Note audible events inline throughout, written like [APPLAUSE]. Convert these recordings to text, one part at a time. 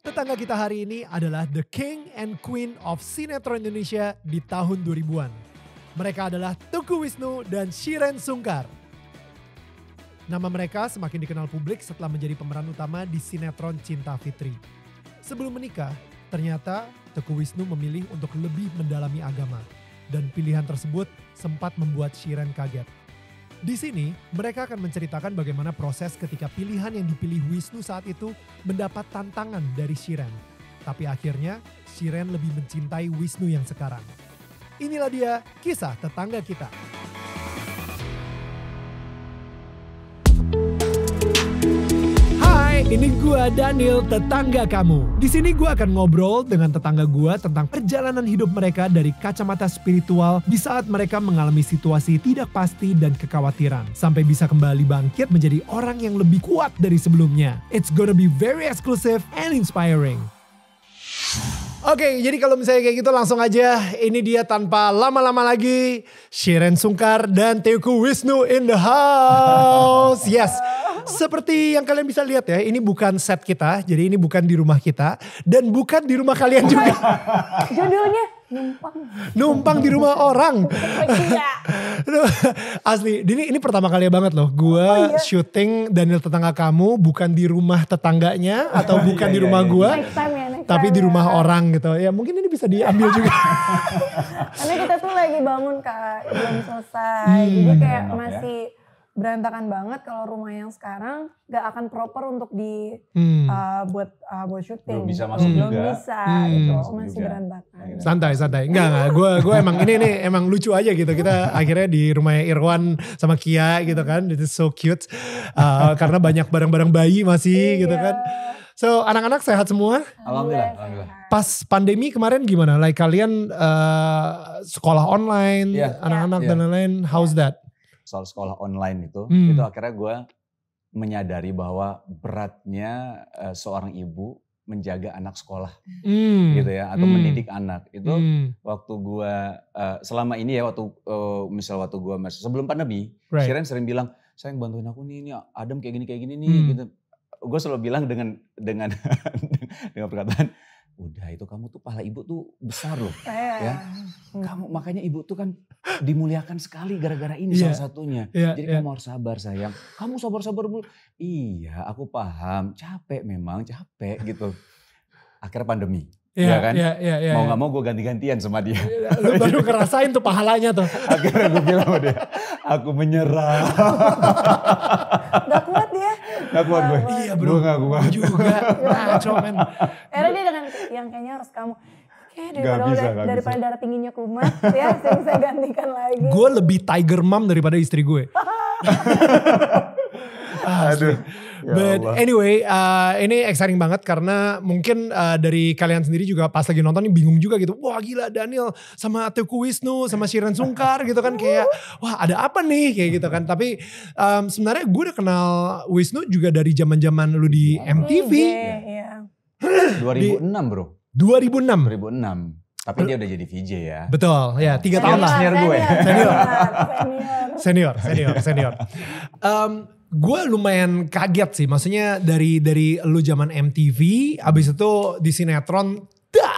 Tetangga kita hari ini adalah the king and queen of sinetron Indonesia di tahun 2000-an. Mereka adalah Tuku Wisnu dan Shiren Sungkar. Nama mereka semakin dikenal publik setelah menjadi pemeran utama di sinetron Cinta Fitri. Sebelum menikah, ternyata Tuku Wisnu memilih untuk lebih mendalami agama. Dan pilihan tersebut sempat membuat Shiren kaget di sini, mereka akan menceritakan bagaimana proses ketika pilihan yang dipilih Wisnu saat itu mendapat tantangan dari Shiren. Tapi akhirnya, Shiren lebih mencintai Wisnu yang sekarang. Inilah dia kisah tetangga kita. Ini gua Daniel, tetangga kamu. Di sini gua akan ngobrol dengan tetangga gua tentang perjalanan hidup mereka dari kacamata spiritual di saat mereka mengalami situasi tidak pasti dan kekhawatiran sampai bisa kembali bangkit menjadi orang yang lebih kuat dari sebelumnya. It's gonna be very exclusive and inspiring. Oke, okay, jadi kalau misalnya kayak gitu langsung aja. Ini dia tanpa lama-lama lagi. Shiren Sungkar dan Teuku Wisnu in the house. Yes, seperti yang kalian bisa lihat ya, ini bukan set kita, jadi ini bukan di rumah kita dan bukan di rumah kalian juga. [LAUGHS] Judulnya numpang. Numpang di rumah orang. Iya. [LAUGHS] Asli, ini ini pertama kali banget loh gue oh, iya. syuting Daniel tetangga kamu bukan di rumah tetangganya atau oh, bukan iya, di iya, rumah iya, gue. Ya, tapi di ya. rumah orang gitu. Ya mungkin ini bisa diambil [LAUGHS] juga. Karena kita tuh lagi bangun Kak, belum selesai. Hmm. Jadi kayak ya. masih berantakan banget kalau rumah yang sekarang gak akan proper untuk di hmm. uh, buat uh, buat syuting. Belum bisa gitu. masuk Belum juga. bisa hmm. Itu masih juga. berantakan. Santai santai. Enggak enggak gue gue emang ini nih emang lucu aja gitu. Kita akhirnya di rumah Irwan sama Kia gitu kan. Itu so cute. Uh, karena banyak barang-barang bayi masih iya. gitu kan. So anak-anak sehat semua? Alhamdulillah. Alhamdulillah. Pas pandemi kemarin gimana? Like kalian uh, sekolah online, iya. Iya. anak-anak yeah. yeah. dan lain-lain, how's yeah. that? soal sekolah online itu, hmm. itu akhirnya gue menyadari bahwa beratnya uh, seorang ibu menjaga anak sekolah hmm. gitu ya atau hmm. mendidik anak itu hmm. waktu gue uh, selama ini ya waktu uh, misal waktu gue masih sebelum pandemi right. Siren sering bilang saya yang bantuin aku nih ini Adam kayak gini kayak gini nih hmm. gitu gue selalu bilang dengan dengan [LAUGHS] dengan perkataan udah itu kamu tuh pahala ibu tuh besar loh eh. ya hmm. kamu makanya ibu tuh kan dimuliakan sekali gara-gara ini yeah. salah satunya yeah, jadi yeah. kamu harus sabar sayang kamu sabar-sabar mulu iya aku paham capek memang capek gitu akhir pandemi yeah, ya kan yeah, yeah, yeah, mau iya. nggak yeah. mau gue ganti-gantian sama dia iya, lu baru ngerasain tuh pahalanya tuh akhirnya gue bilang sama dia aku menyerah Gak kuat gue. Iya bro. Gue gak kuat. juga. Gak [LAUGHS] men. Akhirnya dia dengan yang kayaknya harus kamu. Kayaknya daripada, gak bisa, gak daripada bisa. darah tingginya kumat ya Saya saya gantikan lagi. Gue lebih tiger mom daripada istri gue. [LAUGHS] Aduh. Ya But anyway, uh, ini exciting banget karena mungkin uh, dari kalian sendiri juga pas lagi nonton ini bingung juga gitu. Wah gila Daniel sama Teuku Wisnu sama Shiren Sungkar gitu kan kayak wah ada apa nih kayak gitu kan. Tapi um, sebenarnya gue udah kenal Wisnu juga dari zaman-zaman lu di MTV. Iya, yeah, iya. 2006 bro. 2006. 2006. Tapi dia udah jadi VJ ya. Betul, ya tiga tahun lah. Senior gue. Senior, senior, senior. senior. Um, gue lumayan kaget sih maksudnya dari dari lu zaman MTV abis itu di sinetron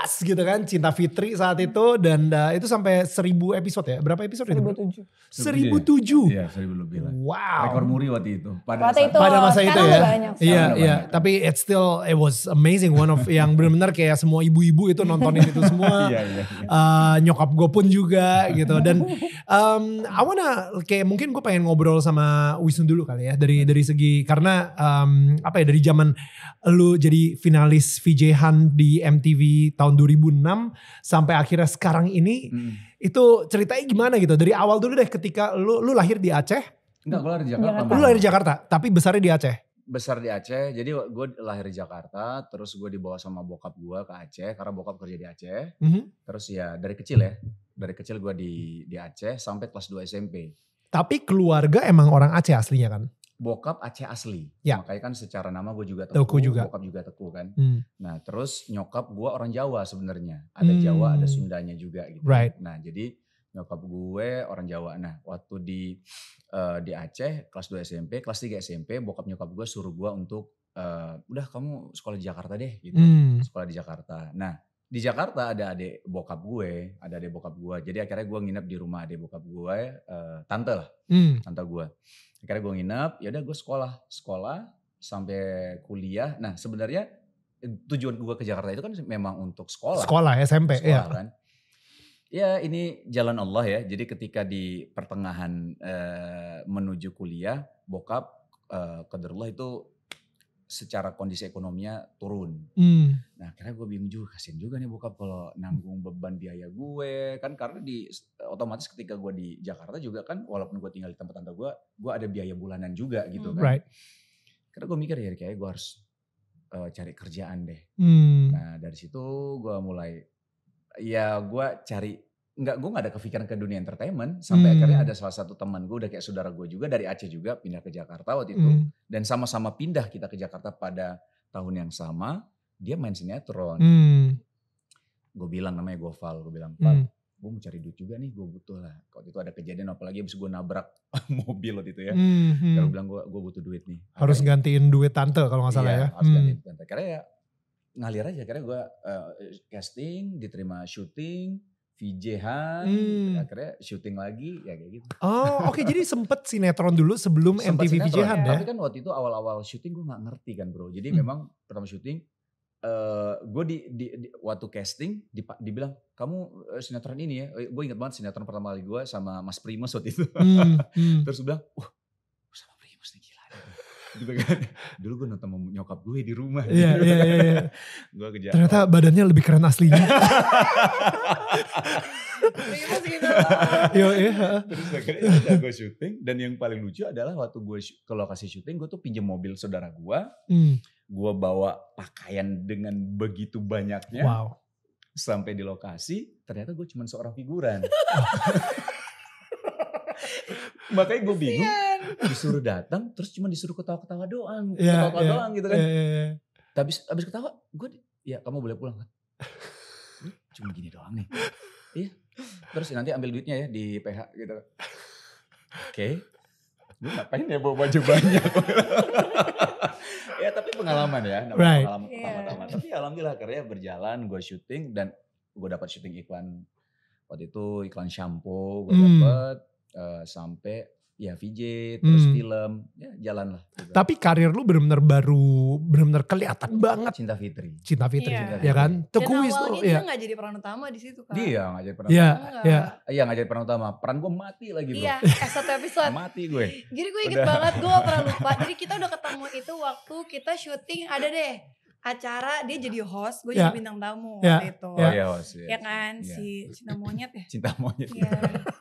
jelas gitu kan Cinta Fitri saat hmm. itu dan uh, itu sampai seribu episode ya. Berapa episode Seribu tujuh. Seribu ya? tujuh. Iya, seribu lebih lah. Wow. Rekor muri waktu itu. Pada waktu masa itu. Pada masa itu ya. iya, iya. Tapi it's still it was amazing one of yang benar-benar kayak semua ibu-ibu itu nontonin itu semua. [LAUGHS] Iya, iya, iya. Uh, nyokap gue pun juga [LAUGHS] gitu dan um, I wanna kayak mungkin gue pengen ngobrol sama Wisnu dulu kali ya dari dari segi karena um, apa ya dari zaman lu jadi finalis VJ Han di MTV tahun tahun 2006 sampai akhirnya sekarang ini hmm. itu ceritanya gimana gitu dari awal dulu deh ketika lu lu lahir di Aceh enggak gue lahir di Jakarta, Jakarta. lu lahir di Jakarta tapi besarnya di Aceh besar di Aceh. Jadi gue lahir di Jakarta, terus gue dibawa sama bokap gue ke Aceh karena bokap kerja di Aceh. Mm -hmm. Terus ya dari kecil ya, dari kecil gue di di Aceh sampai kelas 2 SMP. Tapi keluarga emang orang Aceh aslinya kan? bokap Aceh asli. Ya. Makanya kan secara nama gue juga teku, teku juga. bokap juga teku kan. Hmm. Nah terus nyokap gue orang Jawa sebenarnya. Ada hmm. Jawa, ada Sundanya juga gitu. Right. Nah jadi nyokap gue orang Jawa. Nah waktu di uh, di Aceh kelas 2 SMP, kelas 3 SMP bokap nyokap gue suruh gue untuk uh, udah kamu sekolah di Jakarta deh gitu. Hmm. Sekolah di Jakarta. Nah di Jakarta ada adik bokap gue, ada adik bokap gue. Jadi akhirnya gue nginep di rumah adik bokap gue, uh, tante lah, hmm. tante gue akhirnya gue nginep ya udah gue sekolah sekolah sampai kuliah nah sebenarnya eh, tujuan gue ke Jakarta itu kan memang untuk sekolah sekolah SMP iya. sekolah, iya. kan ya ini jalan Allah ya. Jadi ketika di pertengahan e, menuju kuliah, bokap e, eh, kaderullah itu secara kondisi ekonominya turun. Mm. Nah akhirnya gue bingung juga, kasian juga nih bokap kalau nanggung beban biaya gue. Kan karena di otomatis ketika gue di Jakarta juga kan walaupun gue tinggal di tempat tante gue, gue ada biaya bulanan juga gitu hmm. kan. Right. Karena gue mikir ya kayak gue harus uh, cari kerjaan deh. Mm. Nah dari situ gue mulai, ya gue cari nggak gue nggak ada kepikiran ke dunia entertainment sampai hmm. akhirnya ada salah satu teman gue udah kayak saudara gue juga dari Aceh juga pindah ke Jakarta waktu itu hmm. dan sama-sama pindah kita ke Jakarta pada tahun yang sama dia main sinetron hmm. gue bilang namanya Gofal gue bilang Pak hmm. gue mau cari duit juga nih gue butuh lah waktu itu ada kejadian apalagi abis gue nabrak [LAUGHS] mobil waktu itu ya hmm. kalau hmm. bilang gue gue butuh duit nih harus akhirnya, gantiin duit tante kalau nggak salah iya, ya harus hmm. gantiin tante karena ya ngalir aja karena gue uh, casting diterima syuting VJ Han, hmm. akhirnya syuting lagi ya kayak gitu. Oh, oke okay. jadi [LAUGHS] sempet sinetron dulu sebelum sempet MTV VJ Han ya. Tapi kan waktu itu awal-awal syuting gue nggak ngerti kan, Bro. Jadi hmm. memang pertama syuting uh, eh, gue di, di, di waktu casting di, dibilang kamu eh, sinetron ini ya. Eh, gue ingat banget sinetron pertama kali gue sama Mas Primus waktu itu. Hmm. hmm. [LAUGHS] Terus bilang, "Wah, gitu kan. [LAUGHS] Dulu gue nonton sama nyokap gue di rumah. Iya, gitu. iya, iya. iya. [LAUGHS] Gue ke Ternyata badannya lebih keren aslinya. [LAUGHS] Yo, iya. Terus akhirnya ya gue syuting dan yang paling lucu adalah waktu gue ke lokasi syuting gue tuh pinjem mobil saudara gue. Hmm. Gue bawa pakaian dengan begitu banyaknya. Wow. Sampai di lokasi ternyata gue cuma seorang figuran. Makanya gue bingung iya disuruh datang terus cuma disuruh ketawa-ketawa doang yeah, ketawa-ketawa yeah, doang gitu kan yeah, yeah, iya. tapi abis ketawa gue ya kamu boleh pulang kan cuma gini doang nih iya terus nanti ambil duitnya ya di PH gitu oke okay. gue ngapain ya bawa baju banyak [LAUGHS] ya tapi pengalaman ya right. pengalaman yeah. pertama-tama iya. tapi alhamdulillah akhirnya berjalan gue syuting dan gue dapat syuting iklan waktu itu iklan shampoo gue hmm. dapat mm. uh, eh, sampai ya VJ terus hmm. film ya jalan lah gitu. tapi karir lu benar-benar baru benar-benar kelihatan hmm, banget cinta Fitri cinta Fitri yeah. ya kan tekuis tuh. Ya. dia nggak jadi peran utama di situ kan dia nggak jadi peran ya, utama iya yeah. iya nggak jadi peran utama peran gue mati lagi bro iya yeah, satu episode [LAUGHS] mati gue jadi gue inget udah. banget gue pernah lupa [LAUGHS] jadi kita udah ketemu itu waktu kita syuting ada deh acara dia jadi host, gue yeah. jadi ya. bintang tamu yeah. waktu itu. Oh, iya, host, yeah. Ya kan yeah. si Cinta Monyet ya. [LAUGHS] Cinta Monyet. Yeah.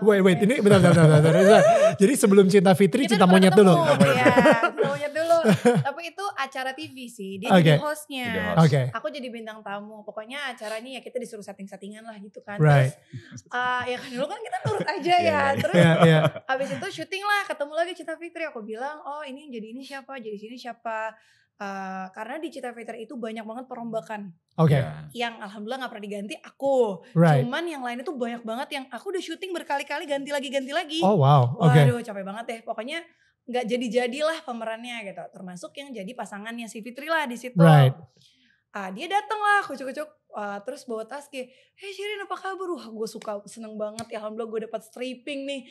Wait, wait, ini benar-benar, bentar, bentar, bentar. Jadi sebelum Cinta Fitri, Cinta Monyet dulu. Iya, Monyet dulu. Tapi itu acara TV sih, dia okay. jadi hostnya. Host. Okay. Aku jadi bintang tamu. Pokoknya acaranya ya kita disuruh setting-settingan lah gitu kan. Right. Terus, uh, ya kan dulu kan kita turut aja iya, ya. Iya. Terus yeah, iya. yeah. abis itu syuting lah, ketemu lagi Cinta Fitri. Aku bilang, oh ini jadi ini siapa, jadi sini siapa Uh, karena di Citaveter itu banyak banget perombakan. Oke. Okay. Iya. Yang alhamdulillah nggak pernah diganti aku. Right. Cuman yang lain itu banyak banget yang aku udah syuting berkali-kali ganti lagi ganti lagi. Oh wow. Okay. Waduh capek banget deh. Pokoknya nggak jadi jadilah pemerannya gitu. Termasuk yang jadi pasangannya si Fitri lah di situ. Right ah dia dateng lah kucuk-kucuk uh, terus bawa tas ke, hei Shirin apa kabar wah gue suka seneng banget ya alhamdulillah gue dapat stripping nih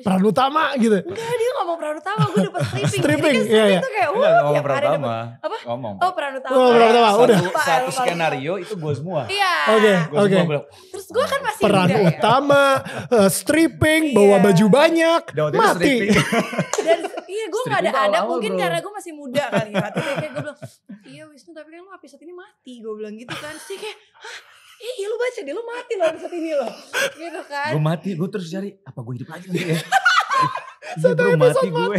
peran utama gitu enggak dia gak mau peran utama gue dapat stripping [LAUGHS] stripping Jadi iya, iya. itu kayak wah uh, peran utama apa ngomong oh peran utama oh, peran utama satu, udah satu, skenario itu gue semua iya oke oke terus gue kan masih peran ya. utama eh, stripping bawa iya. baju banyak mati dan iya gue gak ada anak mungkin bro. karena gue masih muda kali ya tapi kayak gue bilang iya Wisnu tapi kan lo episode ini mati gue bilang gitu kan sih kayak Hah? iya lu baca deh lu mati loh episode ini loh gitu kan gue mati gue terus cari apa gue hidup lagi nih ya [LAUGHS] iya, satu bro, mati, mati gue.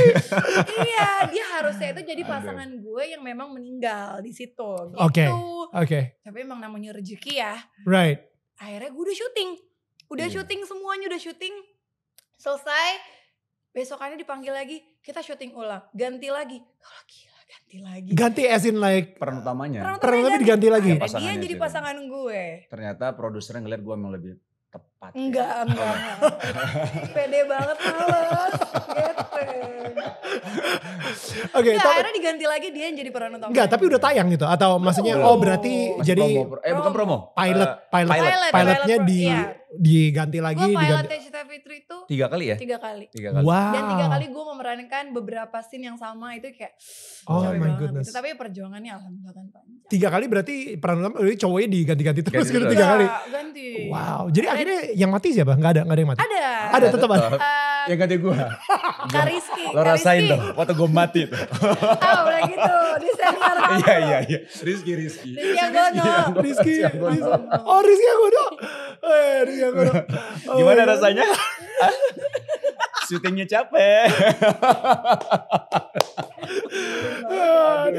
iya, [LAUGHS] dia harusnya itu jadi pasangan Aduh. gue yang memang meninggal di situ. Gitu. Oke. Okay. Okay. Tapi emang namanya rezeki ya. Right. Akhirnya gue udah syuting. Udah yeah. syuting semuanya udah syuting. Selesai besokannya dipanggil lagi kita syuting ulang ganti lagi kalau gila ganti lagi ganti as in like peran utamanya peran utamanya, peran diganti lagi Akhirnya iya, dia jadi pasangan gue ternyata produsernya ngeliat gue emang lebih tepat enggak ya. enggak, [LAUGHS] [LAUGHS] pede banget males gitu. [LAUGHS] Oke, okay, akhirnya diganti lagi dia yang jadi peran utama. Enggak, tapi udah tayang gitu atau maksudnya oh, oh berarti jadi promo, eh bukan promo. Pilot, eh, pilot, pilot, pilot, pilotnya pilot, di iya. diganti lagi Gua pilotnya diganti itu tiga kali ya tiga kali tiga kali wow. dan tiga kali gue memerankan beberapa scene yang sama itu kayak oh my banget. Gitu. goodness tapi perjuangannya alhamdulillah kan panjang tiga kali berarti peran utama ini cowoknya diganti-ganti terus gitu tiga kali iya, ganti wow jadi akhirnya yang mati siapa nggak ada nggak ada yang mati ada ada tetap ada, tetap. ada. Uh, yang ganti gue. [LAUGHS] Rizky, Lo rasain dong, waktu gue mati tuh. [LAUGHS] Ah, udah gitu, di senior [LAUGHS] Iya, iya, iya. Rizky, Rizky. Rizky gono. Rizky, Rizky. Oh, Rizky Anggono. Eh, Rizky Anggono. Gimana oh, iya. rasanya? syutingnya capek. Ya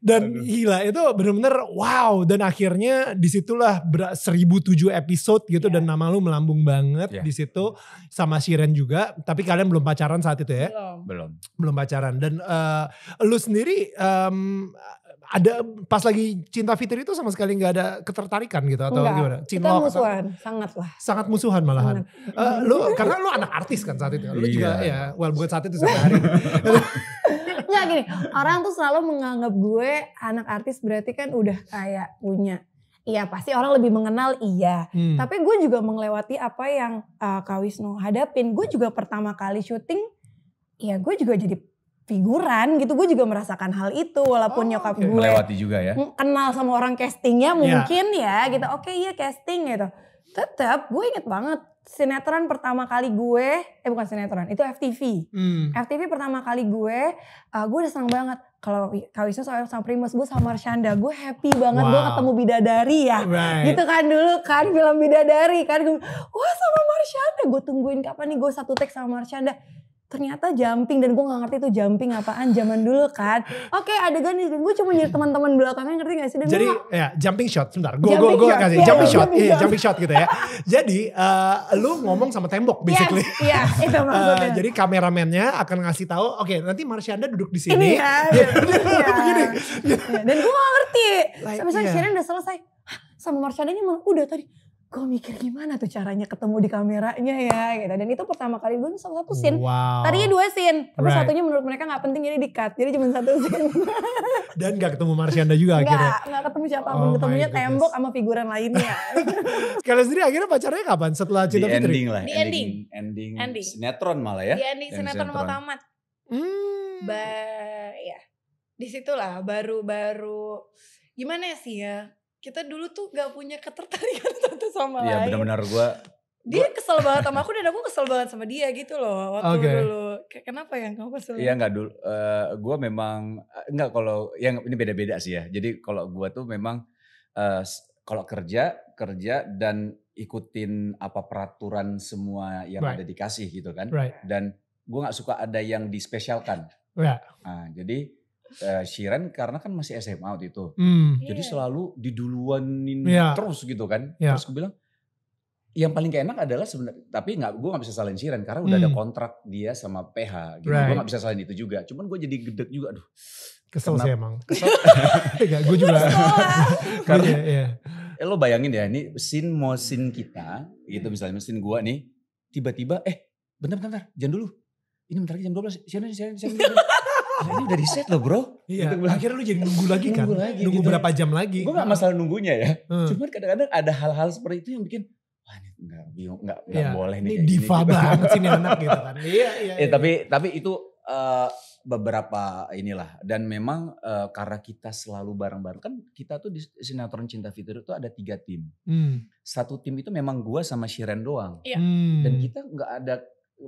[LAUGHS] dan gila itu bener-bener wow dan akhirnya disitulah 1007 episode gitu yeah. dan iya. nama lu melambung banget yeah. di situ sama Siren juga tapi kalian belum pacaran saat itu ya belum belum, belum pacaran dan uh, lu sendiri um, ada pas lagi cinta fitri itu sama sekali nggak ada ketertarikan gitu atau Enggak. gimana? Cinta kita musuhan, atau, sangat lah. Sangat musuhan malahan. Sangat. Uh, lu karena lu anak artis kan saat itu. Lu iya. juga ya, well bukan saat itu sampai hari. Enggak [LAUGHS] [LAUGHS] gini, orang tuh selalu menganggap gue anak artis berarti kan udah kayak punya Iya pasti orang lebih mengenal iya. Hmm. Tapi gue juga melewati apa yang uh, Kak hadapin. Gue juga pertama kali syuting, ya gue juga jadi figuran gitu gue juga merasakan hal itu walaupun oh, nyokap okay. gue melewati juga ya kenal sama orang castingnya iya. mungkin yeah. ya gitu oke okay, iya casting gitu tetap gue inget banget sinetron pertama kali gue eh bukan sinetron itu FTV hmm. FTV pertama kali gue uh, eh, gue udah seneng banget kalau kau itu sama, sama Primus gue sama Marshanda gue happy banget wow. gue ketemu Bidadari ya right. gitu kan dulu kan film Bidadari kan gue wah sama Marshanda gue tungguin kapan nih gue satu teks sama Marshanda ternyata jumping dan gue nggak ngerti itu jumping apaan zaman dulu kan oke okay, adegan gue cuma nyari teman-teman belakangnya ngerti gak sih dan jadi gua, ya jumping shot sebentar gue gue gue kasih yeah, jumping shot iya jumping shot gitu ya jadi uh, lu ngomong sama tembok basically iya yeah, itu eh, maksudnya uh, jadi kameramennya akan ngasih tahu oke okay, nanti Marsyanda duduk di sini ini ya, ya, ya. dan gue gak ngerti like, sampai yeah. sekarang iya. udah selesai Hah, sama Marsyanda ini udah tadi gue mikir gimana tuh caranya ketemu di kameranya ya gitu dan itu pertama kali gue sama satu scene wow. tadinya dua scene tapi right. satunya menurut mereka nggak penting jadi di cut jadi cuma satu [LAUGHS] scene dan gak ketemu Marsyanda juga gak, akhirnya gak ketemu siapa oh ketemunya tembok sama figuran lainnya [LAUGHS] kalian sendiri akhirnya pacarnya kapan setelah cinta di ending lah di ending ending, ending. sinetron malah ya di ending, ending sinetron, sinetron. mau tamat hmm. ba ya disitulah baru baru gimana ya sih ya kita dulu tuh gak punya ketertarikan satu [LAUGHS] sama ya, lain. Iya benar-benar gue. Dia gua... kesel banget sama [LAUGHS] aku dan aku kesel banget sama dia gitu loh waktu okay. dulu. Kenapa yang kamu kesel? Iya nggak dulu. Uh, eh, gue memang eh, nggak kalau yang ini beda-beda sih ya. Jadi kalau gue tuh memang uh, kalau kerja kerja dan ikutin apa peraturan semua yang right. ada dikasih gitu kan. Right. Dan gue nggak suka ada yang dispesialkan. Yeah. Nah, jadi uh, Shiren karena kan masih SMA waktu itu. Hmm. Jadi yeah. selalu diduluanin yeah. terus gitu kan. Yeah. Terus gue bilang yang paling gak enak adalah sebenarnya tapi nggak gue nggak bisa salin Shiren karena udah ada hmm. kontrak dia sama PH gitu. Right. Gue nggak bisa salin itu juga. Cuman gue jadi gedek juga aduh. Kesel kenapa, sih emang. Kesel. [LAUGHS] gue juga. karena yeah, yeah. Eh, lo bayangin ya ini scene mau scene kita gitu misalnya scene gue nih tiba-tiba eh bentar bentar, jangan dulu ini bentar lagi jam 12 siaran siaran siaran Nah, ini udah di set loh bro. Iya. Akhirnya lu jadi nunggu lagi kan. Nunggu, lagi, nunggu gitu. berapa jam lagi. Gue gak masalah nunggunya ya. Hmm. Cuman kadang-kadang ada hal-hal seperti itu yang bikin. Wah ini gak, bingung, gak, gak ya. boleh nih. Ini diva gitu. banget sih anak [LAUGHS] gitu kan. Iya, iya, ya, iya. Tapi, tapi itu uh, beberapa inilah. Dan memang uh, karena kita selalu bareng-bareng. Kan kita tuh di sinetron Cinta Fitri itu ada tiga tim. Hmm. Satu tim itu memang gue sama Shiren doang. Iya. Hmm. Dan kita gak ada,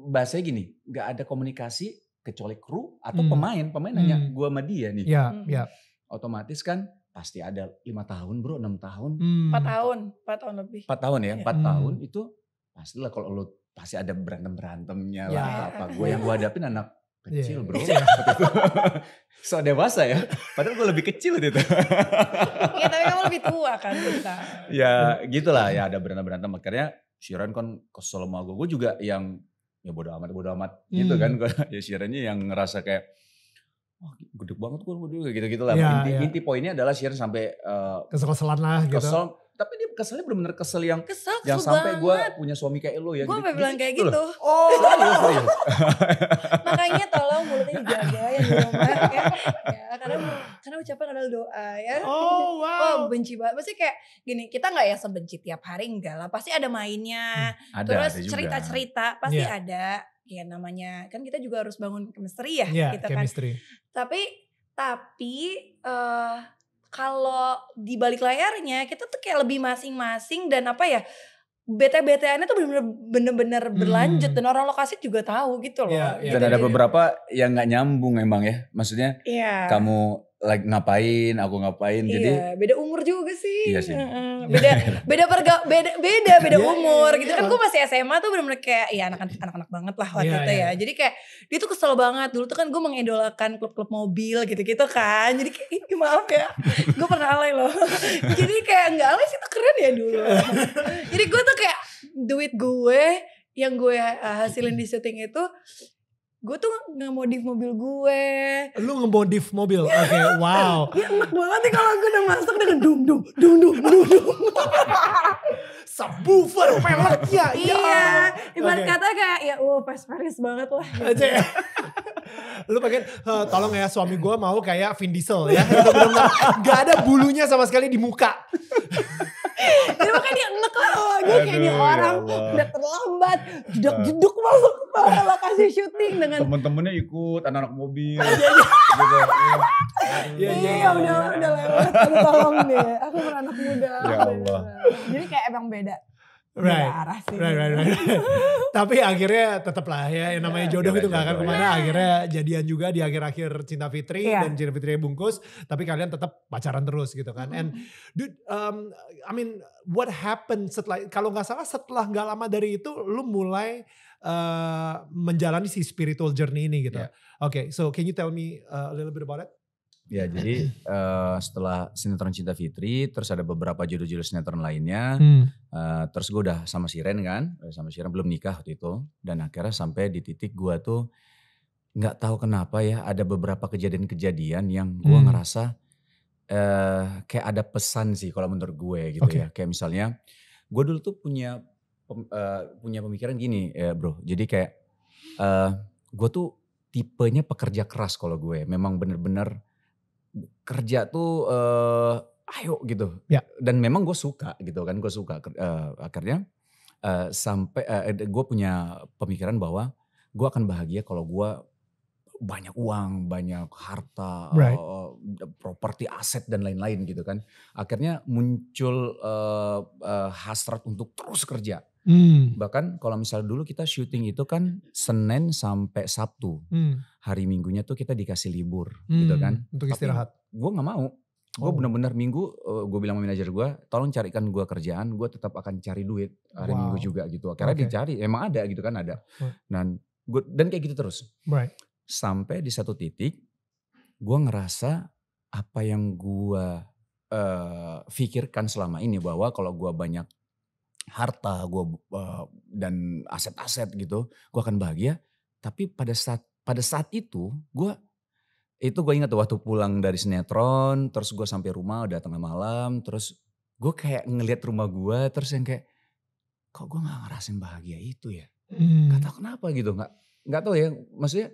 bahasanya gini. Gak ada komunikasi kecuali kru atau hmm. pemain pemain hmm. hanya gue sama dia nih ya, hmm. ya. otomatis kan pasti ada lima tahun bro enam tahun hmm. empat tahun empat tahun lebih empat tahun ya iya. empat hmm. tahun itu pastilah kalau lo pasti ada berantem berantemnya ya. lah apa gue yang gue hadapin anak [LAUGHS] iya. kecil yeah. bro [LAUGHS] so dewasa ya padahal gue lebih kecil gitu ya tapi kamu lebih tua kan kita ya gitulah ya ada berantem berantem makanya Sharon kan kesel sama gue gue juga yang ya bodo amat bodo amat hmm. gitu kan [LAUGHS] ya siarannya yang ngerasa kayak Wah, gede banget gue gede gitu-gitu lah. Ya, inti, ya. inti poinnya adalah siaran sampai uh, kesel-keselan lah gitu. tapi dia keselnya benar-benar kesel yang kesel, kesel yang sampai gue punya suami kayak lo ya. Gue gitu, bilang kayak gitu. gitu. Oh, [LAUGHS] [LAUGHS] Makanya tolong mulutnya dijaga ya ya. ya karena ucapan adalah doa ya. Oh [LAUGHS] wow. oh benci banget. Pasti kayak gini kita nggak ya sebenci tiap hari enggak lah. Pasti ada mainnya. Hmm, ada, Terus cerita-cerita pasti yeah. ada. Ya namanya kan kita juga harus bangun chemistry ya yeah, gitu kan. chemistry. kan. Tapi tapi uh, kalau di balik layarnya kita tuh kayak lebih masing-masing dan apa ya bete-beteannya tuh bener-bener bener-bener hmm. berlanjut dan orang lokasi juga tahu gitu loh. Yeah, yeah. Dan ada beberapa yang nggak nyambung emang ya, maksudnya yeah. kamu like ngapain, aku ngapain. Iya, jadi beda umur juga sih. Iya sih. Uh, beda [LAUGHS] beda perga beda beda beda iya, iya, umur gitu kan gue masih SMA tuh bener-bener kayak ya anak-anak anak banget lah waktu yeah, itu ya. Jadi kayak dia tuh kesel banget dulu tuh kan gue mengidolakan klub-klub mobil gitu-gitu kan. Jadi kayak maaf ya, gue pernah alay loh. [LAUGHS] jadi kayak nggak alay sih tuh keren ya dulu. jadi gue tuh kayak duit gue yang gue eh, hasilin di syuting itu gue tuh ngemodif mobil gue lu ngemodif mobil oke okay, [LAUGHS] wow ya, enak banget nih kalau gue udah masuk dengan dum dum dum dum dum dum. [LAUGHS] subwoofer pelek ya, ya. iya ibarat okay. kata kayak ya wow pas Paris banget lah gitu. Ya. [LAUGHS] lu pengen uh, tolong ya suami gue mau kayak Vin Diesel ya gak ada bulunya sama sekali di muka Jadi makanya dia enek lah awalnya kayak ini ya orang udah terlambat jeduk-jeduk masuk ke lokasi syuting nah, dengan temen-temennya ikut anak-anak mobil gitu iya. Iya, iya, iya iya udah udah lewat tolong deh aku beranak muda ya Allah jadi kayak emang beda Right. Arah sih. Right, right, right. [LAUGHS] Tapi akhirnya tetap lah ya yang namanya jodoh yeah, itu gak akan kemana. Akhirnya jadian juga di akhir-akhir Cinta Fitri yeah. dan Cinta Fitri bungkus. Tapi kalian tetap pacaran terus gitu kan. Mm. And mm-hmm. dude, um, I mean, what happened setelah kalau nggak salah setelah nggak lama dari itu, lu mulai Eh, menjalani si spiritual journey ini gitu. Yeah. Oke, okay, so can you tell me uh, a little bit about it? Ya jadi uh, setelah sinetron Cinta Fitri terus ada beberapa judul-judul sinetron lainnya. Hmm. Uh, terus gue udah sama si Ren kan, sama si Ren belum nikah waktu itu. Dan akhirnya sampai di titik gue tuh nggak tahu kenapa ya ada beberapa kejadian-kejadian yang gue hmm. ngerasa uh, kayak ada pesan sih kalau menurut gue gitu okay. ya. Kayak misalnya gue dulu tuh punya pem, uh, punya pemikiran gini ya bro. Jadi kayak uh, eh, gue tuh tipenya pekerja keras kalau gue. Memang bener-bener kerja tuh uh, ayo gitu. Ya. Dan memang gue suka gitu kan. Gue suka uh, akhirnya uh, sampai uh, gue punya pemikiran bahwa gue akan bahagia kalau gue banyak uang, banyak harta, right. uh, properti, aset dan lain-lain gitu kan. Akhirnya muncul uh, uh, hasrat untuk terus kerja. Hmm. Bahkan kalau misalnya dulu kita syuting itu kan Senin sampai Sabtu. Hmm. Hari Minggunya tuh kita dikasih libur hmm. gitu kan. Untuk istirahat. Gue gak mau. Gue oh. bener-bener minggu eh, gue bilang sama manajer gue tolong carikan gue kerjaan gue tetap akan cari duit hari wow. minggu juga gitu. Karena okay. dicari emang ada gitu kan ada. Dan, nah, gua, dan kayak gitu terus. Right. Sampai di satu titik gue ngerasa apa yang gue uh, pikirkan selama ini bahwa kalau gue banyak harta gue eh, dan aset-aset gitu gue akan bahagia tapi pada saat pada saat itu gue itu gue ingat waktu pulang dari sinetron terus gue sampai rumah udah tengah malam terus gue kayak ngelihat rumah gue terus yang kayak kok gue nggak ngerasin bahagia itu ya hmm. gak tau kenapa gitu nggak nggak tau ya maksudnya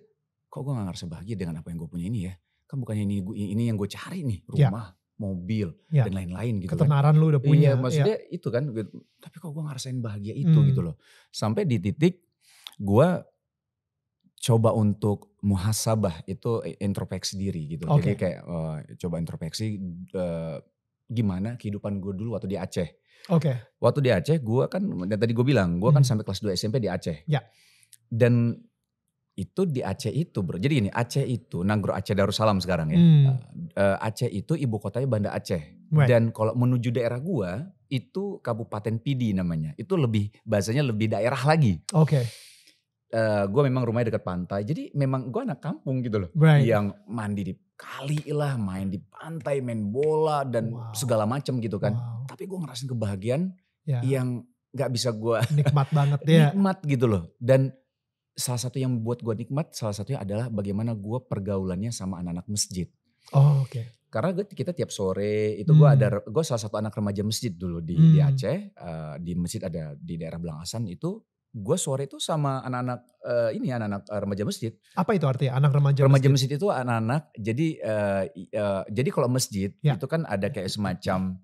kok gue nggak ngerasa bahagia dengan apa yang gue punya ini ya kan bukannya ini ini yang gue cari nih ya. rumah mobil ya. dan lain-lain gitu kan. ketenaran kan. lu udah punya iya, ya. maksudnya ya. itu kan gitu. tapi kok gue ngerasain bahagia itu hmm. gitu loh sampai di titik gue coba untuk muhasabah itu e, introspeksi diri gitu okay. jadi kayak uh, coba introspeksi uh, gimana kehidupan gue dulu waktu di Aceh Oke. Okay. Waktu di Aceh, gue kan, dan tadi gue bilang, gue kan hmm. kan sampai kelas 2 SMP di Aceh. Ya. Dan itu di Aceh itu bro. Jadi ini Aceh itu, Nanggro Aceh Darussalam sekarang ya. Hmm. Uh, Aceh itu ibu kotanya Banda Aceh. Right. Dan kalau menuju daerah gua itu Kabupaten Pidi namanya. Itu lebih bahasanya lebih daerah lagi. Oke. Okay. Uh, eh, gue memang rumahnya dekat pantai, jadi memang gua anak kampung gitu loh, right. yang mandi di kali lah, main di pantai, main bola dan wow. segala macam gitu kan. Wow. Tapi gua ngerasin kebahagiaan yeah. yang gak bisa gua nikmat banget [LAUGHS] ya, nikmat gitu loh. Dan salah satu yang membuat gue nikmat salah satunya adalah bagaimana gue pergaulannya sama anak-anak masjid. Oh oke. Okay. Karena kita tiap sore itu hmm. gue ada gue salah satu anak remaja masjid dulu di hmm. di Aceh uh, di masjid ada di daerah Belangasan itu gue sore itu sama anak-anak uh, ini anak-anak eh, remaja masjid. Apa itu artinya anak remaja? Remaja masjid, masjid itu anak-anak. Jadi uh, uh, jadi kalau masjid ya. itu kan ada kayak semacam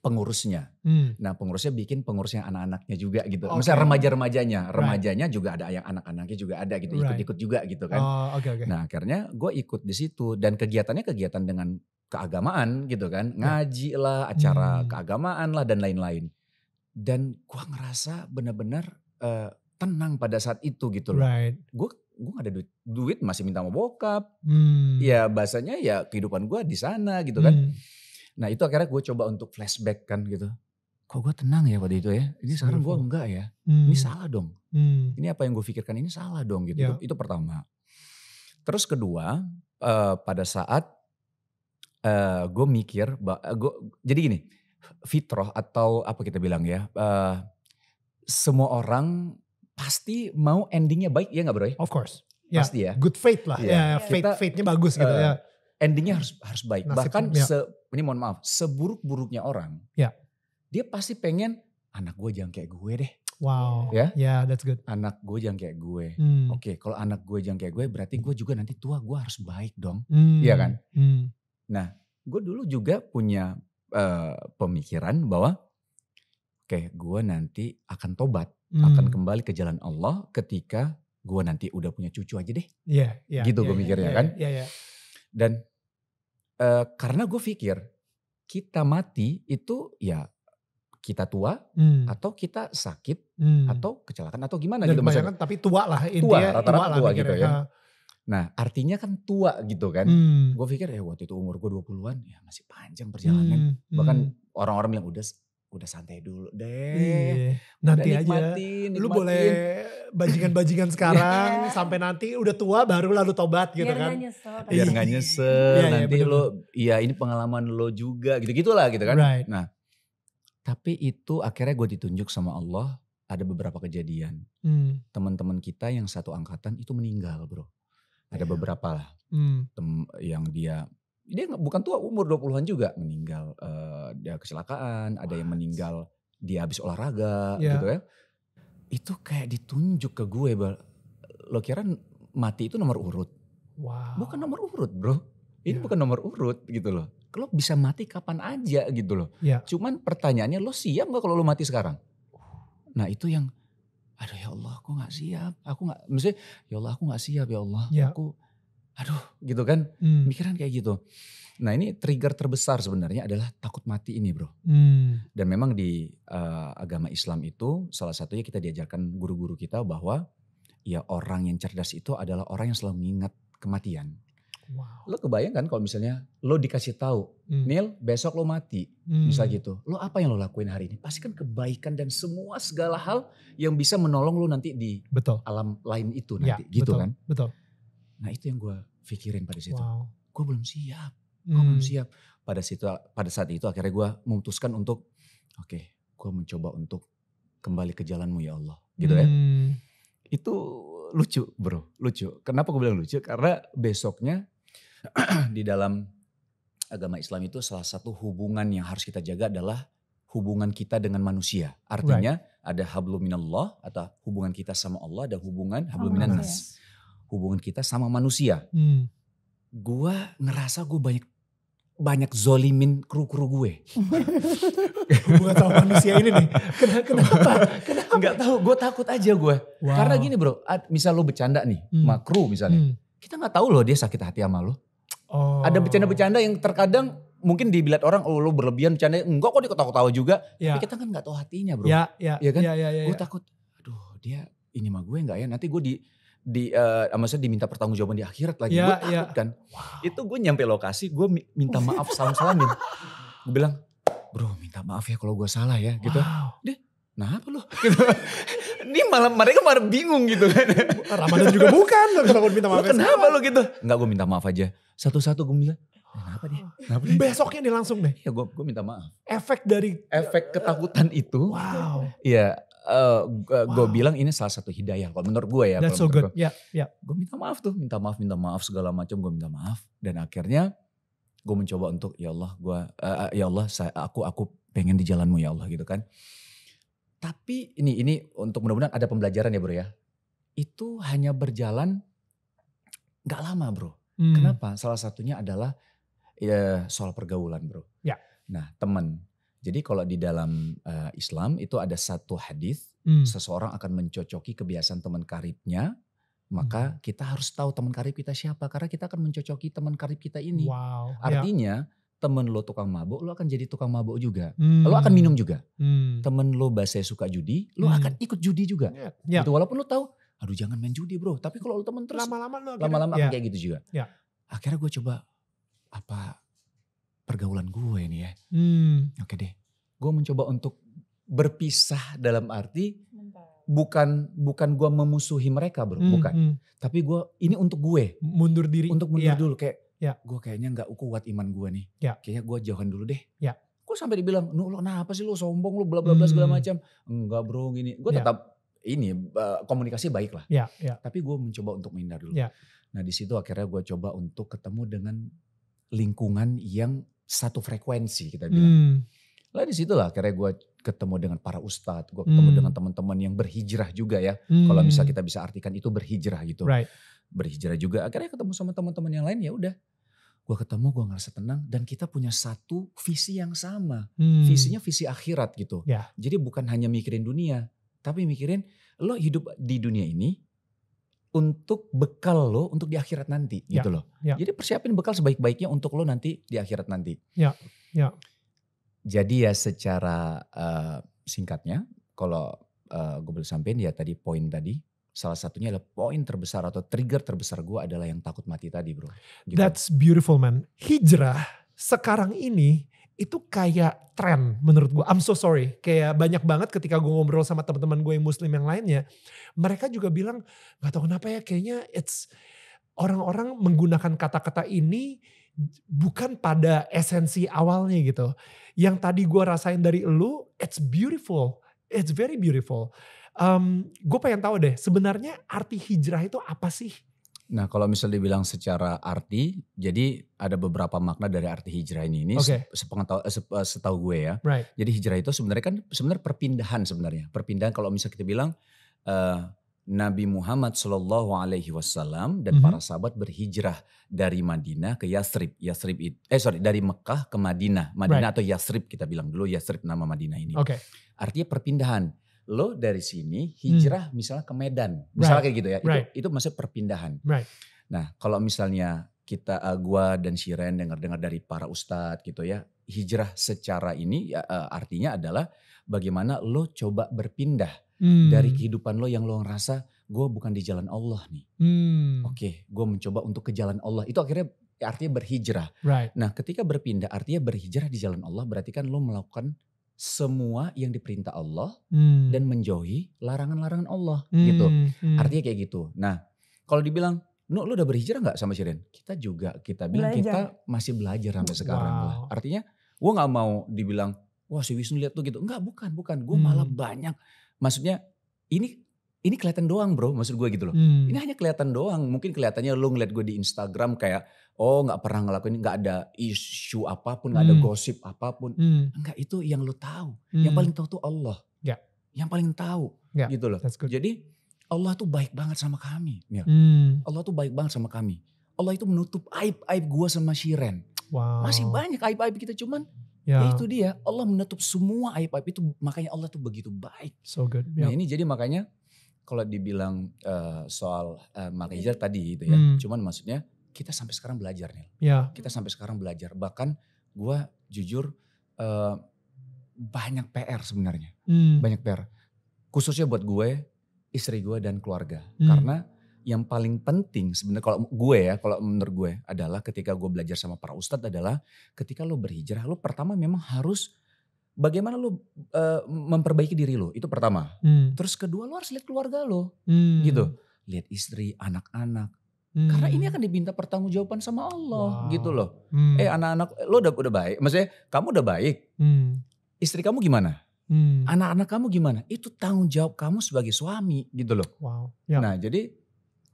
pengurusnya. Hmm. Nah pengurusnya bikin pengurusnya anak-anaknya juga gitu. Okay. Misalnya remaja-remajanya, remajanya right. juga ada yang anak-anaknya juga ada gitu, ikut-ikut right. juga gitu kan. Oh, okay, okay. Nah akhirnya gue ikut di situ dan kegiatannya kegiatan dengan keagamaan gitu kan, ya. ngaji lah, acara hmm. keagamaan lah dan lain-lain. Dan gue ngerasa benar-benar uh, tenang pada saat itu gitu loh. Right. Gue gue gak ada duit, duit masih minta sama bokap. Hmm. Ya bahasanya ya kehidupan gue di sana gitu kan. Hmm. Nah itu akhirnya gue coba untuk flashback kan gitu. Kok gue tenang ya pada itu ya? Ini sekarang gue enggak ya? Hmm. Ini salah dong. Hmm. Ini apa yang gue pikirkan ini salah dong gitu. Ya. Itu, itu pertama. Terus kedua uh, pada saat uh, eh, gue mikir, uh, gua, jadi gini fitroh atau apa kita bilang ya, uh, semua orang pasti mau endingnya baik ya nggak bro? Ya? Of course. Ya. pasti ya. Good faith lah. Iya. Ya, Yeah. ya. faith, faithnya bagus gitu uh, ya endingnya harus harus baik. Nasib, Bahkan ya. se, ini mohon maaf, seburuk-buruknya orang, ya. dia pasti pengen anak gue jangan kayak gue deh. Wow. Ya, yeah? yeah, that's good. Anak gue jangan kayak gue. Hmm. Oke, okay, kalau anak gue jangan kayak gue, berarti gue juga nanti tua gue harus baik dong, hmm. iya kan? Hmm. Nah, gue dulu juga punya uh, pemikiran bahwa, oke, okay, gue nanti akan tobat, hmm. akan kembali ke jalan Allah ketika gue nanti udah punya cucu aja deh. Iya, yeah, yeah, gitu yeah, gue yeah, mikirnya yeah, kan. Iya, yeah, Yeah. Dan uh, karena gue pikir kita mati itu ya kita tua hmm. atau kita sakit hmm. atau kecelakaan atau gimana Dan gitu maksudnya. Tapi tua lah intinya. Tua, rata-rata tua, tua gitu ya. Nah artinya kan tua gitu kan. Hmm. Gue pikir ya waktu itu umur gue 20-an ya masih panjang perjalanan. Hmm. Bahkan hmm. orang-orang bilang udah udah santai dulu iya, deh. Iya. Nanti nikmatin, aja. Nikmatin. Lu boleh bajingan-bajingan [LAUGHS] sekarang yeah. sampai nanti udah tua baru lalu tobat gitu Biar kan. Gak nyesel, Biar nggak nyesel. Iya, iya nanti iya, lo iya ini pengalaman lo juga gitu-gitulah gitu kan. Right. Nah, tapi itu akhirnya gue ditunjuk sama Allah ada beberapa kejadian. Hmm. Teman-teman kita yang satu angkatan itu meninggal, Bro. Ada yeah. beberapa lah. Hmm. Tem yang dia dia bukan tua umur 20-an juga meninggal uh, dia kecelakaan, ada yang meninggal dia habis olahraga yeah. gitu ya. Itu kayak ditunjuk ke gue, lo kira mati itu nomor urut. Wow. Bukan nomor urut, Bro. Ini yeah. bukan nomor urut gitu loh. Lo bisa mati kapan aja gitu loh. Yeah. Cuman pertanyaannya lo siap gak kalau lo mati sekarang? Nah, itu yang aduh ya Allah aku nggak siap. Aku nggak maksudnya ya Allah aku nggak siap ya Allah. Yeah. Aku aduh gitu kan hmm. pikiran kayak gitu nah ini trigger terbesar sebenarnya adalah takut mati ini bro hmm. dan memang di uh, agama Islam itu salah satunya kita diajarkan guru-guru kita bahwa ya orang yang cerdas itu adalah orang yang selalu mengingat kematian Wow. Lo kebayang kan kalau misalnya lo dikasih tahu, hmm. Neil besok lo mati, hmm. misal gitu. Lo apa yang lo lakuin hari ini? Pasti kan kebaikan dan semua segala hal yang bisa menolong lo nanti di betul. alam lain itu ya, nanti, ya, gitu betul, kan? Betul. Nah itu yang gue pikirin pada situ. Wow. Gue belum siap, gue hmm. belum siap. Pada situ, pada saat itu akhirnya gue memutuskan untuk, oke, okay, gue mencoba untuk kembali ke jalanmu ya Allah, gitu ya. hmm. ya. Itu lucu bro, lucu. Kenapa gue bilang lucu? Karena besoknya [CLEARS THROAT] di dalam agama Islam itu salah satu hubungan yang harus kita jaga adalah hubungan kita dengan manusia. Artinya right. ada minallah atau hubungan kita sama Allah ada hubungan habluminanas. Oh, yes hubungan kita sama manusia. Hmm. Gua ngerasa gue banyak banyak zolimin kru-kru gue. Gue tau manusia ini nih. Kenapa? Kenapa? Gak tau. Gue takut aja gue. Wow. Karena gini bro, misal lo bercanda nih, hmm. sama kru misalnya. Hmm. Kita nggak tahu loh dia sakit hati sama lo. Oh. Ada bercanda-bercanda yang terkadang mungkin dibilat orang oh lo berlebihan bercanda enggak kok dia ketawa-ketawa juga ya. tapi kita kan nggak tahu hatinya bro Iya, ya, ya iya kan ya, ya, ya, ya. gue takut aduh dia ini mah gue nggak ya nanti gue di di uh, maksudnya diminta pertanggungjawaban di akhirat lagi. Yeah, gue ya. takut yeah. kan. Wow. Itu gue nyampe lokasi, gue minta maaf salam-salamin. gue bilang, bro minta maaf ya kalau gue salah ya gitu. wow. gitu. deh, nah apa lo? [LAUGHS] Gitu. Ini malam mereka malah bingung gitu kan. Ramadan juga bukan, lo kenapa minta maaf. Lo kenapa lo gitu? Enggak gue minta maaf aja. Satu-satu gue bilang, Kenapa dia? Kenapa dia? Besoknya nih langsung deh. ya gue gue minta maaf. Efek dari efek ketakutan itu. Wow. Iya, Eh, eh, gue wow. bilang ini salah satu hidayah kalau menurut gue ya. That's so good. Gue, yeah, gue minta maaf tuh, minta maaf, minta maaf segala macam, gue minta maaf dan akhirnya gue mencoba untuk ya Allah, gue uh, eh, ya Allah, saya, aku aku pengen di jalanmu ya Allah gitu kan. Tapi ini ini untuk mudah-mudahan ada pembelajaran ya bro ya. Itu hanya berjalan nggak lama bro. Hmm. Kenapa? Salah satunya adalah ya, soal pergaulan bro. Ya. Nah teman jadi kalau di dalam uh, Islam itu ada satu hadis hmm. seseorang akan mencocoki kebiasaan teman karibnya, maka hmm. kita harus tahu teman karib kita siapa karena kita akan mencocoki teman karib kita ini. Wow. Ya. Artinya ya. temen lo tukang mabuk, lo akan jadi tukang mabuk juga. Hmm. Lo akan hmm. minum juga. Hmm. Temen lo bahasa suka judi, lo hmm. akan ikut judi juga. Ya, ya. Gitu walaupun lo tahu, aduh jangan main judi bro. Tapi kalau lo temen terus lama-lama lo lama-lama ya. kayak gitu juga. Ya. Akhirnya gue coba apa pergaulan gue ini ya. Hmm. Oke deh, gue mencoba untuk berpisah dalam arti bukan bukan gue memusuhi mereka bro, hmm, bukan. Hmm. Tapi gue ini untuk gue. Mundur diri. Untuk mundur ya. dulu kayak, ya. gue kayaknya gak kuat iman gue nih. Ya. Kayaknya gue jauhan dulu deh. Ya. Gue sampai dibilang, lu lo kenapa sih lo sombong lu bla bla bla segala hmm. macam. Enggak bro gini, gue ya. tetap ini komunikasi baik lah. Ya, ya. Tapi gue mencoba untuk menghindar dulu. Ya. Nah di situ akhirnya gue coba untuk ketemu dengan lingkungan yang satu frekuensi kita hmm. bilang. Hmm. Lah di lah akhirnya gue ketemu dengan para ustadz, gue ketemu hmm. dengan teman-teman yang berhijrah juga ya. Hmm. Kalau misal kita bisa artikan itu berhijrah gitu. Right. Berhijrah juga. Akhirnya ketemu sama teman-teman yang lain ya udah. Gue ketemu, gue ngerasa tenang dan kita punya satu visi yang sama. Hmm. Visinya visi akhirat gitu. Yeah. Jadi bukan hanya mikirin dunia, tapi mikirin lo hidup di dunia ini untuk bekal lo untuk di akhirat nanti ya, gitu loh. Ya. Jadi persiapin bekal sebaik-baiknya untuk lo nanti di akhirat nanti. Ya, ya. Jadi ya secara uh, singkatnya kalau uh, eh, gue boleh sampaikan ya tadi poin tadi salah satunya adalah poin terbesar atau trigger terbesar gue adalah yang takut mati tadi bro. Gitu. That's beautiful man. Hijrah sekarang ini itu kayak tren menurut gue. I'm so sorry. Kayak banyak banget ketika gue ngobrol sama teman-teman gue yang muslim yang lainnya. Mereka juga bilang, gak tau kenapa ya kayaknya it's orang-orang menggunakan kata-kata ini bukan pada esensi awalnya gitu. Yang tadi gue rasain dari lu, it's beautiful. It's very beautiful. Um, mmm, gue pengen tahu deh sebenarnya arti hijrah itu apa sih? Nah, kalau misal dibilang secara arti, jadi ada beberapa makna dari arti hijrah ini. Ini okay. Eh, eh, setahu gue ya. Right. Jadi hijrah itu sebenarnya kan sebenarnya perpindahan sebenarnya. Perpindahan kalau misal kita bilang uh, Nabi Muhammad Shallallahu Alaihi Wasallam dan mm -hmm. para sahabat berhijrah dari Madinah ke Yasrib. Yasrib itu, eh sorry dari Mekah ke Madinah. Madinah right. atau Yasrib kita bilang dulu Yasrib nama Madinah ini. Okay. Artinya perpindahan lo dari sini hmm. hijrah hmm. misalnya ke Medan, misalnya right. kayak gitu ya. Right. Itu, itu maksudnya perpindahan. Right. Nah kalau misalnya kita eh, gua dan Shiren dengar-dengar dari para ustadz gitu ya, hijrah secara ini ya, eh, artinya adalah bagaimana lo coba berpindah hmm. dari kehidupan lo yang lo ngerasa gue bukan di jalan Allah nih. Hmm. Oke, okay, gue mencoba untuk ke jalan Allah. Itu akhirnya artinya berhijrah. Right. Nah, ketika berpindah artinya berhijrah di jalan Allah berarti kan lo melakukan semua yang diperintah Allah hmm. dan menjauhi larangan-larangan Allah hmm. gitu. Hmm. Artinya kayak gitu. Nah, kalau dibilang Nu lu udah berhijrah nggak sama Shirin?" Kita juga kita bilang belajar. kita masih belajar sampai sekarang wow. lah. Artinya gua nggak mau dibilang wah si Wisnu lihat tuh gitu. Enggak bukan bukan. Gua hmm. malah banyak. Maksudnya ini ini kelihatan doang bro maksud gua gitu loh. Hmm. Ini hanya kelihatan doang. Mungkin kelihatannya lu ngeliat gue di Instagram kayak oh nggak pernah ngelakuin nggak ada isu apapun nggak hmm. ada gosip apapun hmm. enggak itu yang lo tahu hmm. yang paling tahu tuh Allah Ya. yang paling tahu Ya. gitu loh jadi Allah tuh baik banget sama kami ya. hmm. Allah tuh baik banget sama kami Allah itu menutup aib aib gua sama Shiren wow. masih banyak aib aib kita cuman Ya. ya itu dia Allah menutup semua aib aib itu makanya Allah tuh begitu baik. So good. Yep. Nah ya. ini jadi makanya kalau dibilang uh, soal uh, eh, makanya hmm. tadi gitu ya. Hmm. Cuman maksudnya kita sampai sekarang belajar nih. Ya. Kita sampai sekarang belajar. Bahkan gue jujur uh, banyak PR sebenarnya, hmm. banyak PR. Khususnya buat gue, istri gue dan keluarga. Hmm. Karena yang paling penting sebenarnya kalau gue ya, kalau menurut gue adalah ketika gue belajar sama para ustadz adalah ketika lo berhijrah, lo pertama memang harus bagaimana lo uh, memperbaiki diri lo itu pertama. Hmm. Terus kedua lo harus lihat keluarga lo, hmm. gitu, lihat istri, anak-anak Hmm. Karena ini akan diminta pertanggungjawaban sama Allah wow. gitu loh. Hmm. Eh anak-anak lo udah udah baik, maksudnya kamu udah baik. Hmm. Istri kamu gimana? anak hmm. Anak-anak kamu gimana? Itu tanggung jawab kamu sebagai suami gitu loh. Wow. Yep. Ya. Nah jadi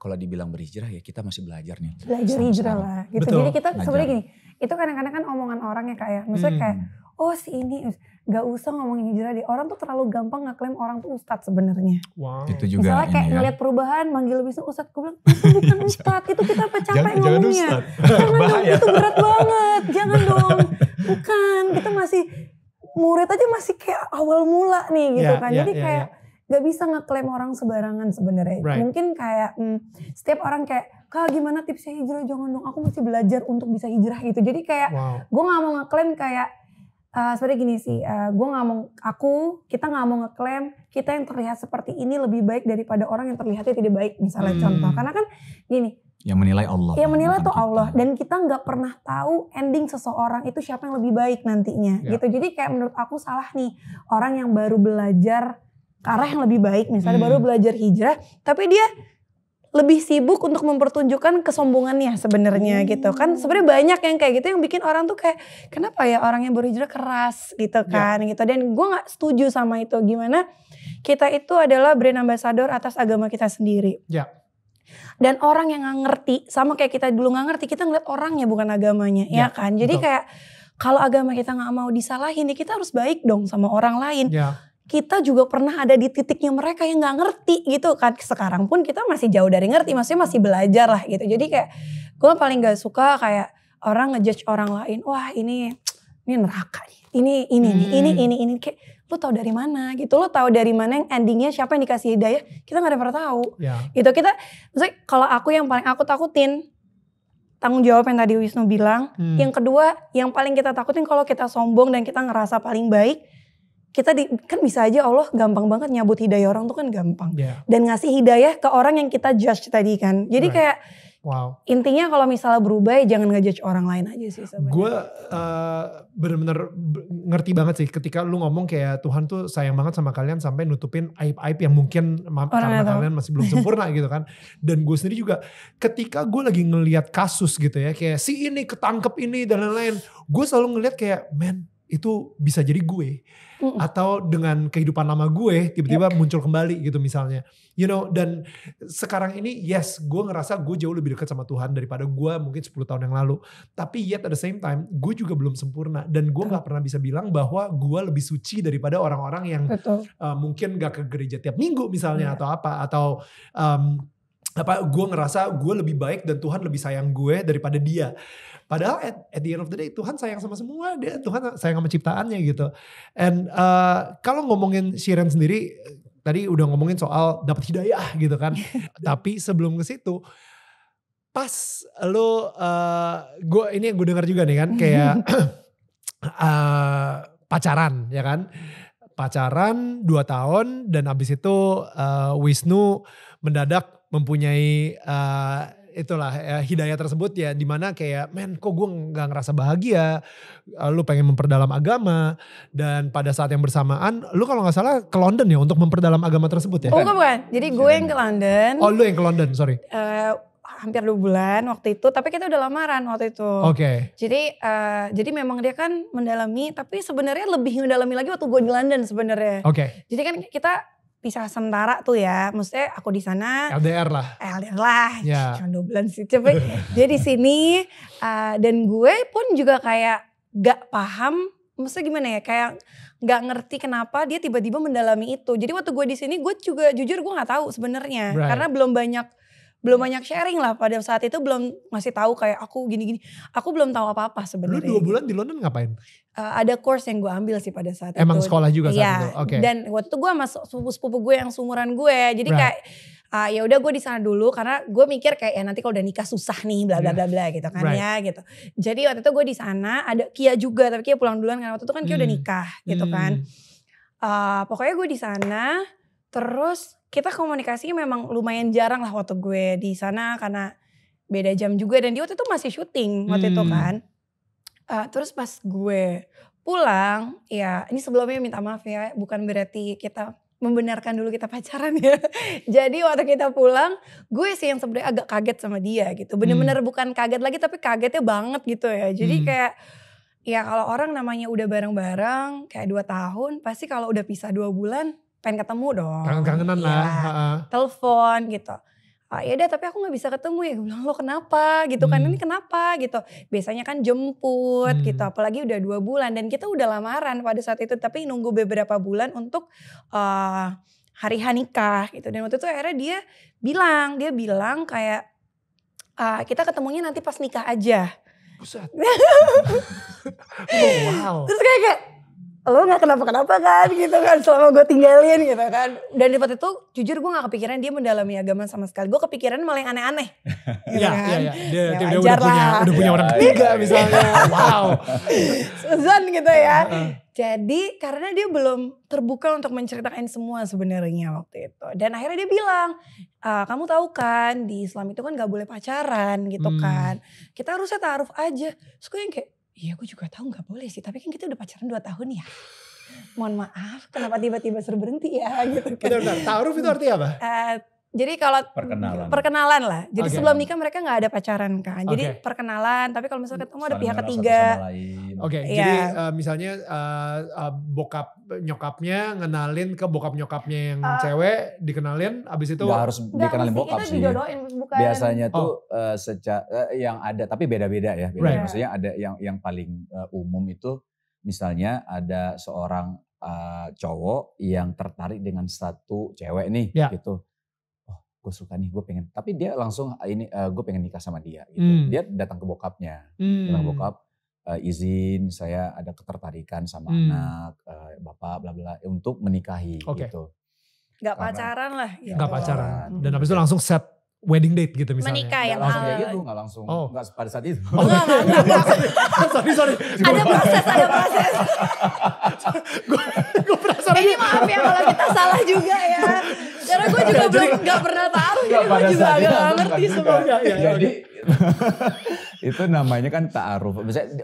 kalau dibilang berhijrah ya kita masih belajar nih. Belajar hijrah lah gitu. Jadi kita sebenarnya gini, itu kadang-kadang kan omongan orang ya kak ya. Maksudnya hmm. kayak oh si ini gak usah ngomongin hijrah deh. Orang tuh terlalu gampang ngaklaim orang tuh ustad sebenarnya. Wow. Itu juga Misalnya kayak ya. ngeliat perubahan, manggil bisa ustad. Gue bilang, itu [LAUGHS] bukan ustad. Itu kita apa capek jangan, ngomongnya. Jangan, ustad. [LAUGHS] jangan dong, itu berat banget. Jangan dong. Bukan, kita masih, murid aja masih kayak awal mula nih gitu yeah, kan. Ya, Jadi yeah, kayak, yeah gak bisa ngeklaim orang sebarangan sebenarnya. Right. Mungkin kayak hmm, setiap orang kayak kak gimana tipsnya hijrah jangan dong aku masih belajar untuk bisa hijrah gitu. Jadi kayak wow. gue nggak mau ngeklaim kayak Uh, sebenarnya gini sih, uh, eh, gue nggak mau aku kita nggak mau ngeklaim kita yang terlihat seperti ini lebih baik daripada orang yang terlihatnya tidak baik misalnya hmm. contoh, karena kan gini yang menilai Allah. Yang menilai tuh Allah dan kita nggak pernah tahu ending seseorang itu siapa yang lebih baik nantinya ya. gitu. Jadi kayak menurut aku salah nih orang yang baru belajar ke arah yang lebih baik misalnya hmm. baru belajar hijrah tapi dia lebih sibuk untuk mempertunjukkan kesombongannya sebenarnya hmm. gitu kan sebenarnya banyak yang kayak gitu yang bikin orang tuh kayak kenapa ya orang yang berhijrah keras gitu ya. kan yeah. gitu dan gue nggak setuju sama itu gimana kita itu adalah brand ambassador atas agama kita sendiri yeah. dan orang yang nggak ngerti sama kayak kita dulu nggak ngerti kita ngeliat orangnya bukan agamanya yeah. ya kan jadi Betul. kayak kalau agama kita nggak mau disalahin ya kita harus baik dong sama orang lain yeah kita juga pernah ada di titiknya mereka yang nggak ngerti gitu kan sekarang pun kita masih jauh dari ngerti maksudnya masih belajar lah gitu jadi kayak gue paling gak suka kayak orang ngejudge orang lain wah ini ini neraka nih ini ini hmm. ini ini ini kayak lu tau dari mana gitu lu tau dari mana yang endingnya siapa yang dikasih hidayah kita nggak ada pernah tahu ya. gitu kita maksudnya kalau aku yang paling aku takutin tanggung jawab yang tadi Wisnu bilang hmm. yang kedua yang paling kita takutin kalau kita sombong dan kita ngerasa paling baik kita di, kan bisa aja Allah gampang banget nyabut hidayah orang tuh kan gampang yeah. dan ngasih hidayah ke orang yang kita judge tadi kan jadi right. kayak wow intinya kalau misalnya berubah ya jangan ngejudge orang lain aja sih gue uh, bener-bener ngerti banget sih ketika lu ngomong kayak Tuhan tuh sayang banget sama kalian sampai nutupin aib-aib yang mungkin orang karena kalian masih belum sempurna gitu kan dan gue sendiri juga ketika gue lagi ngelihat kasus gitu ya kayak si ini ketangkep ini dan lain-lain gue selalu ngelihat kayak men itu bisa jadi gue mm. atau dengan kehidupan lama gue tiba-tiba yep. muncul kembali gitu misalnya you know dan sekarang ini yes gue ngerasa gue jauh lebih dekat sama Tuhan daripada gue mungkin 10 tahun yang lalu tapi yet at the same time gue juga belum sempurna dan gue nggak pernah bisa bilang bahwa gue lebih suci daripada orang-orang yang uh, mungkin gak ke gereja tiap minggu misalnya yeah. atau apa atau um, apa gue ngerasa gue lebih baik dan Tuhan lebih sayang gue daripada dia Padahal at, at the end of the day Tuhan sayang sama semua, dia Tuhan sayang sama ciptaannya gitu. And uh, kalau ngomongin Shiren sendiri tadi udah ngomongin soal dapat hidayah gitu kan. [LAUGHS] Tapi sebelum ke situ pas lo uh, gue ini yang gue dengar juga nih kan [LAUGHS] kayak [CLEARS THROAT] uh, pacaran ya kan pacaran 2 tahun dan abis itu uh, Wisnu mendadak mempunyai uh, itulah ya, hidayah tersebut ya dimana kayak men kok gue nggak ngerasa bahagia eh, lu pengen memperdalam agama dan pada saat yang bersamaan lu kalau nggak salah ke London ya untuk memperdalam agama tersebut ya oh bukan bukan jadi gue yang ke London oh lu yang ke London sorry uh, hampir dua bulan waktu itu tapi kita udah lamaran waktu itu oke okay. jadi uh, jadi memang dia kan mendalami tapi sebenarnya lebih mendalami lagi waktu gue di London sebenarnya oke okay. jadi kan kita pisah sementara tuh ya. Maksudnya aku di sana LDR lah. LDR lah. Ya. Cuma bulan sih. Coba [LAUGHS] dia di sini uh, dan gue pun juga kayak gak paham maksudnya gimana ya kayak gak ngerti kenapa dia tiba-tiba mendalami itu jadi waktu gue di sini gue juga jujur gue nggak tahu sebenarnya right. karena belum banyak belum banyak sharing lah pada saat itu belum masih tahu kayak aku gini-gini. Aku belum tahu apa-apa sebenarnya. Lu dua bulan di London ngapain? Uh, ada course yang gue ambil sih pada saat Emang itu. Emang sekolah juga saat ya, itu? Okay. Dan waktu itu gue masuk sepupu-sepupu gue yang seumuran gue. Jadi right. kayak uh, ya udah gue di sana dulu karena gue mikir kayak ya nanti kalau udah nikah susah nih bla bla bla bla gitu kan right. ya gitu. Jadi waktu itu gue di sana ada Kia juga tapi Kia pulang duluan karena waktu itu kan Kia hmm. udah nikah gitu kan. hmm. kan. Uh, pokoknya gue di sana terus kita komunikasi memang lumayan jarang lah waktu gue di sana karena beda jam juga dan dia waktu itu masih syuting waktu itu hmm. kan. Uh, terus pas gue pulang, ya ini sebelumnya minta maaf ya, bukan berarti kita membenarkan dulu kita pacaran ya. [LAUGHS] Jadi waktu kita pulang, gue sih yang sebenarnya agak kaget sama dia gitu. Bener-bener hmm. bukan kaget lagi tapi kagetnya banget gitu ya. Jadi hmm. kayak ya kalau orang namanya udah bareng-bareng kayak dua tahun, pasti kalau udah pisah dua bulan pengen ketemu dong. Kangen-kangenan ya, lah. Telepon gitu. Ah, ya udah tapi aku nggak bisa ketemu ya gue bilang lo kenapa gitu kan hmm. ini kenapa gitu biasanya kan jemput gitu. hmm. gitu apalagi udah dua bulan dan kita udah lamaran pada saat itu tapi nunggu beberapa bulan untuk uh, hari hanikah gitu dan waktu itu akhirnya dia bilang dia bilang kayak uh, kita ketemunya nanti pas nikah aja Buset. [LAUGHS] oh, wow. Terus kayak, kayak lo nggak kenapa kenapa kan gitu kan selama gue tinggalin gitu kan dan di itu jujur gue nggak kepikiran dia mendalami agama sama sekali gue kepikiran malah yang aneh-aneh [LAUGHS] Iya, iya, kan? iya, iya. Dia, ya udah punya udah punya ya, orang [LAUGHS] ketiga ya, misalnya [LAUGHS] wow Susan gitu ya jadi karena dia belum terbuka untuk menceritakan semua sebenarnya waktu itu dan akhirnya dia bilang ah, kamu tahu kan di Islam itu kan gak boleh pacaran gitu hmm. kan kita harusnya taruh aja terus gue yang kayak Iya gue juga tahu gak boleh sih, tapi kan kita udah pacaran 2 tahun ya. Mohon maaf, kenapa tiba-tiba suruh berhenti ya gitu kan. Bentar, bentar. Ta'aruf itu artinya apa? Uh, jadi kalau perkenalan, perkenalan lah. Jadi okay. sebelum nikah mereka nggak ada pacaran kan. Jadi perkenalan. Tapi kalau misalnya ketemu ada pihak ketiga. Oke. Okay, iya. yeah. Jadi uh, misalnya uh, uh, bokap nyokapnya ngenalin ke bokap nyokapnya yang uh, cewek dikenalin. Abis itu nggak harus dikenalin bokap sih. bukan. Biasanya oh. tuh uh, sejak uh, yang ada tapi beda-beda ya. Beda. Right. Iya. Maksudnya ada yang yang paling uh, umum itu misalnya ada seorang uh, cowok yang tertarik dengan satu cewek nih yeah. gitu gue suka nih gue pengen tapi dia langsung ah, ini uh, eh, gue pengen nikah sama dia gitu hmm. dia datang ke bokapnya hmm. bilang bokap uh, izin saya ada ketertarikan sama hmm. anak uh, bapak bla bla untuk menikahi okay. Gitu. gitu nggak pacaran lah gitu. nggak pacaran dan habis itu langsung set wedding date gitu misalnya. Menikah yang langsung kayak gitu, gak langsung. Oh. Gak pada saat itu. Oh enggak, enggak, enggak. [LAUGHS] sorry, sorry. Ada proses, ada proses. [LAUGHS] gue ini maaf ya kalau kita salah juga ya. Karena gue juga belum nggak pernah tahu. Iya, iya, jadi gue juga agak ngerti semuanya. Ya, jadi itu namanya kan ta'aruf.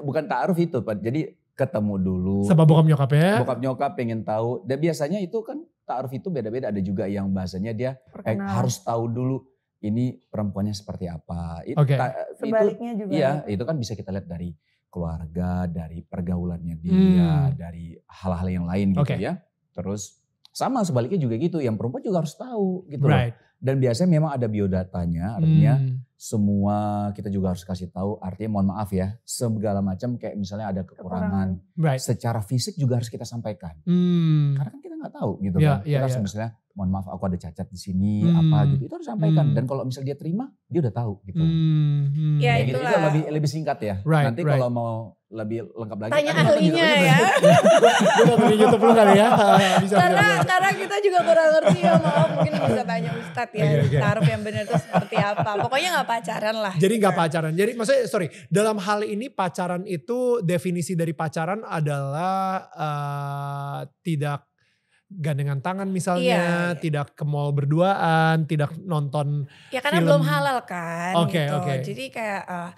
Bukan ta'aruf itu, Pak. Jadi ketemu dulu. Sama bokap nyokap ya? Bokap nyokap pengen tahu. Dan biasanya itu kan ta'aruf itu beda-beda. Ada juga yang bahasanya dia eh, harus tahu dulu ini perempuannya seperti apa. It, okay. ta, Sebaliknya itu, juga. Iya, gitu. itu kan bisa kita lihat dari keluarga, dari pergaulannya dia, hmm. dari hal-hal yang lain gitu ya. Terus sama sebaliknya juga gitu, yang perempuan juga harus tahu gitu right. loh. Dan biasanya memang ada biodatanya, artinya hmm. semua kita juga harus kasih tahu. Artinya mohon maaf ya, segala macam kayak misalnya ada kekurangan, Right. secara fisik juga harus kita sampaikan. Hmm. Karena kan kita nggak tahu gitu yeah, kan. Yeah, kita yeah. misalnya mohon maaf aku ada cacat di sini hmm. apa gitu itu harus sampaikan hmm. dan kalau misalnya dia terima dia udah tahu gitu hmm. Hmm. ya, ya gitu, itu lebih lebih singkat ya right, nanti right. kalau mau lebih lengkap lagi tanya ahlinya ya gue udah YouTube dulu kali ya [LAUGHS] karena bisa. karena kita juga kurang ngerti ya maaf mungkin bisa tanya Ustadz ya okay, okay. taruh yang benar itu seperti apa pokoknya nggak pacaran lah jadi nggak pacaran jadi maksudnya sorry dalam hal ini pacaran itu definisi dari pacaran adalah uh, tidak gandengan tangan misalnya, iya, tidak ke mall berduaan, tidak nonton Ya karena film. belum halal kan okay, gitu. Okay. Jadi kayak uh,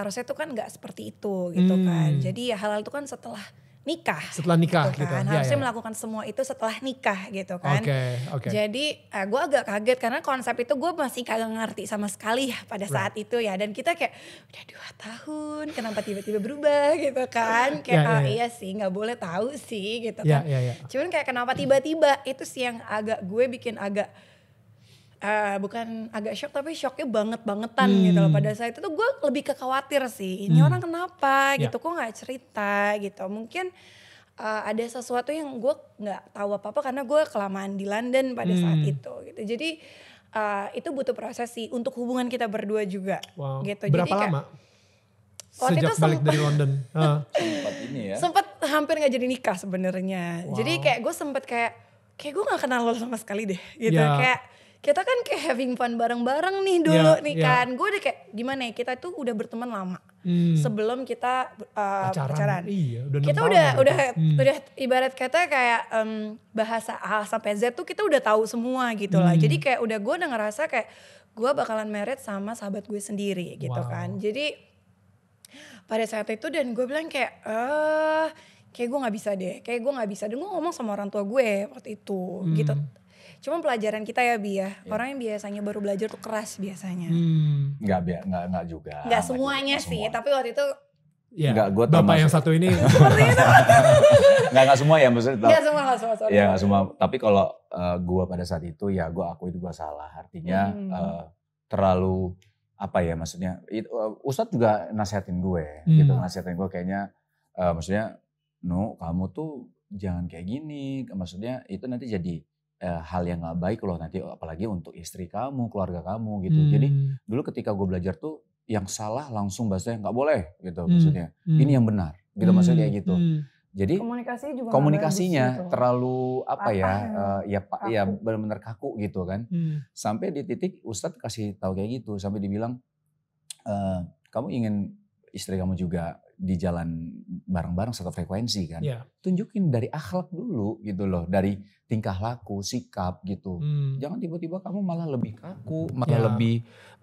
harusnya tuh kan gak seperti itu gitu hmm. kan. Jadi ya halal itu kan setelah nikah. Setelah nikah gitu, gitu. kan. Gitu. Harusnya ya, ya. melakukan semua itu setelah nikah gitu kan. Oke, okay, oke. Okay. Jadi uh, eh, gue agak kaget karena konsep itu gue masih kagak ngerti sama sekali ya pada saat right. itu ya. Dan kita kayak udah dua tahun kenapa tiba-tiba berubah gitu kan. [LAUGHS] Kayak yeah, oh, yeah, yeah. iya sih nggak boleh tahu sih gitu yeah, kan. Yeah, yeah. Cuman kayak kenapa tiba-tiba itu sih yang agak gue bikin agak uh, bukan agak shock tapi shocknya banget bangetan hmm. gitu loh pada saat itu gue lebih kekhawatir sih ini hmm. orang kenapa ya. gitu yeah. kok nggak cerita gitu mungkin uh, ada sesuatu yang gue nggak tahu apa apa karena gue kelamaan di London pada hmm. saat itu gitu jadi uh, itu butuh proses sih untuk hubungan kita berdua juga wow. gitu berapa jadi kayak, lama Waktu Sejak itu balik sempet, dari London. Uh. [LAUGHS] sempat ya. hampir gak jadi nikah sebenarnya. Wow. Jadi kayak gue sempat kayak kayak gue gak kenal lo sama sekali deh gitu yeah. kayak kita kan kayak having fun bareng-bareng nih dulu yeah, nih yeah. kan. Gue udah kayak gimana ya kita tuh udah berteman lama. Hmm. Sebelum kita uh, pacaran. pacaran. Iya, udah kita udah tahun udah hmm. udah ibarat kata kayak um, bahasa A sampai Z tuh kita udah tahu semua gitu hmm. lah. Jadi kayak udah gue udah ngerasa kayak gue bakalan married sama sahabat gue sendiri gitu wow. kan. Jadi pada saat itu dan gue bilang kayak eh kayak gue nggak bisa deh, kayak gue nggak bisa. Dan gue ngomong sama orang tua gue waktu itu gitu. hmm. gitu Cuma pelajaran kita ya Bi ya. Yeah. Orang yang biasanya baru belajar tuh keras biasanya. Hmm. Gak, nggak nggak juga. Gak semuanya gak sih, semua. tapi waktu itu Ya, enggak, gua Bapak termasuk. yang satu ini. enggak, [LAUGHS] enggak semua ya maksudnya. Enggak semua, enggak semua. Sorry. Ya, enggak semua. Tapi kalau uh, gua pada saat itu ya gua aku itu gua salah. Artinya hmm. uh, terlalu apa ya maksudnya Itu uh, eh, Ustadz juga nasihatin gue hmm. gitu nasihatin gue kayaknya uh, maksudnya no kamu tuh jangan kayak gini maksudnya itu nanti jadi Eh, hal yang nggak baik loh nanti oh, apalagi untuk istri kamu, keluarga kamu gitu. Hmm. Jadi dulu ketika gue belajar tuh yang salah langsung bahasanya nggak boleh gitu hmm. maksudnya. Hmm. Ini yang benar gitu hmm. maksudnya gitu. Hmm. Jadi komunikasi juga komunikasinya juga gitu. terlalu apa ya, eh, ya pak ya, benar-benar kaku gitu kan. Hmm. Sampai di titik Ustadz kasih tahu kayak gitu sampai dibilang e, kamu ingin istri kamu juga di jalan bareng-bareng satu frekuensi kan. Yeah. Tunjukin dari akhlak dulu gitu loh, dari tingkah laku, sikap gitu. Hmm. Jangan tiba-tiba kamu malah lebih kaku, malah yeah. lebih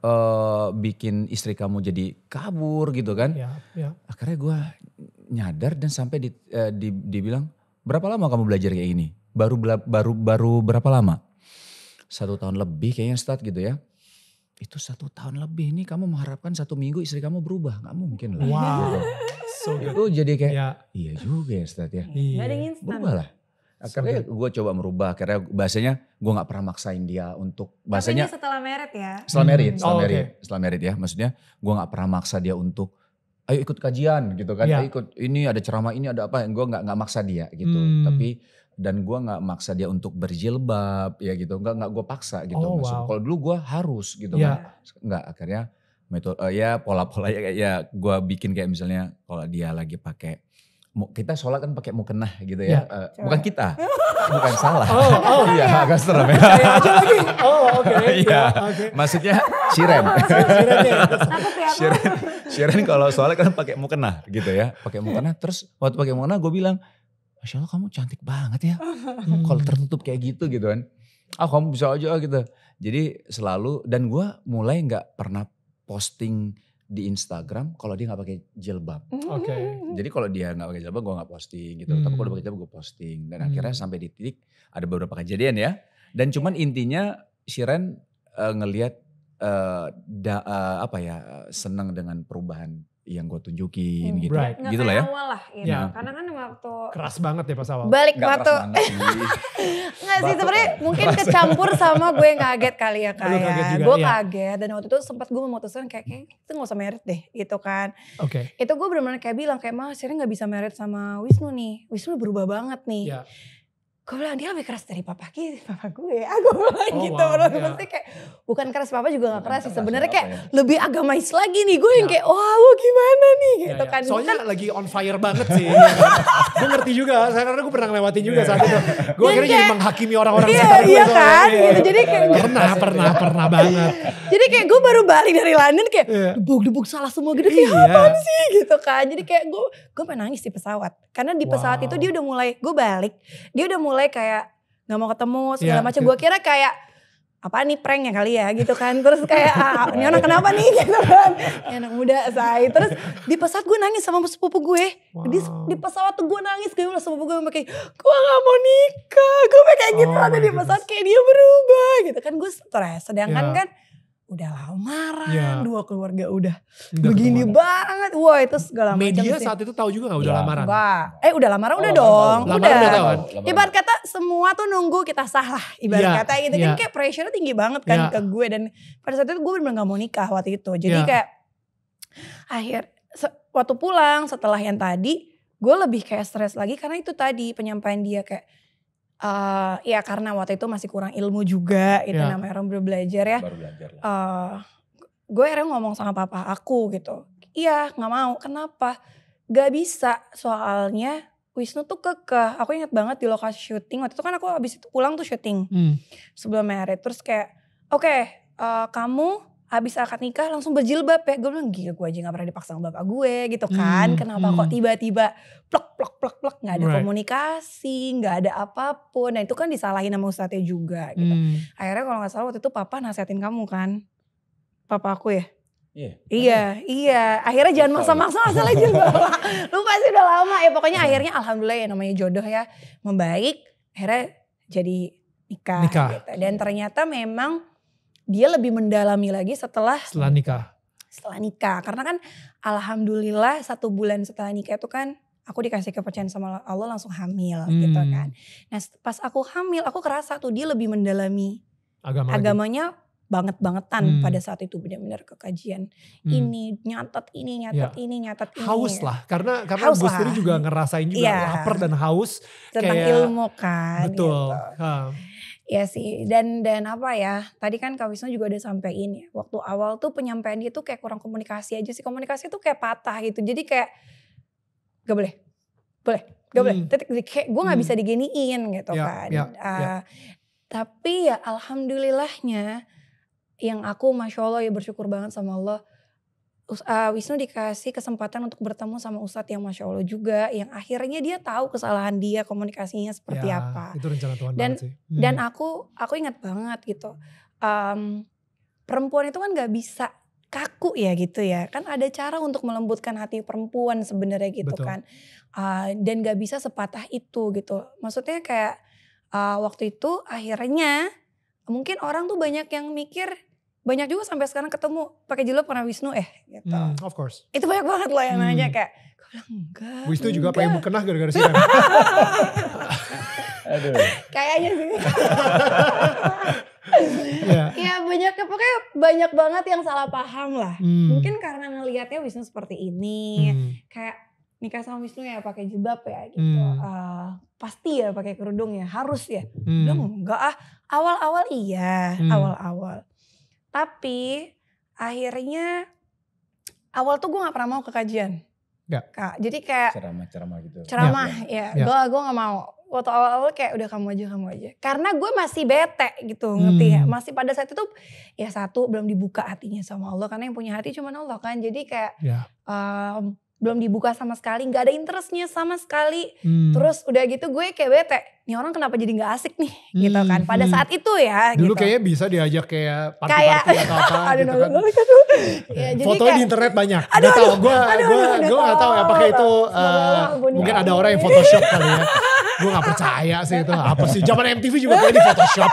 uh, bikin istri kamu jadi kabur gitu kan. Yeah. Yeah. Akhirnya gue nyadar dan sampai di, uh, di, dibilang berapa lama kamu belajar kayak ini? Baru baru baru berapa lama? Satu tahun lebih kayaknya start gitu ya itu satu tahun lebih nih kamu mengharapkan satu minggu istri kamu berubah nggak mungkin lah. Wow. [LAUGHS] so itu jadi kayak ya. iya juga ya Ustaz ya. Iya. Berubah lah. Akhirnya so gue coba merubah. karena bahasanya gue nggak pernah maksain dia untuk bahasanya. Tapi setelah merit ya. Setelah merit, hmm. setelah oh, okay. setelah merit ya. Maksudnya gue nggak pernah maksa dia untuk ayo ikut kajian gitu kan. Ya. Ayo ikut ini ada ceramah ini ada apa. Gue nggak nggak maksa dia gitu. Hmm. Tapi dan gue nggak maksa dia untuk berjilbab ya gitu nggak nggak gue paksa gitu oh, wow. kalau dulu gue harus gitu yeah. kan nggak akhirnya metode uh, ya pola-pola ya, ya gue bikin kayak misalnya kalau dia lagi pakai kita sholat kan pakai mukena gitu ya, ya. bukan kita bukan salah oh, oh [LAUGHS] iya ya. agak serem ya aja lagi oh oke [LAUGHS] iya ya, maksudnya [LAUGHS] siren ya. Ya, siren siren kalau sholat kan pakai mukena gitu ya pakai mukena terus waktu pakai mukena gue bilang Masya Allah kamu cantik banget ya. [LAUGHS] Hmm, kalau tertutup kayak gitu gitu kan. Ah oh, kamu bisa aja ah, gitu. Jadi selalu dan gue mulai gak pernah posting di Instagram kalau dia nggak pakai jilbab. Oke. Okay. [LAUGHS] Jadi kalau dia nggak pakai jilbab gue nggak posting gitu. Hmm. Tapi kalau hmm. pakai jilbab gue posting. Dan hmm. akhirnya sampai di titik ada beberapa kejadian ya. Dan cuman intinya Shiren uh, ngelihat uh, uh, apa ya seneng dengan perubahan yang gue tunjukin hmm, gitu right. gitu lah ya awal lah gitu. ya. karena kan waktu keras banget ya pas awal balik gak batu [LAUGHS] nggak sih sebenarnya kan. mungkin keras. kecampur sama gue yang kaget kali ya kayak ya. gue ya. kaget dan waktu itu sempat gue memutuskan kayak kayak itu nggak usah merit deh gitu kan oke okay. itu gue benar-benar kayak bilang kayak mah akhirnya nggak bisa merit sama Wisnu nih Wisnu berubah banget nih yeah gue bilang dia lebih keras dari papa gitu, [LAUGHS] papa gue aku ah, bilang oh, gitu wow, yeah. Iya. kayak bukan keras papa juga gak keras sebenarnya kayak ya. lebih agamais lagi nih gue yang iya. kayak kayak wow gimana nih ya, gitu iya, kan soalnya kan, lagi on fire banget sih [LAUGHS] gue ngerti juga saya karena gue pernah ngelewatin juga saat itu gue akhirnya kayak, jadi menghakimi orang-orang iya, sekitar gue iya kan iya, gitu jadi kayak pernah [LAUGHS] pernah pernah banget jadi kayak gue baru balik dari London kayak debuk-debuk salah semua gitu kayak iya. sih gitu kan jadi kayak gue gue pengen nangis di pesawat karena di pesawat wow. itu dia udah mulai gue balik, dia udah mulai kayak nggak mau ketemu segala yeah. macam. Iya. Gue kira kayak apa nih prank ya kali ya gitu kan terus kayak ah, [LAUGHS] ini anak kenapa nih [LAUGHS] gitu kan ya, anak muda say terus di pesawat gue nangis sama sepupu gue wow. Oh, gitu, di, di pesawat tuh gue nangis gue sama sepupu gue kayak gue gak mau nikah gue kayak gitu oh di pesawat kayak dia berubah gitu kan gue stres sedangkan yeah. kan udah lamaran, ya. dua keluarga udah, udah begini banget. Wah, itu segala macam Media saat itu tahu juga gak udah ya, lamaran? Enggak. Eh, udah lamaran oh, udah lamaran dong. Lamaran udah. udah kan? Lamaran. Ibarat kata semua tuh nunggu kita sah lah Ibarat ya. kata gitu ya. kan kayak pressure tinggi banget kan ya. ke gue dan pada saat itu gue benar gak mau nikah waktu itu. Jadi ya. kayak akhir waktu pulang setelah yang tadi gue lebih kayak stres lagi karena itu tadi penyampaian dia kayak uh, ya karena waktu itu masih kurang ilmu juga itu yeah. namanya orang baru belajar ya baru belajar Uh, gue akhirnya ngomong sama papa aku gitu iya nggak mau kenapa gak bisa soalnya Wisnu tuh kekeh aku inget banget di lokasi syuting waktu itu kan aku habis itu pulang tuh syuting hmm. sebelum married. terus kayak oke okay, uh, eh, kamu habis akad nikah langsung berjilbab ya. Gue bilang gila gue aja gak pernah dipaksa sama bapak gue gitu kan. Hmm, Kenapa hmm. kok tiba-tiba plek plek plek plek gak ada right. komunikasi, gak ada apapun. Nah itu kan disalahin sama ustadznya juga gitu. Hmm. Akhirnya kalau gak salah waktu itu papa nasihatin kamu kan. Papa aku ya. Yeah. Iya, iya, iya. Akhirnya jangan maksa-maksa masalah [LAUGHS] jilbab. Lupa sih udah lama ya. Pokoknya iya. akhirnya alhamdulillah ya namanya jodoh ya membaik. Akhirnya jadi nikah. nikah. Gitu. Dan ternyata memang dia lebih mendalami lagi setelah setelah nikah. Setelah nikah. Karena kan alhamdulillah satu bulan setelah nikah itu kan aku dikasih kepercayaan sama Allah langsung hamil hmm. gitu kan. Nah, pas aku hamil aku kerasa tuh dia lebih mendalami Agama agamanya lagi. banget bangetan hmm. pada saat itu benar-benar kekajian hmm. ini nyatat ini nyatet ya. ini nyatet ini haus lah karena karena gue sendiri juga ngerasain juga ya. lapar dan haus tentang kayak, ilmu kan betul gitu. Iya sih, dan dan apa ya? Tadi kan Kak Wisnu juga udah sampein ya. Waktu awal tuh penyampaian itu kayak kurang komunikasi aja sih. Komunikasi tuh kayak patah gitu. Jadi kayak gak boleh, boleh, gak hmm. boleh. Titik, kayak gue nggak hmm. bisa diginiin gitu ya, kan. Ya, uh, ya. Tapi ya alhamdulillahnya yang aku masya Allah ya bersyukur banget sama Allah uh, Wisnu dikasih kesempatan untuk bertemu sama Ustadz yang masya Allah juga, yang akhirnya dia tahu kesalahan dia komunikasinya seperti ya, apa. Itu rencana Tuhan dan, sih. Hmm. Dan aku aku ingat banget gitu, um, perempuan itu kan gak bisa kaku ya gitu ya, kan ada cara untuk melembutkan hati perempuan sebenarnya gitu Betul. kan, uh, dan gak bisa sepatah itu gitu. Maksudnya kayak uh, waktu itu akhirnya mungkin orang tuh banyak yang mikir banyak juga sampai sekarang ketemu pakai jilbab karena Wisnu eh gitu. Mm, of course. Itu banyak banget loh yang mm. nanya kayak gue enggak. Wisnu juga juga pakai mukena gara-gara sih. Aduh. Kayaknya sih. yeah. Ya, banyak pokoknya banyak banget yang salah paham lah. Mm. Mungkin karena ngelihatnya Wisnu seperti ini, mm. kayak nikah sama Wisnu ya pakai jilbab ya gitu. Mm. Uh, pasti ya pakai kerudung ya, harus ya. Mm. Udah enggak ah, awal-awal iya, awal Awal -awal tapi akhirnya awal tuh gue nggak pernah mau ke kajian. Gak. Kak, jadi kayak ceramah-ceramah gitu. Ceramah, iya. iya. ya. Gue ya. gue gak mau. Waktu awal-awal kayak udah kamu aja, kamu aja. Karena gue masih bete gitu, hmm. ngerti ya. Hmm. Masih pada saat itu ya satu belum dibuka hatinya sama Allah karena yang punya hati cuma Allah kan. Jadi kayak ya. um, belum dibuka sama sekali, nggak ada interestnya sama sekali. Hmm. Terus udah gitu gue kayak bete, nih orang kenapa jadi nggak asik nih, hmm. gitu kan. Pada hmm. saat itu ya. Dulu gitu. kayaknya bisa diajak kayak party-party atau apa aduh, gitu kan. Aduh, aduh. ya, jadi Fotonya kayak, di internet banyak. Aduh, gak tau, gue gue gue nggak tahu apakah itu uh, mungkin ada orang yang Photoshop kali ya gue gak percaya sih itu apa sih. Zaman MTV juga gue di Photoshop.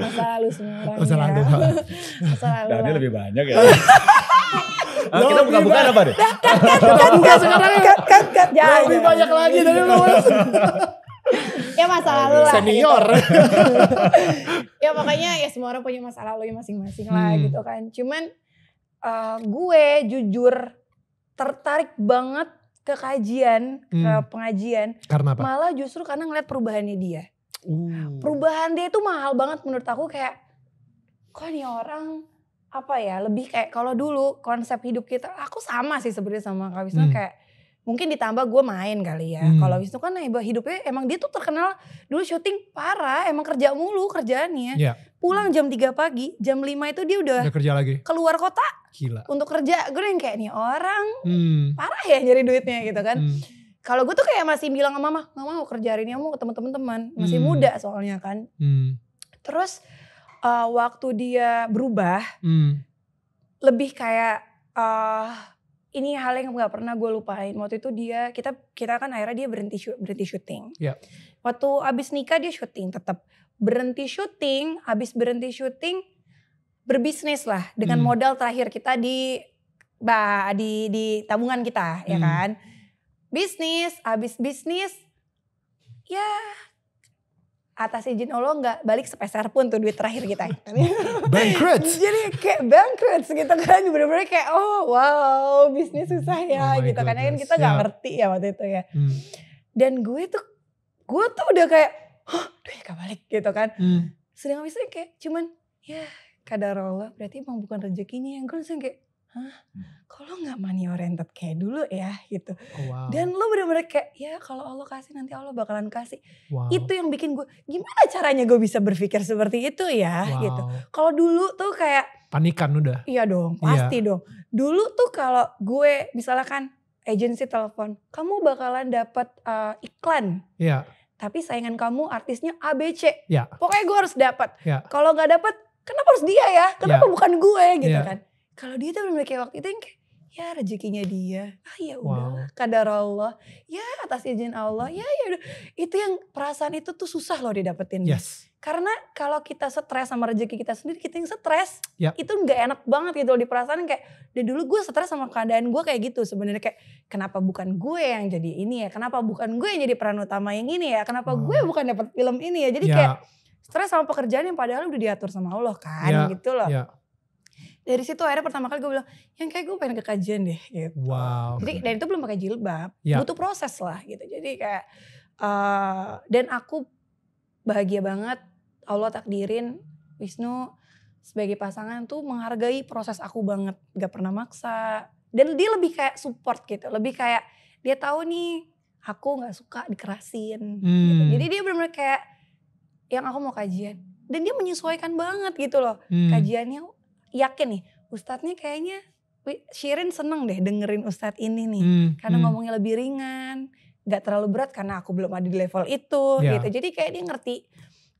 Masa lalu semua orang. Masa lalu. Ya. Masa lebih banyak ya. Nah, kita buka-buka apa deh? kat, kat, sekarang. kat, kat, cut. Lebih banyak lagi dari lu. ya masa lalu lah senior gitu. ya makanya ya semua orang punya masa lalu masing-masing hmm. lah gitu kan cuman uh, gue jujur tertarik banget ke kajian, hmm. ke pengajian. Karena apa? Malah justru karena ngeliat perubahannya dia. Uh. Perubahan dia itu mahal banget menurut aku kayak kok nih orang apa ya lebih kayak kalau dulu konsep hidup kita aku sama sih sebenarnya sama Kak Wisnu hmm. kayak mungkin ditambah gue main kali ya. Hmm. Kalau Wisnu kan hidupnya emang dia tuh terkenal dulu syuting parah, emang kerja mulu kerjaannya. ya Pulang jam 3 pagi, jam 5 itu dia udah, udah kerja lagi. keluar kota. Gila. Untuk kerja, gue yang kayak nih orang hmm. parah ya nyari duitnya gitu kan. Hmm. Kalau gue tuh kayak masih bilang sama mama, nggak mau kerja hari ini, mau ketemu temen teman masih hmm. muda soalnya kan. Hmm. Terus uh, waktu dia berubah, hmm. lebih kayak uh, ini hal yang nggak pernah gue lupain. Waktu itu dia kita kita kan akhirnya dia berhenti berhenti syuting. Yeah. Waktu abis nikah dia syuting tetap berhenti syuting, abis berhenti syuting berbisnis lah dengan hmm. modal terakhir kita di bah, di di tabungan kita ya hmm. ya kan. Bisnis, abis bisnis ya atas izin Allah nggak balik sepeser pun tuh duit terakhir kita. [LAUGHS] bankrupt. Jadi kayak bankrupt gitu kan bener-bener kayak oh wow bisnis susah ya oh gitu kan, kan kita nggak yeah. ngerti ya waktu itu ya. Hmm. Dan gue tuh gue tuh udah kayak oh duit gak balik gitu kan. Hmm. Sedangkan misalnya kayak cuman ya kadar Allah berarti emang bukan rezekinya yang gue langsung kayak hah hmm. kalau gak money oriented kayak dulu ya gitu oh, wow. dan lo bener-bener kayak ya kalau Allah kasih nanti Allah bakalan kasih wow. itu yang bikin gue gimana caranya gue bisa berpikir seperti itu ya gitu? wow. gitu kalau dulu tuh kayak panikan udah iya dong iya. pasti iya. dong dulu tuh kalau gue misalnya kan agency telepon kamu bakalan dapat uh, eh, iklan iya tapi saingan kamu artisnya ABC. Iya. Pokoknya gue harus dapat. Iya. Kalau nggak dapat, kenapa harus dia ya? Kenapa iya. bukan gue gitu iya. kan? Kalau dia tuh benar kayak waktu itu yang kayak ya rezekinya dia. Ah ya udah, wow. kadar Allah. Ya atas izin Allah. Ya ya udah. Itu yang perasaan itu tuh susah loh didapetin. Yes. Karena kalau kita stres sama rezeki kita sendiri, kita yang stres. Yep. Ya. Itu nggak enak banget gitu loh di perasaan kayak dari dulu gue stres sama keadaan gue kayak gitu sebenarnya kayak kenapa bukan gue yang jadi ini ya? Kenapa bukan gue yang jadi peran utama yang ini ya? Kenapa hmm. gue bukan dapat film ini ya? Jadi yeah. kayak stres sama pekerjaan yang padahal udah diatur sama Allah kan yeah. gitu loh. Yeah dari situ akhirnya pertama kali gue bilang yang kayak gue pengen ke kajian deh gitu. Wow. Jadi dan itu belum pakai jilbab, yeah. butuh proses lah gitu. Jadi kayak uh, dan aku bahagia banget Allah takdirin Wisnu sebagai pasangan tuh menghargai proses aku banget, gak pernah maksa. Dan dia lebih kayak support gitu, lebih kayak dia tahu nih aku nggak suka dikerasin. Gitu. Hmm. Gitu. Jadi dia benar-benar kayak yang aku mau kajian dan dia menyesuaikan banget gitu loh. Hmm. Kajiannya yakin nih ustadznya kayaknya Shirin seneng deh dengerin ustadz ini nih hmm, karena hmm. ngomongnya lebih ringan nggak terlalu berat karena aku belum ada di level itu ya. gitu jadi kayak dia ngerti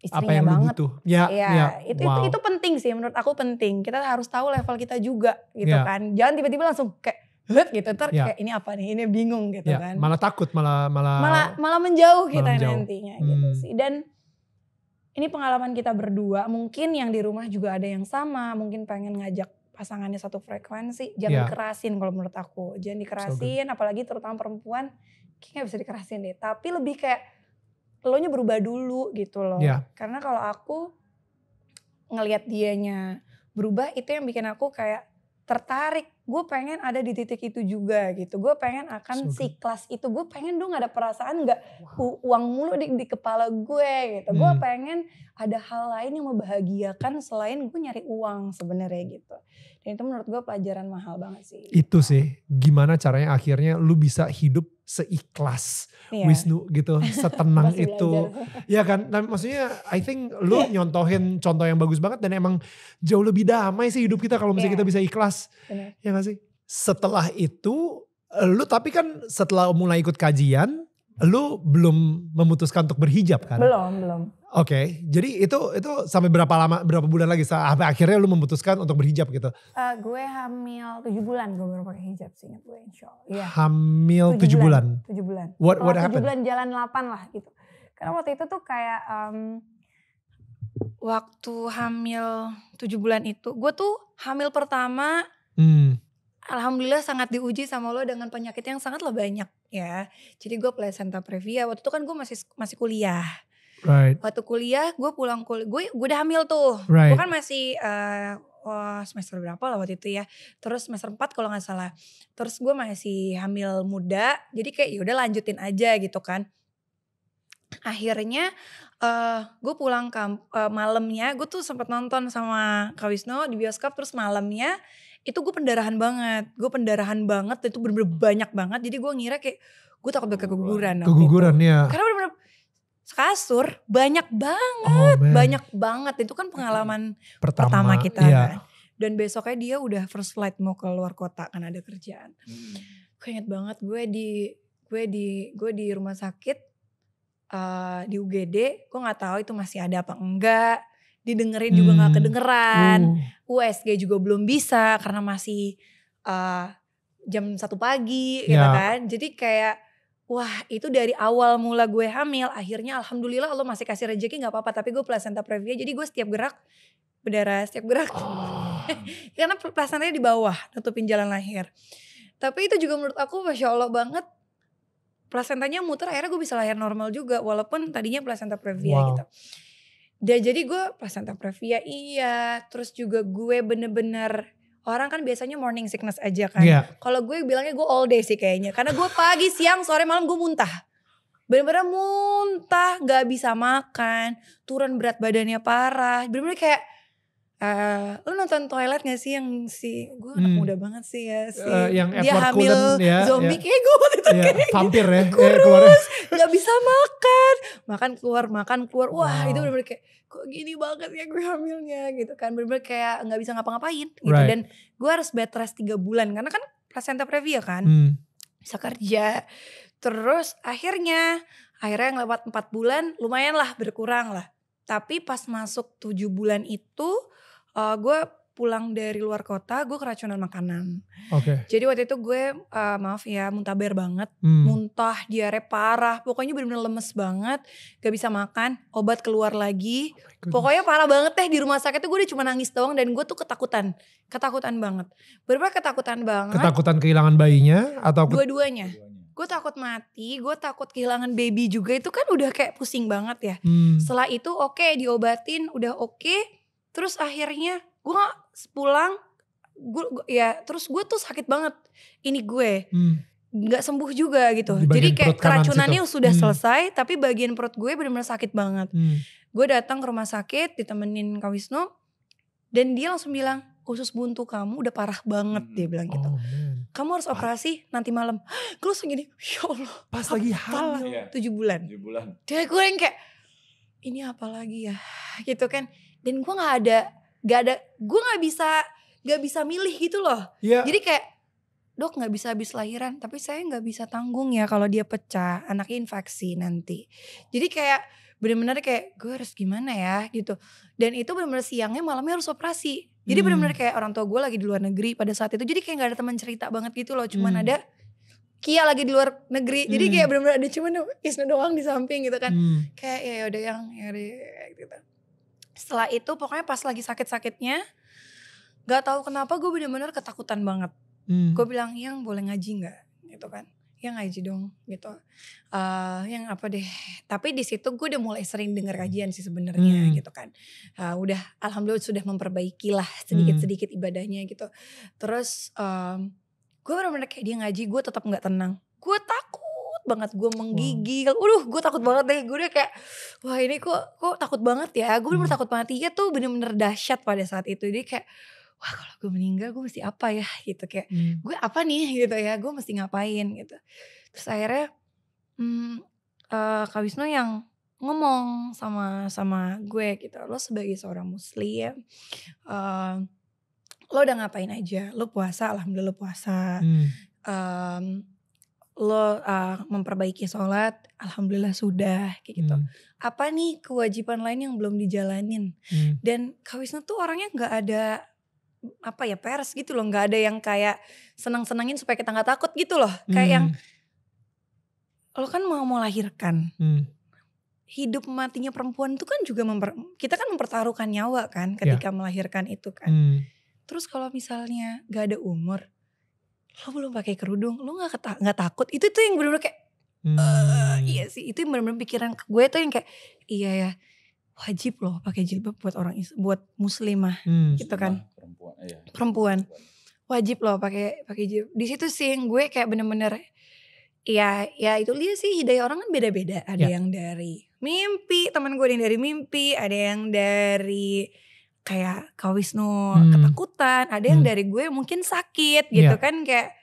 istrinya apa yang banget butuh. Ya, ya, ya. Itu, wow. itu itu penting sih menurut aku penting kita harus tahu level kita juga gitu ya. kan jangan tiba-tiba langsung kayak Hut gitu ter ya. kayak ini apa nih ini bingung gitu ya. kan malah takut malah malah malah malah menjauh malah kita menjauh. nantinya hmm. gitu sih dan ini pengalaman kita berdua. Mungkin yang di rumah juga ada yang sama. Mungkin pengen ngajak pasangannya satu frekuensi. Jangan yeah. dikerasin kalau menurut aku. Jangan dikerasin. So apalagi terutama perempuan. Kayaknya bisa dikerasin deh. Tapi lebih kayak lo nya berubah dulu gitu loh. Yeah. Karena kalau aku ngelihat dianya berubah itu yang bikin aku kayak tertarik gue pengen ada di titik itu juga gitu gue pengen akan so si kelas itu gue pengen dong ada perasaan nggak wow. uang mulu di, di kepala gue gitu hmm. gue pengen ada hal lain yang membahagiakan selain gue nyari uang sebenarnya gitu dan itu menurut gue pelajaran mahal banget sih. Itu sih, gimana caranya akhirnya lu bisa hidup seikhlas iya. Wisnu gitu, [LAUGHS] setenang itu. ya kan, nah, maksudnya I think lu iya. nyontohin contoh yang bagus banget dan emang jauh lebih damai sih hidup kita kalau misalnya yeah. kita bisa ikhlas. Bener. Ya gak sih? Setelah itu, lu tapi kan setelah mulai ikut kajian, lu belum memutuskan untuk berhijab kan? Belum, belum. Oke, okay. jadi itu itu sampai berapa lama, berapa bulan lagi sampai akhirnya lu memutuskan untuk berhijab gitu? Uh, gue hamil tujuh bulan gue baru pakai hijab sih, gue insya Allah. Yeah. Hamil tujuh bulan. Tujuh bulan. What, oh, what happened? Tujuh bulan jalan delapan lah gitu. Karena waktu itu tuh kayak um, waktu hamil tujuh bulan itu, gue tuh hamil pertama hmm. Alhamdulillah sangat diuji sama lo dengan penyakit yang sangat lo banyak ya. Jadi gue placenta previa waktu itu kan gue masih masih kuliah. Right. Waktu kuliah gue pulang kuliah gue gue udah hamil tuh. Right. Gue kan masih uh, oh, semester berapa lah waktu itu ya. Terus semester 4 kalau nggak salah. Terus gue masih hamil muda. Jadi kayak yaudah lanjutin aja gitu kan akhirnya uh, eh, gue pulang kamp, uh, eh, malamnya gue tuh sempat nonton sama Kak Wisnu di bioskop terus malamnya itu gue pendarahan banget gue pendarahan banget itu bener-bener banyak banget jadi gue ngira kayak gue takut bakal keguguran keguguran ya karena bener-bener sekasur banyak banget oh, banyak banget itu kan pengalaman pertama, pertama kita iya. kan dan besoknya dia udah first flight mau ke luar kota kan ada kerjaan hmm. gue inget banget gue di gue di gue di rumah sakit uh, di UGD gue nggak tahu itu masih ada apa enggak didengerin hmm. juga nggak hmm. kedengeran hmm. USG juga belum bisa karena masih uh, jam satu pagi gitu ya. kan jadi kayak wah itu dari awal mula gue hamil akhirnya alhamdulillah lo masih kasih rejeki nggak apa-apa tapi gue placenta previa jadi gue setiap gerak berdarah setiap gerak oh. [LAUGHS] karena placentanya di bawah nutupin jalan lahir tapi itu juga menurut aku masya allah banget placentanya muter akhirnya gue bisa lahir normal juga walaupun tadinya placenta previa wow. gitu dan jadi gue placenta previa iya terus juga gue bener-bener orang kan biasanya morning sickness aja kan yeah. kalau gue bilangnya gue all day sih kayaknya karena gue pagi siang sore malam gue muntah bener-bener muntah gak bisa makan turun berat badannya parah bener-bener kayak Uh, lu nonton toilet gak sih yang si gue anak hmm. muda banget sih ya si uh, yang dia Edward hamil Cullen, ya, zombie ya. kayak gue waktu itu ya, kayak vampir ya eh, kurus ya, gak bisa makan makan keluar makan keluar wah itu bener-bener kayak kok gini banget ya gue hamilnya gitu kan bener-bener kayak nggak bisa ngapa-ngapain gitu right. dan gue harus bed rest 3 bulan karena kan placenta previa kan hmm. bisa kerja terus akhirnya akhirnya yang lewat 4 bulan lumayan lah berkurang lah tapi pas masuk 7 bulan itu uh, eh, gue pulang dari luar kota gue keracunan makanan. Oke. Okay. Jadi waktu itu gue uh, maaf ya muntaber banget, hmm. muntah, diare parah, pokoknya benar-benar lemes banget, gak bisa makan, obat keluar lagi. Oh pokoknya parah banget deh di rumah sakit tuh gue udah cuma nangis doang dan gue tuh ketakutan, ketakutan banget. Berapa ketakutan banget? Ketakutan kehilangan bayinya atau dua-duanya? Gue takut mati, gue takut kehilangan baby juga itu kan udah kayak pusing banget ya. Hmm. Setelah itu oke okay, diobatin, udah oke. Okay, terus akhirnya gue gak pulang gue ya terus gue tuh sakit banget ini gue hmm. nggak hmm. sembuh juga gitu jadi kayak keracunannya situ. sudah hmm. selesai tapi bagian perut gue benar-benar sakit banget hmm. gue datang ke rumah sakit ditemenin Kak Wisnu dan dia langsung bilang khusus buntu kamu udah parah banget dia bilang gitu oh, kamu harus operasi ah. nanti malam [GASPS] gue langsung gini ya Allah pas lagi hamil iya. tujuh bulan tujuh bulan dia gue yang kayak ini apa lagi ya [SIGHS] gitu kan dan gue nggak ada nggak ada gue nggak bisa nggak bisa milih gitu loh yeah. jadi kayak dok nggak bisa habis lahiran tapi saya nggak bisa tanggung ya kalau dia pecah anaknya infeksi nanti jadi kayak benar-benar kayak gue harus gimana ya gitu dan itu benar-benar siangnya malamnya harus operasi jadi hmm. benar bener kayak orang tua gue lagi di luar negeri pada saat itu jadi kayak nggak ada teman cerita banget gitu loh cuman hmm. ada Kia lagi di luar negeri hmm. jadi kayak benar-benar ada cuman Isna doang di samping gitu kan hmm. kayak ya, ya udah yang ya gitu setelah itu pokoknya pas lagi sakit-sakitnya nggak tahu kenapa gue bener-bener ketakutan banget hmm. gue bilang yang boleh ngaji nggak gitu kan yang ngaji dong gitu uh, yang apa deh tapi di situ gue udah mulai sering denger kajian sih sebenarnya hmm. gitu kan uh, udah alhamdulillah sudah memperbaiki lah sedikit sedikit hmm. ibadahnya gitu terus um, gue benar-benar kayak dia ngaji gue tetap nggak tenang gue takut banget gue hmm. menggigil Uduh, gue takut banget deh gue udah kayak wah ini kok kok takut banget ya gue hmm. bener bener takut banget iya tuh bener-bener dahsyat pada saat itu jadi kayak wah kalau gue meninggal gue mesti apa ya gitu kayak hmm. gue apa nih [LAUGHS] gitu ya gue mesti ngapain gitu terus akhirnya hmm, uh, Kak Wisnu yang ngomong sama sama gue gitu lo sebagai seorang muslim uh, lo udah ngapain aja lo puasa alhamdulillah lo puasa hmm. um, lo uh, memperbaiki sholat, alhamdulillah sudah kayak gitu. Hmm. Apa nih kewajiban lain yang belum dijalanin? Hmm. Dan Kak Wisnu tuh orangnya nggak ada apa ya pers gitu loh, nggak ada yang kayak senang-senangin supaya kita nggak takut gitu loh. Kayak yang hmm. lo kan mau melahirkan. Hmm. Hidup matinya perempuan tuh kan juga memper, kita kan mempertaruhkan nyawa kan ya. ketika yeah. melahirkan itu kan. Hmm. Terus kalau misalnya gak ada umur, lo belum pakai kerudung lo nggak keta- nggak takut itu tuh yang bener-bener kayak eh, iya hmm. uh, iya sih itu yang bener-bener pikiran gue tuh yang kayak iya ya wajib loh pakai jilbab buat orang buat muslimah hmm. gitu kan perempuan iya. perempuan wajib loh pakai pakai jilbab di situ sih yang gue kayak bener-bener ya ya itu dia sih hidayah orang kan beda-beda ada ya. yang dari mimpi teman gue ada yang dari mimpi ada yang dari kayak Kak Wisnu hmm. ketakutan, ada yang hmm. dari gue mungkin sakit gitu yeah. kan kayak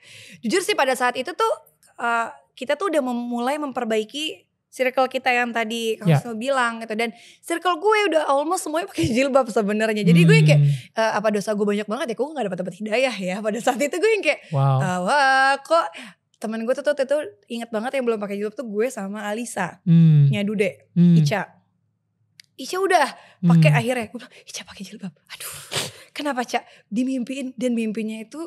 jujur sih pada saat itu tuh uh, kita tuh udah memulai memperbaiki circle kita yang tadi Kak yeah. Wisnu bilang gitu dan circle gue udah almost semuanya pakai [LAUGHS] jilbab sebenarnya. Jadi hmm. gue kayak uh, apa dosa gue banyak banget ya gue gak dapat dapat hidayah ya pada saat itu gue yang kayak wow. Uh, kok temen gue tuh tuh, tuh, tuh inget banget yang belum pakai jilbab tuh gue sama Alisa, hmm. Nyadude, hmm. Ica Ica udah pakai hmm. akhirnya gue bilang Ica pakai jilbab aduh kenapa cak? dimimpiin dan mimpinya itu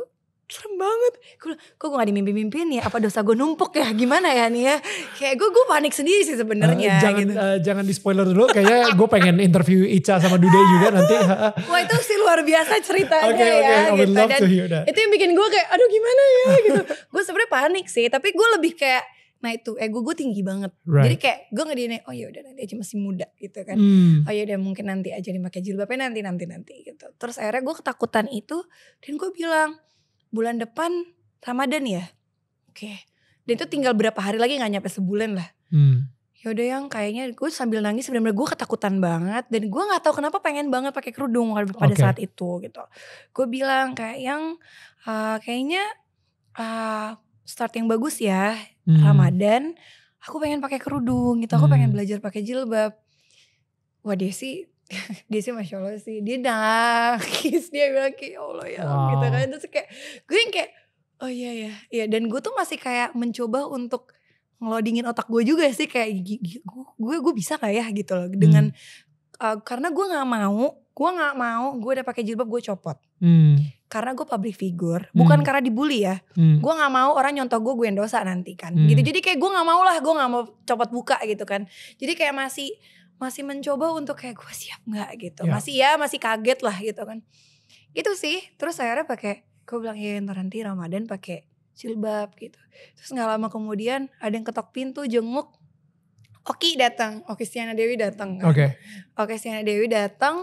serem banget gue bilang kok gue gak dimimpi mimpin ya apa dosa gue numpuk ya gimana ya nih ya kayak gue gue panik sendiri sih sebenarnya uh, jangan gitu. uh, jangan di spoiler dulu kayaknya gue pengen interview Ica sama Dude juga nanti [LAUGHS] wah itu sih luar biasa ceritanya okay, okay, ya I would gitu. love Dan to hear that. itu yang bikin gue kayak aduh gimana ya gitu gue sebenarnya panik sih tapi gue lebih kayak Nah itu ego gue tinggi banget. Right. Jadi kayak gue nggak dinilai, oh yaudah udah nanti aja masih muda gitu kan. Hmm. Oh yaudah mungkin nanti aja dipakai jilbabnya nanti nanti nanti gitu. Terus akhirnya gue ketakutan itu dan gue bilang bulan depan Ramadan ya. Oke. Okay. Dan itu tinggal berapa hari lagi nggak nyampe sebulan lah. Hmm. Ya yang kayaknya gue sambil nangis sebenarnya gue ketakutan banget dan gue nggak tahu kenapa pengen banget pakai kerudung pada okay. saat itu gitu. Gue bilang kayak yang uh, kayaknya uh, start yang bagus ya hmm. Ramadan aku pengen pakai kerudung gitu aku hmm. pengen belajar pakai jilbab wah dia sih [LAUGHS] dia sih masya allah sih dia nangis dia bilang kayak ya allah ya gitu wow. gitu kan terus kayak gue yang kayak oh iya iya iya dan gue tuh masih kayak mencoba untuk ngelodingin otak gue juga sih kayak gue gue bisa kayak ya gitu loh dengan hmm. uh, karena gue nggak mau gue nggak mau gue udah pakai jilbab gue copot hmm karena gue public figure hmm. bukan karena dibully ya hmm. gue nggak mau orang nyontoh gue gue yang dosa nanti kan hmm. gitu jadi kayak gue nggak mau lah gue nggak mau copot buka gitu kan jadi kayak masih masih mencoba untuk kayak gue siap nggak gitu yeah. masih ya masih kaget lah gitu kan itu sih terus akhirnya pakai gue bilang ya ntar nanti ramadan pakai jilbab gitu terus nggak lama kemudian ada yang ketok pintu jenguk Oki datang Oki Siana Dewi datang kan. oke okay. Oke Siana Dewi datang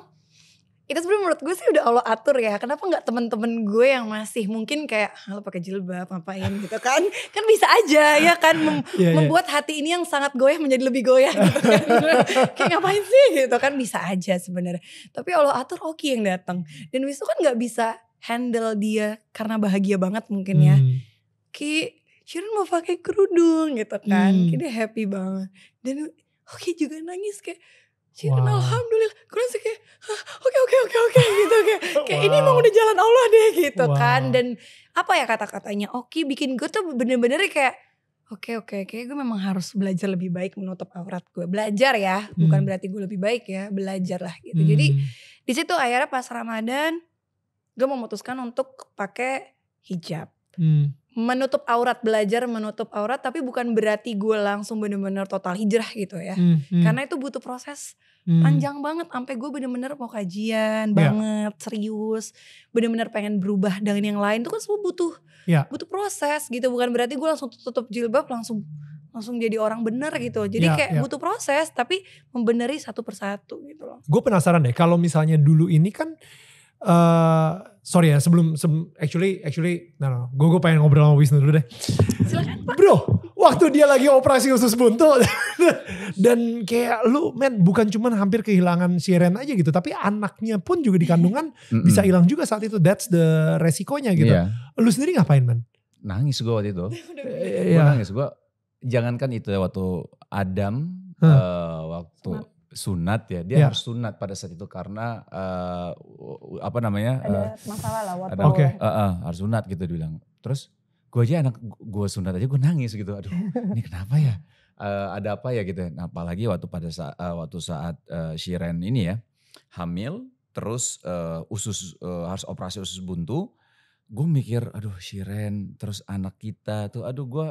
itu sebenarnya menurut gue sih udah Allah atur ya kenapa nggak temen-temen gue yang masih mungkin kayak lo pakai jilbab ngapain gitu kan [LAUGHS] kan bisa aja ya kan mem [LAUGHS] yeah, yeah. membuat hati ini yang sangat goyah menjadi lebih goyah gitu kan [LAUGHS] kayak ngapain sih gitu kan bisa aja sebenarnya tapi Allah atur Oki yang datang dan Wisnu kan nggak bisa handle dia karena bahagia banget mungkin ya hmm. Ki mau pakai kerudung gitu kan hmm. Ki dia happy banget dan Oki juga nangis kayak Iya, wow. Alhamdulillah. Gue langsung kayak oke oke oke oke [LAUGHS] gitu kayak kayak ini emang udah jalan Allah deh gitu wow. kan dan apa ya kata-katanya oke bikin gue tuh bener-bener kayak oke okay, oke okay, kayak gue memang harus belajar lebih baik menutup aurat gue belajar ya hmm. bukan berarti gue lebih baik ya belajar lah gitu hmm. jadi di situ akhirnya pas Ramadan gue memutuskan untuk pakai hijab hmm menutup aurat belajar menutup aurat tapi bukan berarti gue langsung bener-bener total hijrah gitu ya hmm, hmm. karena itu butuh proses hmm. panjang banget sampai gue bener-bener mau kajian yeah. banget serius bener-bener pengen berubah dengan yang lain itu kan semua butuh yeah. butuh proses gitu bukan berarti gue langsung tutup jilbab langsung langsung jadi orang bener gitu. Jadi yeah, kayak yeah. butuh proses tapi membeneri satu persatu gitu loh. Gue penasaran deh kalau misalnya dulu ini kan uh, sorry ya sebelum, sebelum actually actually no, no gue gue pengen ngobrol sama Wisnu dulu deh Silakan, bro waktu dia lagi operasi usus buntu [LAUGHS] dan kayak lu men bukan cuman hampir kehilangan Siren aja gitu tapi anaknya pun juga di kandungan mm -mm. bisa hilang juga saat itu that's the resikonya gitu yeah. lu sendiri ngapain men nangis gue waktu itu gue [LAUGHS] yeah. Eh, iya. nangis gue jangankan itu waktu Adam huh. uh, eh, waktu Smart sunat ya dia ya. harus sunat pada saat itu karena uh, apa namanya ada uh, masalah lah waktu okay. uh, uh, harus sunat gitu bilang terus gue aja anak gue sunat aja gue nangis gitu aduh [LAUGHS] ini kenapa ya uh, ada apa ya gitu ya? nah, apalagi waktu pada saat uh, waktu saat uh, Shiren ini ya hamil terus uh, usus uh, harus operasi usus buntu gue mikir aduh Shiren terus anak kita tuh aduh gue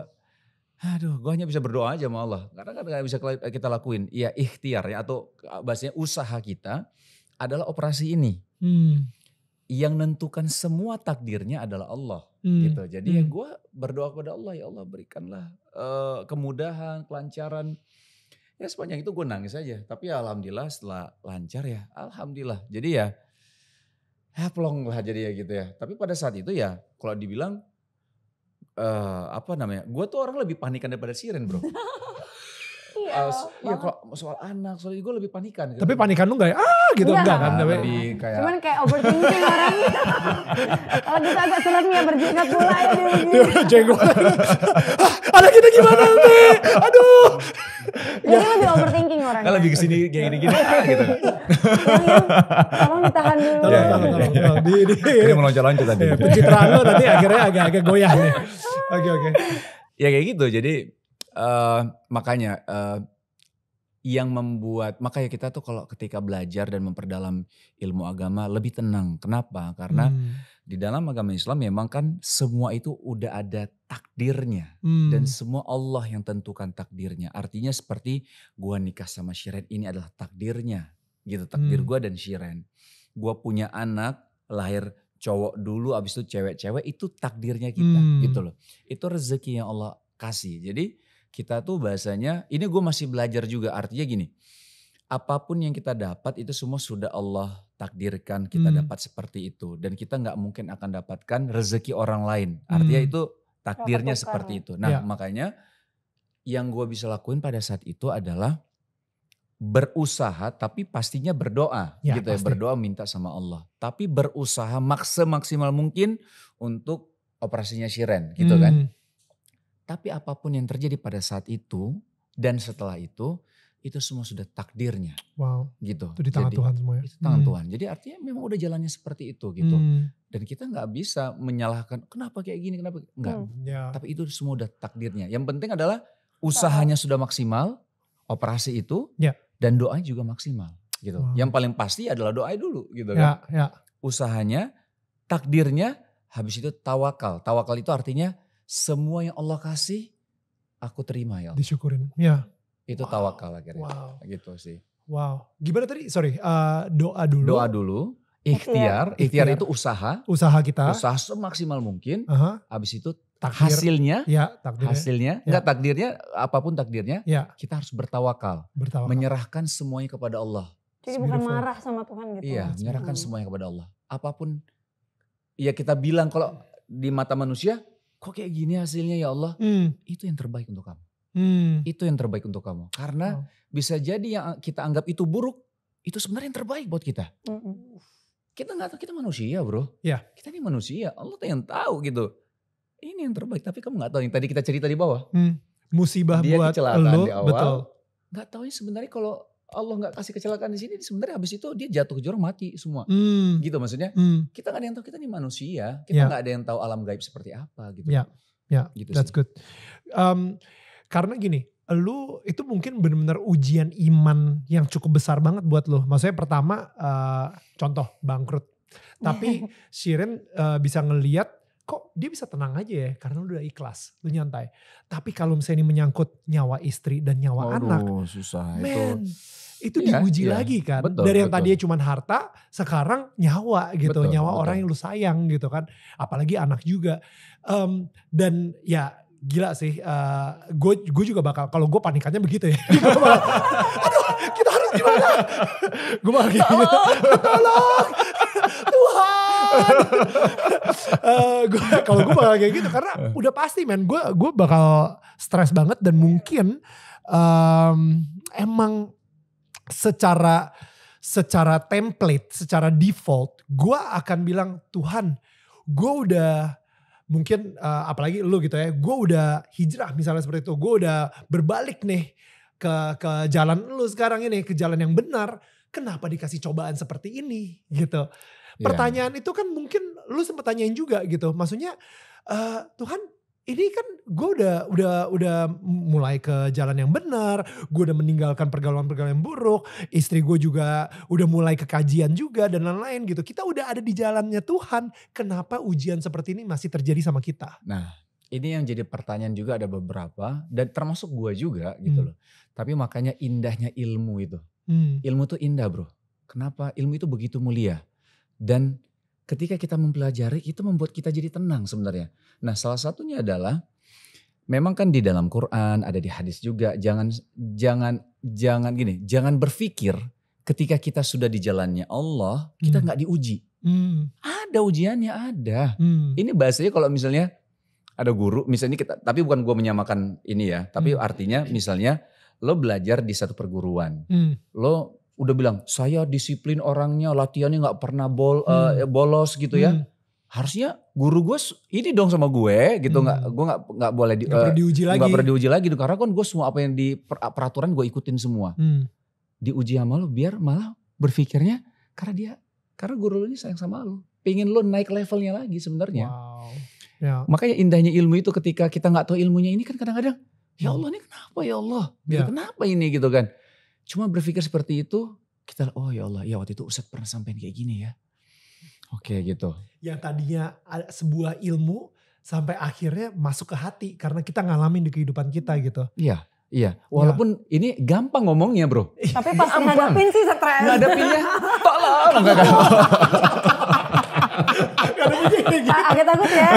Aduh, gue hanya bisa berdoa aja sama Allah. Karena kan gak bisa kita lakuin. Ya ikhtiar ya atau bahasanya usaha kita adalah operasi ini. Hmm. Yang menentukan semua takdirnya adalah Allah. Hmm. Gitu. Jadi ya hmm. ya gue berdoa kepada Allah ya Allah berikanlah uh, kemudahan, kelancaran. Ya sepanjang itu gue nangis aja. Tapi ya alhamdulillah setelah lancar ya, alhamdulillah. Jadi ya, ya pelong lah jadi ya gitu ya. Tapi pada saat itu ya kalau dibilang Eh, apa namanya? Gue tuh orang lebih panikan daripada Siren bro. [LAUGHS] Iya, uh, ya kalau soal anak, soalnya gue lebih panikan. Gitu. Tapi panikan lu gak ya? Ah gitu enggak, enggak kan? Nah, lebih kayak... Cuman kayak overthinking orang. kalau [LAUGHS] kita agak serem ya berjenggot pula ya. [LAUGHS] anak kita gimana nih? Aduh. Jadi lebih overthinking orangnya. Kalau lebih kesini kayak gini-gini iya. ah, gitu. Yang yang tolong ditahan dulu. Iya, iya, tolong, tolong, tolong. Di, di. Kayaknya meloncat-loncat tadi. Ya, eh, pencitraan lo tadi akhirnya agak-agak goyah nih. Oke, oke. Ya kayak gitu, jadi uh, makanya uh, yang membuat makanya kita tuh kalau ketika belajar dan memperdalam ilmu agama lebih tenang. Kenapa? Karena hmm di dalam agama Islam memang kan semua itu udah ada takdirnya hmm. dan semua Allah yang tentukan takdirnya. Artinya seperti gua nikah sama Shiren ini adalah takdirnya. Gitu takdir hmm. gua dan Shiren. Gua punya anak lahir cowok dulu abis itu cewek-cewek itu takdirnya kita hmm. gitu loh. Itu rezeki yang Allah kasih. Jadi kita tuh bahasanya ini gue masih belajar juga artinya gini. Apapun yang kita dapat itu semua sudah Allah takdirkan kita hmm. dapat seperti itu dan kita nggak mungkin akan dapatkan rezeki orang lain artinya hmm. itu takdirnya seperti itu nah ya. makanya yang gue bisa lakuin pada saat itu adalah berusaha tapi pastinya berdoa ya, gitu ya, pasti. ya berdoa minta sama Allah tapi berusaha maksimal mungkin untuk operasinya Siren gitu kan. hmm. kan tapi apapun yang terjadi pada saat itu dan setelah itu itu semua sudah takdirnya. Wow. Gitu. Itu di tangan Jadi, Tuhan semua ya. Itu tangan hmm. Tuhan. Jadi artinya memang udah jalannya seperti itu gitu. Hmm. Dan kita nggak bisa menyalahkan kenapa kayak gini, kenapa enggak. Hmm. Yeah. Tapi itu semua udah takdirnya. Yang penting adalah usahanya sudah maksimal, operasi itu yeah. dan doa juga maksimal gitu. Wow. Yang paling pasti adalah doa dulu gitu yeah, kan. Yeah. Usahanya, takdirnya, habis itu tawakal. Tawakal itu artinya semua yang Allah kasih aku terima ya. Disyukurin. Ya. Itu wow. tawakal akhirnya. Wow. Gitu sih. Wow. Gimana tadi? Sorry, uh, doa dulu. Doa dulu. Ikhtiar. ikhtiar, ikhtiar itu usaha. Usaha kita. Usaha semaksimal mungkin. Uh -huh. Abis itu takdir. hasilnya, ya, takdirnya. hasilnya, ya. enggak takdirnya, apapun takdirnya, ya. kita harus bertawakal, bertawakal, menyerahkan semuanya kepada Allah. Jadi bukan marah sama Tuhan gitu. Iya, menyerahkan semuanya kepada Allah. Apapun, ya kita bilang kalau di mata manusia, kok kayak gini hasilnya ya Allah, hmm. itu yang terbaik untuk kamu. Hmm. Itu yang terbaik untuk kamu. Karena oh. bisa jadi yang kita anggap itu buruk, itu sebenarnya yang terbaik buat kita. Mm-mm. Kita nggak tahu kita manusia, bro. Ya. Kita ini manusia. Allah tuh yang tahu gitu. Ini yang terbaik. Tapi kamu nggak tahu yang tadi kita cerita di bawah. Hmm. Musibah Dia buat lo, di awal. Betul. Gak sebenarnya kalau Allah nggak kasih kecelakaan di sini sebenarnya habis itu dia jatuh ke jurang mati semua mm. gitu maksudnya mm. kita nggak ada yang tahu kita ini manusia kita ya. nggak yeah. ada yang tahu alam gaib seperti apa gitu ya yeah. ya yeah. gitu that's sih. good um, karena gini, lu itu mungkin benar-benar ujian iman yang cukup besar banget buat lu Maksudnya pertama uh, contoh bangkrut. [LAUGHS] Tapi Shirin uh, bisa ngeliat kok dia bisa tenang aja ya karena lu udah ikhlas, lu nyantai. Tapi kalau misalnya ini menyangkut nyawa istri dan nyawa Aduh, anak, susah man, itu. iya, diuji iya. lagi kan. Betul, Dari yang betul. tadinya cuma harta, sekarang nyawa gitu, betul, nyawa betul. orang yang lu sayang gitu kan. Apalagi anak juga. Um, dan ya gila sih. Uh, eh, gue gue juga bakal kalau gue panikannya begitu ya. [LAUGHS] Aduh, kita harus gimana? [LAUGHS] gue bakal gini. Tolong. [LAUGHS] Tuhan. uh, kalau gue bakal kayak gitu karena eh. udah pasti men gue gue bakal stres banget dan mungkin um, emang secara secara template, secara default, gue akan bilang Tuhan, gue udah mungkin uh, apalagi lu gitu ya, gue udah hijrah misalnya seperti itu, gue udah berbalik nih ke ke jalan lu sekarang ini, ke jalan yang benar, kenapa dikasih cobaan seperti ini gitu. Iya. Pertanyaan yeah. itu kan mungkin lu sempet tanyain juga gitu, maksudnya uh, Tuhan ini kan gue udah udah udah mulai ke jalan yang benar, gue udah meninggalkan pergaulan-pergaulan yang buruk, istri gue juga udah mulai ke kajian juga dan lain-lain gitu. Kita udah ada di jalannya Tuhan, kenapa ujian seperti ini masih terjadi sama kita? Nah, ini yang jadi pertanyaan juga ada beberapa dan termasuk gue juga gitu hmm. loh. Tapi makanya indahnya ilmu itu, hmm. ilmu tuh indah bro. Kenapa ilmu itu begitu mulia dan ketika kita mempelajari itu membuat kita jadi tenang sebenarnya. Nah, salah satunya adalah memang kan di dalam Quran, ada di hadis juga, jangan jangan jangan gini, jangan berpikir ketika kita sudah di jalannya Allah, kita hmm. nggak hmm. diuji. Hmm. Ada ujiannya, ada. Hmm. Ini bahasanya kalau misalnya ada guru, misalnya kita tapi bukan gue menyamakan ini ya, tapi hmm. artinya misalnya lo belajar di satu perguruan. Hmm. Lo udah bilang saya disiplin orangnya latihannya nggak pernah bol eh, hmm. uh, bolos gitu ya. Hmm. Harusnya guru gue ini dong sama gue gitu nggak hmm. gue nggak nggak boleh di, gak eh, diuji lagi. Gak pernah diuji lagi gitu. karena kan gue semua apa yang di peraturan gue ikutin semua. Hmm. Diuji sama lo biar malah berpikirnya karena dia karena guru lo ini sayang sama lo. Pengen lo naik levelnya lagi sebenarnya. Wow. Ya. Makanya indahnya ilmu itu ketika kita nggak tahu ilmunya ini kan kadang-kadang ya Allah ini kenapa ya Allah, ya. kenapa ini gitu kan. Cuma berpikir seperti itu, kita oh ya Allah, ya waktu itu Ustadz pernah sampein kayak gini ya. Oke okay, gitu. Yang tadinya sebuah ilmu sampai akhirnya masuk ke hati karena kita ngalamin di kehidupan kita gitu. Iya. Iya, ya. walaupun ya. ini gampang ngomongnya bro. Tapi pas iya, ngadepin sih stres. Ngadepinnya, tolong. gak gak Agak takut ya.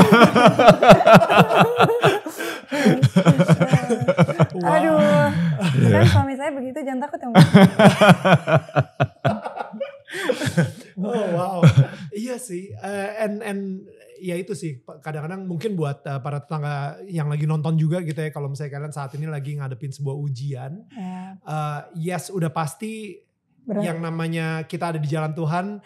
[LAUGHS] Aduh. Kan suami saya begitu jangan takut ya. [LAUGHS] oh wow. Iya sih. Uh, and and ya itu sih kadang-kadang mungkin buat uh, para tetangga yang lagi nonton juga gitu ya kalau misalnya kalian saat ini lagi ngadepin sebuah ujian yeah. Iya. uh, yes udah pasti Berat. yang namanya kita ada di jalan Tuhan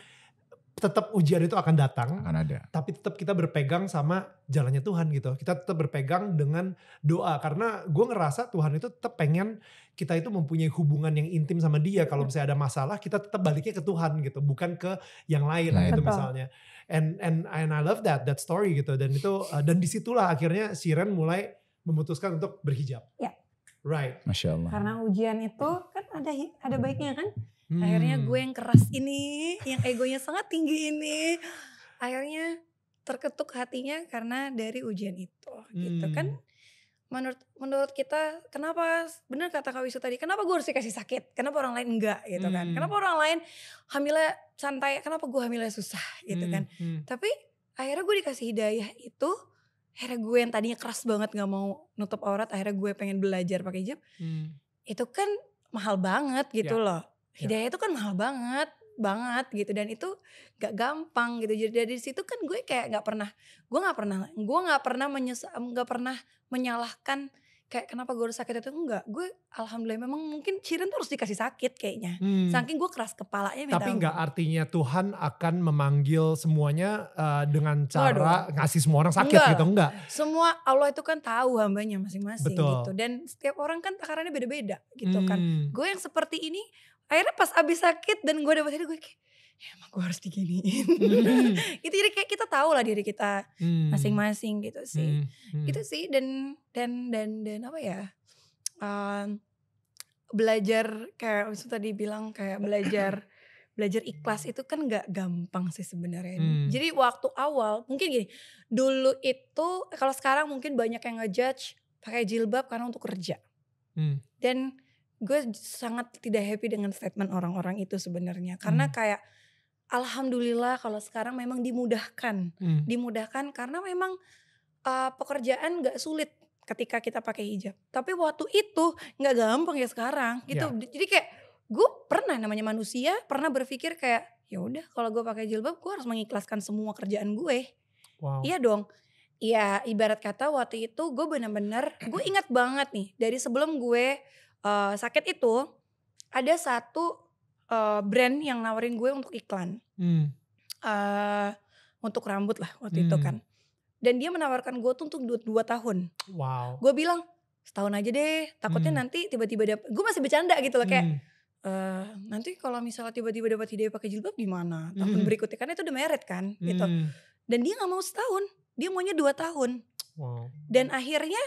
tetap ujian itu akan datang. Akan ada. Tapi tetap kita berpegang sama jalannya Tuhan gitu. Kita tetap berpegang dengan doa karena gue ngerasa Tuhan itu tetap pengen kita itu mempunyai hubungan yang intim sama Dia. Kalau iya. misalnya ada masalah, kita tetap baliknya ke Tuhan gitu, bukan ke yang lain nah, gitu misalnya. And and and I love that that story gitu. Dan itu uh, dan disitulah akhirnya Siren mulai memutuskan untuk berhijab. Yeah. Right. Masya Allah. Karena ujian itu kan ada ada hmm. baiknya kan Hmm. Akhirnya gue yang keras ini, yang egonya sangat tinggi ini, akhirnya terketuk hatinya karena dari ujian itu, gitu hmm. gitu kan? Menurut menurut kita, kenapa benar kata Kak Wisu tadi? Kenapa gue harus dikasih sakit? Kenapa orang lain enggak, gitu kan. hmm. kan? Kenapa orang lain hamilnya santai? Kenapa gue hamilnya susah, gitu hmm, kan? Hmm. Tapi akhirnya gue dikasih hidayah itu akhirnya gue yang tadinya keras banget gak mau nutup aurat akhirnya gue pengen belajar pakai jam hmm. itu kan mahal banget gitu ya. loh Iya. Hidayah itu kan mahal banget banget gitu dan itu gak gampang gitu jadi dari situ kan gue kayak gak pernah gue gak pernah gue gak pernah menyesal gak pernah menyalahkan kayak kenapa gue harus sakit itu enggak gue alhamdulillah memang mungkin Ciren tuh harus dikasih sakit kayaknya hmm. saking gue keras kepala ya tapi nggak artinya Tuhan akan memanggil semuanya uh, dengan cara Waduh. ngasih semua orang sakit enggak. gitu enggak semua Allah itu kan tahu hambanya masing-masing gitu dan setiap orang kan takarannya beda-beda gitu kan. hmm. kan gue yang seperti ini akhirnya pas abis sakit dan gue dapet itu gue kayak ya emang gue harus diginiin mm. [LAUGHS] itu jadi kayak kita tahu lah diri kita hmm. masing-masing mm. gitu sih mm. Hmm. hmm. itu sih dan dan dan dan apa ya um, belajar kayak maksud tadi bilang kayak belajar [CLEARS THROAT] belajar ikhlas itu kan gak gampang sih sebenarnya. Hmm. Jadi waktu awal mungkin gini, dulu itu kalau sekarang mungkin banyak yang ngejudge pakai jilbab karena untuk kerja. Hmm. Dan gue sangat tidak happy dengan statement orang-orang itu sebenarnya karena hmm. kayak alhamdulillah kalau sekarang memang dimudahkan hmm. dimudahkan karena memang uh, pekerjaan gak sulit ketika kita pakai hijab tapi waktu itu nggak gampang ya sekarang gitu yeah. jadi kayak gue pernah namanya manusia pernah berpikir kayak ya udah kalau gue pakai jilbab gue harus mengikhlaskan semua kerjaan gue wow. iya dong iya ibarat kata waktu itu gue bener-bener gue ingat banget nih dari sebelum gue uh, sakit itu ada satu uh, brand yang nawarin gue untuk iklan hmm. uh, untuk rambut lah waktu hmm. itu kan dan dia menawarkan gue tuh untuk dua, tahun wow gue bilang setahun aja deh takutnya hmm. nanti tiba-tiba gue masih bercanda gitu loh kayak hmm. Uh, nanti kalau misalnya tiba-tiba dapat ide pakai jilbab gimana hmm. tahun hmm. berikutnya kan itu udah meret kan gitu. hmm. gitu dan dia nggak mau setahun dia maunya dua tahun wow. dan akhirnya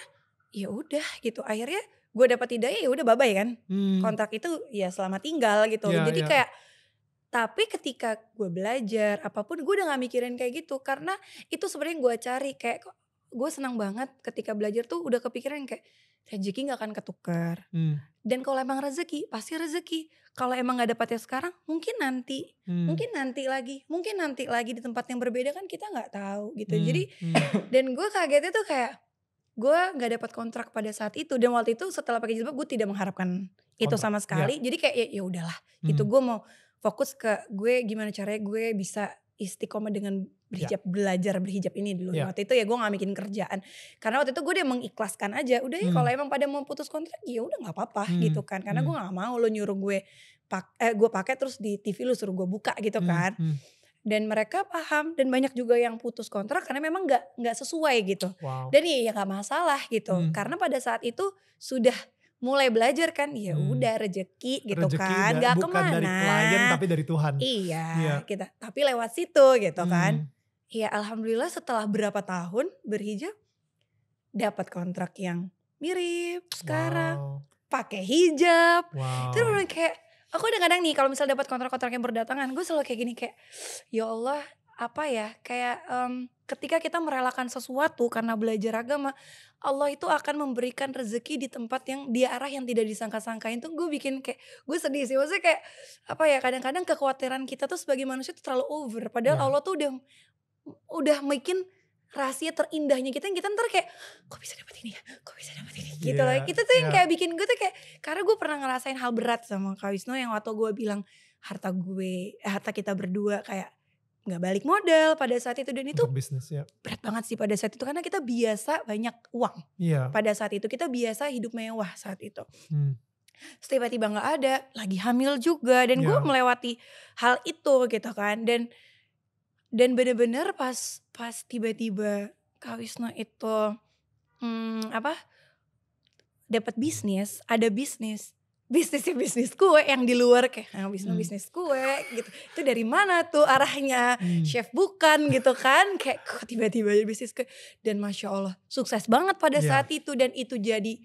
ya udah gitu akhirnya gue dapat tidak ya udah babai kan hmm. kontrak itu ya selama tinggal gitu yeah, jadi yeah. kayak tapi ketika gue belajar apapun gue udah gak mikirin kayak gitu karena itu sebenarnya gue cari kayak gue senang banget ketika belajar tuh udah kepikiran kayak rezeki nggak akan ketukar hmm. dan kalau emang rezeki pasti rezeki kalau emang nggak dapatnya sekarang mungkin nanti hmm. mungkin nanti lagi mungkin nanti lagi di tempat yang berbeda kan kita nggak tahu gitu hmm. jadi hmm. dan gue kagetnya tuh kayak gue nggak dapat kontrak pada saat itu dan waktu itu setelah pakai jilbab gue tidak mengharapkan kontrak. itu sama sekali. Ya. Jadi kayak ya, ya udahlah, hmm. itu gue mau fokus ke gue gimana caranya gue bisa istiqomah dengan iya. berhijab ya. belajar berhijab ini dulu ya. waktu itu ya gue nggak mikirin kerjaan karena waktu itu gue udah mengikhlaskan aja udah ya hmm. kalau emang pada mau putus kontrak ya udah nggak apa-apa hmm. gitu kan karena hmm. gue nggak mau lo nyuruh gue pak eh gue pakai terus di TV lu suruh gue buka gitu hmm. kan hmm dan mereka paham dan banyak juga yang putus kontrak karena memang nggak nggak sesuai gitu wow. dan iya, ya nggak masalah gitu hmm. karena pada saat itu sudah mulai belajar kan ya hmm. udah rejeki gitu rejeki kan nggak bukan kemana dari klien tapi dari Tuhan iya, iya. kita tapi lewat situ gitu hmm. kan ya alhamdulillah setelah berapa tahun berhijab dapat kontrak yang mirip sekarang wow. pakai hijab wow. terus kayak aku udah kadang nih kalau misal dapat kontrak-kontrak yang berdatangan gue selalu kayak gini kayak ya Allah apa ya kayak um, ketika kita merelakan sesuatu karena belajar agama Allah itu akan memberikan rezeki di tempat yang di arah yang tidak disangka sangka itu gue bikin kayak gue sedih sih maksudnya kayak apa ya kadang-kadang kekhawatiran kita tuh sebagai manusia itu terlalu over padahal ya. Allah tuh udah udah makin rahasia terindahnya kita yang kita ntar kayak kok bisa dapat ini ya kok bisa dapat ini gitu yeah, loh kita tuh yang iya. kayak bikin gue tuh kayak karena gue pernah ngerasain hal berat sama Kak Wisnu yang waktu gue bilang harta gue eh, harta kita berdua kayak nggak balik modal pada saat itu dan itu business, yeah. berat banget sih pada saat itu karena kita biasa banyak uang yeah. pada saat itu kita biasa hidup mewah saat itu hmm. tiba-tiba nggak ada lagi hamil juga dan yeah. gue iya. melewati hal itu gitu kan dan dan bener-bener pas pas tiba-tiba Kak Wisnu itu hmm, apa dapat bisnis, ada bisnis bisnisnya bisnis kue yang di luar kayak ah, bisnis hmm. bisnis kue gitu itu dari mana tuh arahnya hmm. chef bukan gitu kan kayak kok tiba-tiba jadi bisnis kue dan masya allah sukses banget pada yeah. saat itu dan itu jadi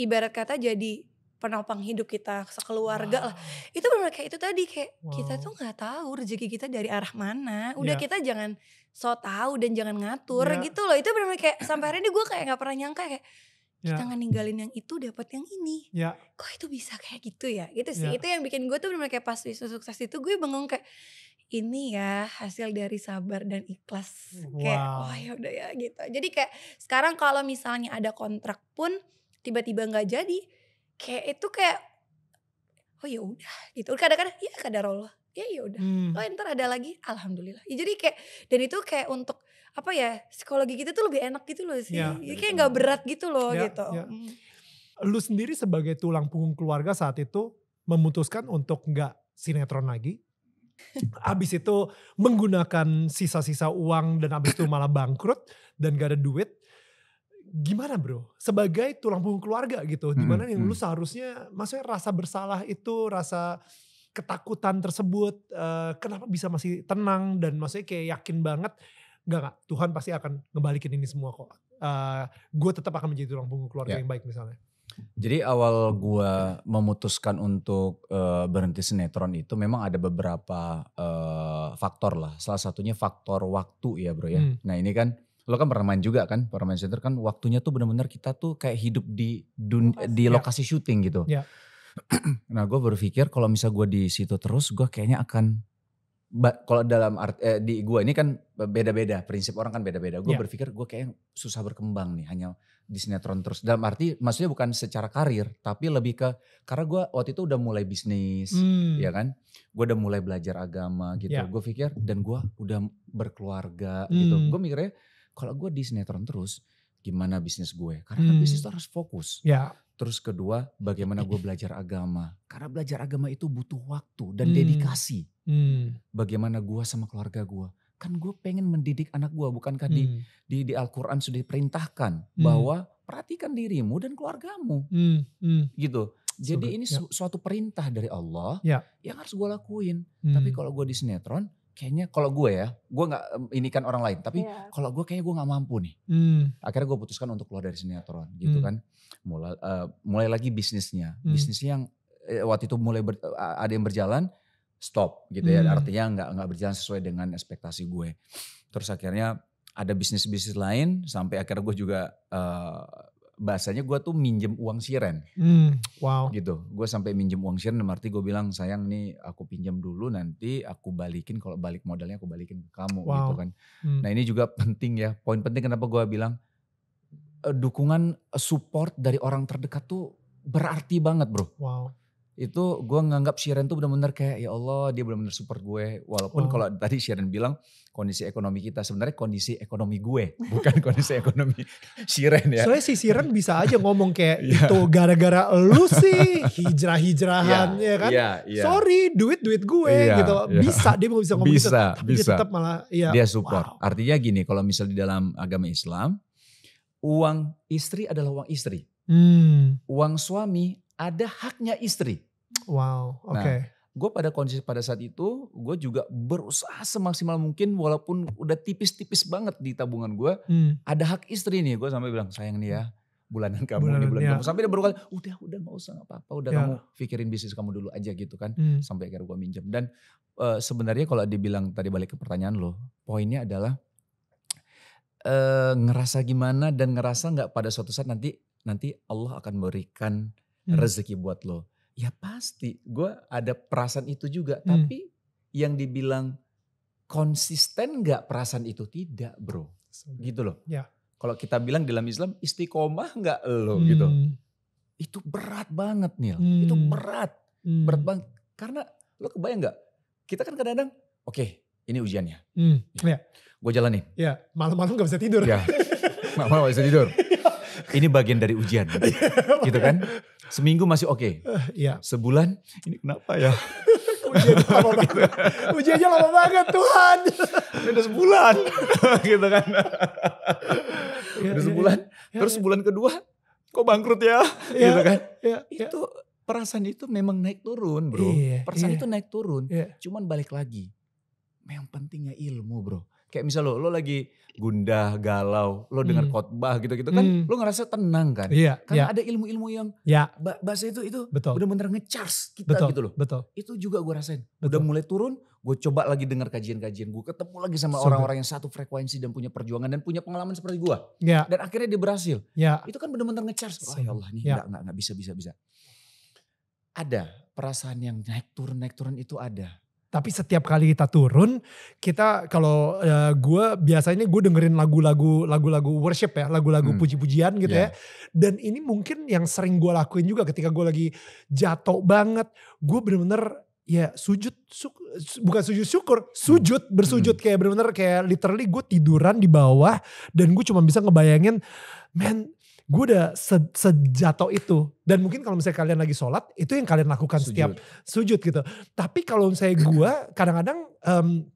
ibarat kata jadi penopang hidup kita sekeluarga wow. lah itu benar kayak itu tadi kayak wow. kita tuh nggak tahu rezeki kita dari arah mana udah yeah. kita jangan so tau dan jangan ngatur yeah. gitu loh itu benar-benar kayak sampai hari ini gue kayak nggak pernah nyangka kayak yeah. kita iya. nggak ninggalin yang itu dapat yang ini yeah. kok itu bisa kayak gitu ya gitu sih yeah. itu yang bikin gue tuh benar-benar kayak pas Wisnu sukses itu gue bengong kayak ini ya hasil dari sabar dan ikhlas wow. kayak oh ya udah ya gitu jadi kayak sekarang kalau misalnya ada kontrak pun tiba-tiba nggak jadi kayak itu kayak oh ya udah gitu kadang-kadang ya kadar Allah ya iya udah hmm. oh ntar ada lagi alhamdulillah ya, jadi kayak dan itu kayak untuk apa ya psikologi gitu tuh lebih enak gitu loh sih ya, jadi ya kayak gitu. nggak berat gitu loh ya, gitu ya. Hmm. lu sendiri sebagai tulang punggung keluarga saat itu memutuskan untuk nggak sinetron lagi [LAUGHS] abis itu menggunakan sisa-sisa uang dan abis itu malah bangkrut dan gak ada duit gimana bro sebagai tulang punggung keluarga gitu hmm, dimana yang hmm. lu seharusnya maksudnya rasa bersalah itu rasa ketakutan tersebut uh, kenapa bisa masih tenang dan maksudnya kayak yakin banget nggak nggak Tuhan pasti akan ngebalikin ini semua kok uh, eh, gue tetap akan menjadi tulang punggung keluarga yeah. yang baik misalnya jadi awal gue memutuskan untuk uh, berhenti sinetron itu memang ada beberapa uh, faktor lah. Salah satunya faktor waktu ya bro ya. Hmm. Nah ini kan lo kan pernah main juga kan, pernah main sinetron kan waktunya tuh benar-benar kita tuh kayak hidup di dun lokasi, di ya. lokasi syuting gitu. Yeah. [CLEARS THROAT] nah gue berpikir kalau misal gue di situ terus gue kayaknya akan kalau dalam art, eh, di gue ini kan beda-beda prinsip orang kan beda-beda gue yeah. berpikir gue kayaknya susah berkembang nih hanya di sinetron terus dalam arti maksudnya bukan secara karir tapi lebih ke karena gue waktu itu udah mulai bisnis hmm. ya kan gue udah mulai belajar agama gitu yeah. gue pikir dan gue udah berkeluarga gitu. hmm. gitu gue mikirnya kalau gue di sinetron terus gimana bisnis gue karena kan hmm. kan bisnis itu harus fokus ya Terus kedua, bagaimana gue belajar agama? Karena belajar agama itu butuh waktu dan hmm. dedikasi. Hmm. Bagaimana gue sama keluarga gue? Kan gue pengen mendidik anak gue, bukankah hmm. di di, di Al-Quran sudah diperintahkan hmm. bahwa perhatikan dirimu dan keluargamu, hmm. Hmm. gitu. Jadi so, ini ya. suatu perintah dari Allah ya. yang harus gue lakuin. Hmm. Tapi kalau gue di sinetron, kayaknya kalau gue ya, gue nggak ini kan orang lain, tapi yeah. kalau gue kayaknya gue nggak mampu nih. Hmm. Akhirnya gue putuskan untuk keluar dari sinetron, gitu hmm. kan. Mulai uh, eh, mulai lagi bisnisnya, hmm. bisnisnya yang eh, waktu itu mulai ber, eh, ada yang berjalan, stop gitu ya. Hmm. Artinya nggak nggak berjalan sesuai dengan ekspektasi gue. Terus akhirnya ada bisnis-bisnis lain, sampai akhirnya gue juga uh, bahasanya gue tuh minjem uang siren. Mm, wow. Gitu, gue sampai minjem uang siren, berarti gue bilang sayang nih aku pinjam dulu nanti aku balikin kalau balik modalnya aku balikin ke kamu gitu wow. gitu kan. Mm. Nah ini juga [LAUGHS] penting ya, poin penting kenapa gue bilang eh, dukungan eh, support dari orang terdekat tuh berarti banget bro. Wow itu gue nganggap Shiren tuh benar-benar kayak ya Allah dia benar-benar support gue walaupun oh. kalau tadi Shiren bilang kondisi ekonomi kita sebenarnya kondisi ekonomi gue bukan [LAUGHS] kondisi ekonomi Shiren ya soalnya si Shiren [LAUGHS] bisa aja ngomong kayak yeah. itu gara-gara lu sih [LAUGHS] hijrah hijrahannya yeah, kan yeah, yeah. sorry duit-duit gue yeah, gitu yeah. bisa dia mau bisa ngomong gitu, bisa, gitu tapi bisa. dia tetap malah ya, dia support wow. artinya gini kalau misal di dalam agama Islam uang istri adalah uang istri hmm. uang suami ada haknya istri. Wow, nah, oke. Okay. Nah, gue pada kondisi pada saat itu gue juga berusaha semaksimal mungkin walaupun udah tipis-tipis banget di tabungan gue hmm. ada hak istri nih gue sampai bilang sayang nih ya bulanan kamu bulanan, nih bulan ya. kamu sampai dia kali udah udah nggak usah nggak apa-apa udah ya. kamu pikirin bisnis kamu dulu aja gitu kan hmm. sampai akhirnya gue minjem dan e, sebenarnya kalau dibilang tadi balik ke pertanyaan lo poinnya adalah e, ngerasa gimana dan ngerasa nggak pada suatu saat nanti nanti Allah akan berikan hmm. rezeki buat lo. Ya pasti, gue ada perasaan itu juga. Hmm. Tapi yang dibilang konsisten gak perasaan itu tidak, bro. Gitu loh. Ya. Kalau kita bilang dalam Islam istiqomah gak lo hmm. gitu. Itu berat banget nih, hmm. itu berat, hmm. berat banget. Karena lo kebayang gak? Kita kan kadang-kadang, oke, okay, ini ujiannya. Hmm. Ya. ya. Gue jalanin. Ya, malam-malam gak bisa tidur. Ya. [LAUGHS] malam-malam gak bisa tidur. [LAUGHS] Ya. ini bagian dari ujian, [LAUGHS] ya, gitu kan? Seminggu masih oke. Okay. Uh, eh, iya. Sebulan ini kenapa ya? [LAUGHS] ujiannya lama banget. lama banget Tuhan. ini Udah sebulan [LAUGHS] gitu kan. Ya, Udah iya, sebulan. Ya, ya. Terus sebulan iya. kedua kok bangkrut ya, ya gitu kan. Ya, ya. Itu perasaan itu memang naik turun bro. Ya, perasaan ya. itu naik turun. Ya. Cuman balik lagi. Yang pentingnya ilmu bro. Kayak misal lo, lo lagi gundah, galau, lo hmm. dengar hmm. khotbah gitu-gitu kan, hmm. lo ngerasa tenang kan? Iya. Karena iya. ada ilmu-ilmu yang iya. bahasa itu itu betul. udah bener ngecharge kita betul, gitu loh. Betul. Itu juga gue rasain. Betul. Udah mulai turun, gue coba lagi dengar kajian-kajian gue, ketemu lagi sama orang-orang yang satu frekuensi dan punya perjuangan dan punya pengalaman seperti gue. Iya. Dan akhirnya dia berhasil. Iya. Itu kan bener-bener ngecharge. oh, ya Allah nih, ya. nggak ya. nggak bisa bisa bisa. Ada perasaan yang naik turun naik turun itu ada tapi setiap kali kita turun, kita kalau uh, eh, gue biasanya gue dengerin lagu-lagu lagu-lagu worship ya, lagu-lagu hmm. puji-pujian gitu yeah. ya. Iya. Dan ini mungkin yang sering gue lakuin juga ketika gue lagi jatuh banget, gue bener-bener ya sujud su, bukan sujud syukur sujud hmm. bersujud hmm. kayak bener-bener kayak literally gue tiduran di bawah dan gue cuma bisa ngebayangin Men gue udah se sejatuh itu dan mungkin kalau misalnya kalian lagi sholat itu yang kalian lakukan sujud. setiap sujud gitu tapi kalau misalnya gue kadang-kadang um,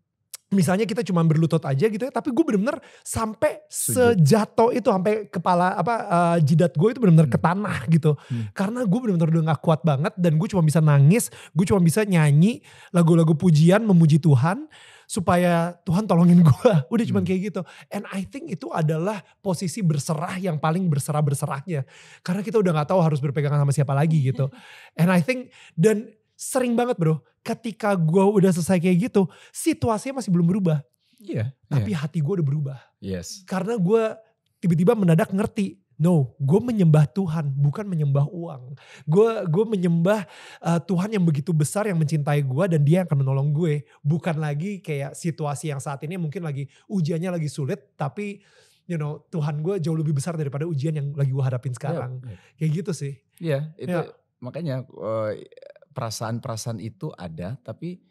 misalnya kita cuma berlutut aja gitu ya tapi gue bener-bener sampai sejatuh itu sampai kepala apa uh, jidat gue itu bener-bener hmm. ke tanah gitu hmm. karena gue bener-bener udah gak kuat banget dan gue cuma bisa nangis gue cuma bisa nyanyi lagu-lagu pujian memuji Tuhan supaya Tuhan tolongin gue. [LAUGHS] Udah cuman hmm. kayak gitu. And I think itu adalah posisi berserah yang paling berserah-berserahnya. Karena kita udah nggak tahu harus berpegangan sama siapa lagi gitu. [LAUGHS] And I think dan sering banget bro, ketika gue udah selesai kayak gitu, situasinya masih belum berubah. Iya. Yeah, Tapi yeah. hati gue udah berubah. Yes. Karena gue tiba-tiba mendadak ngerti No, gue menyembah Tuhan, bukan menyembah uang. Gue gue menyembah uh, Tuhan yang begitu besar yang mencintai gue dan Dia yang akan menolong gue. Bukan lagi kayak situasi yang saat ini mungkin lagi ujiannya lagi sulit, tapi you know Tuhan gue jauh lebih besar daripada ujian yang lagi gue hadapin sekarang. Yeah. Kayak gitu sih. Iya, yeah, itu yeah. makanya eh, perasaan-perasaan itu ada, tapi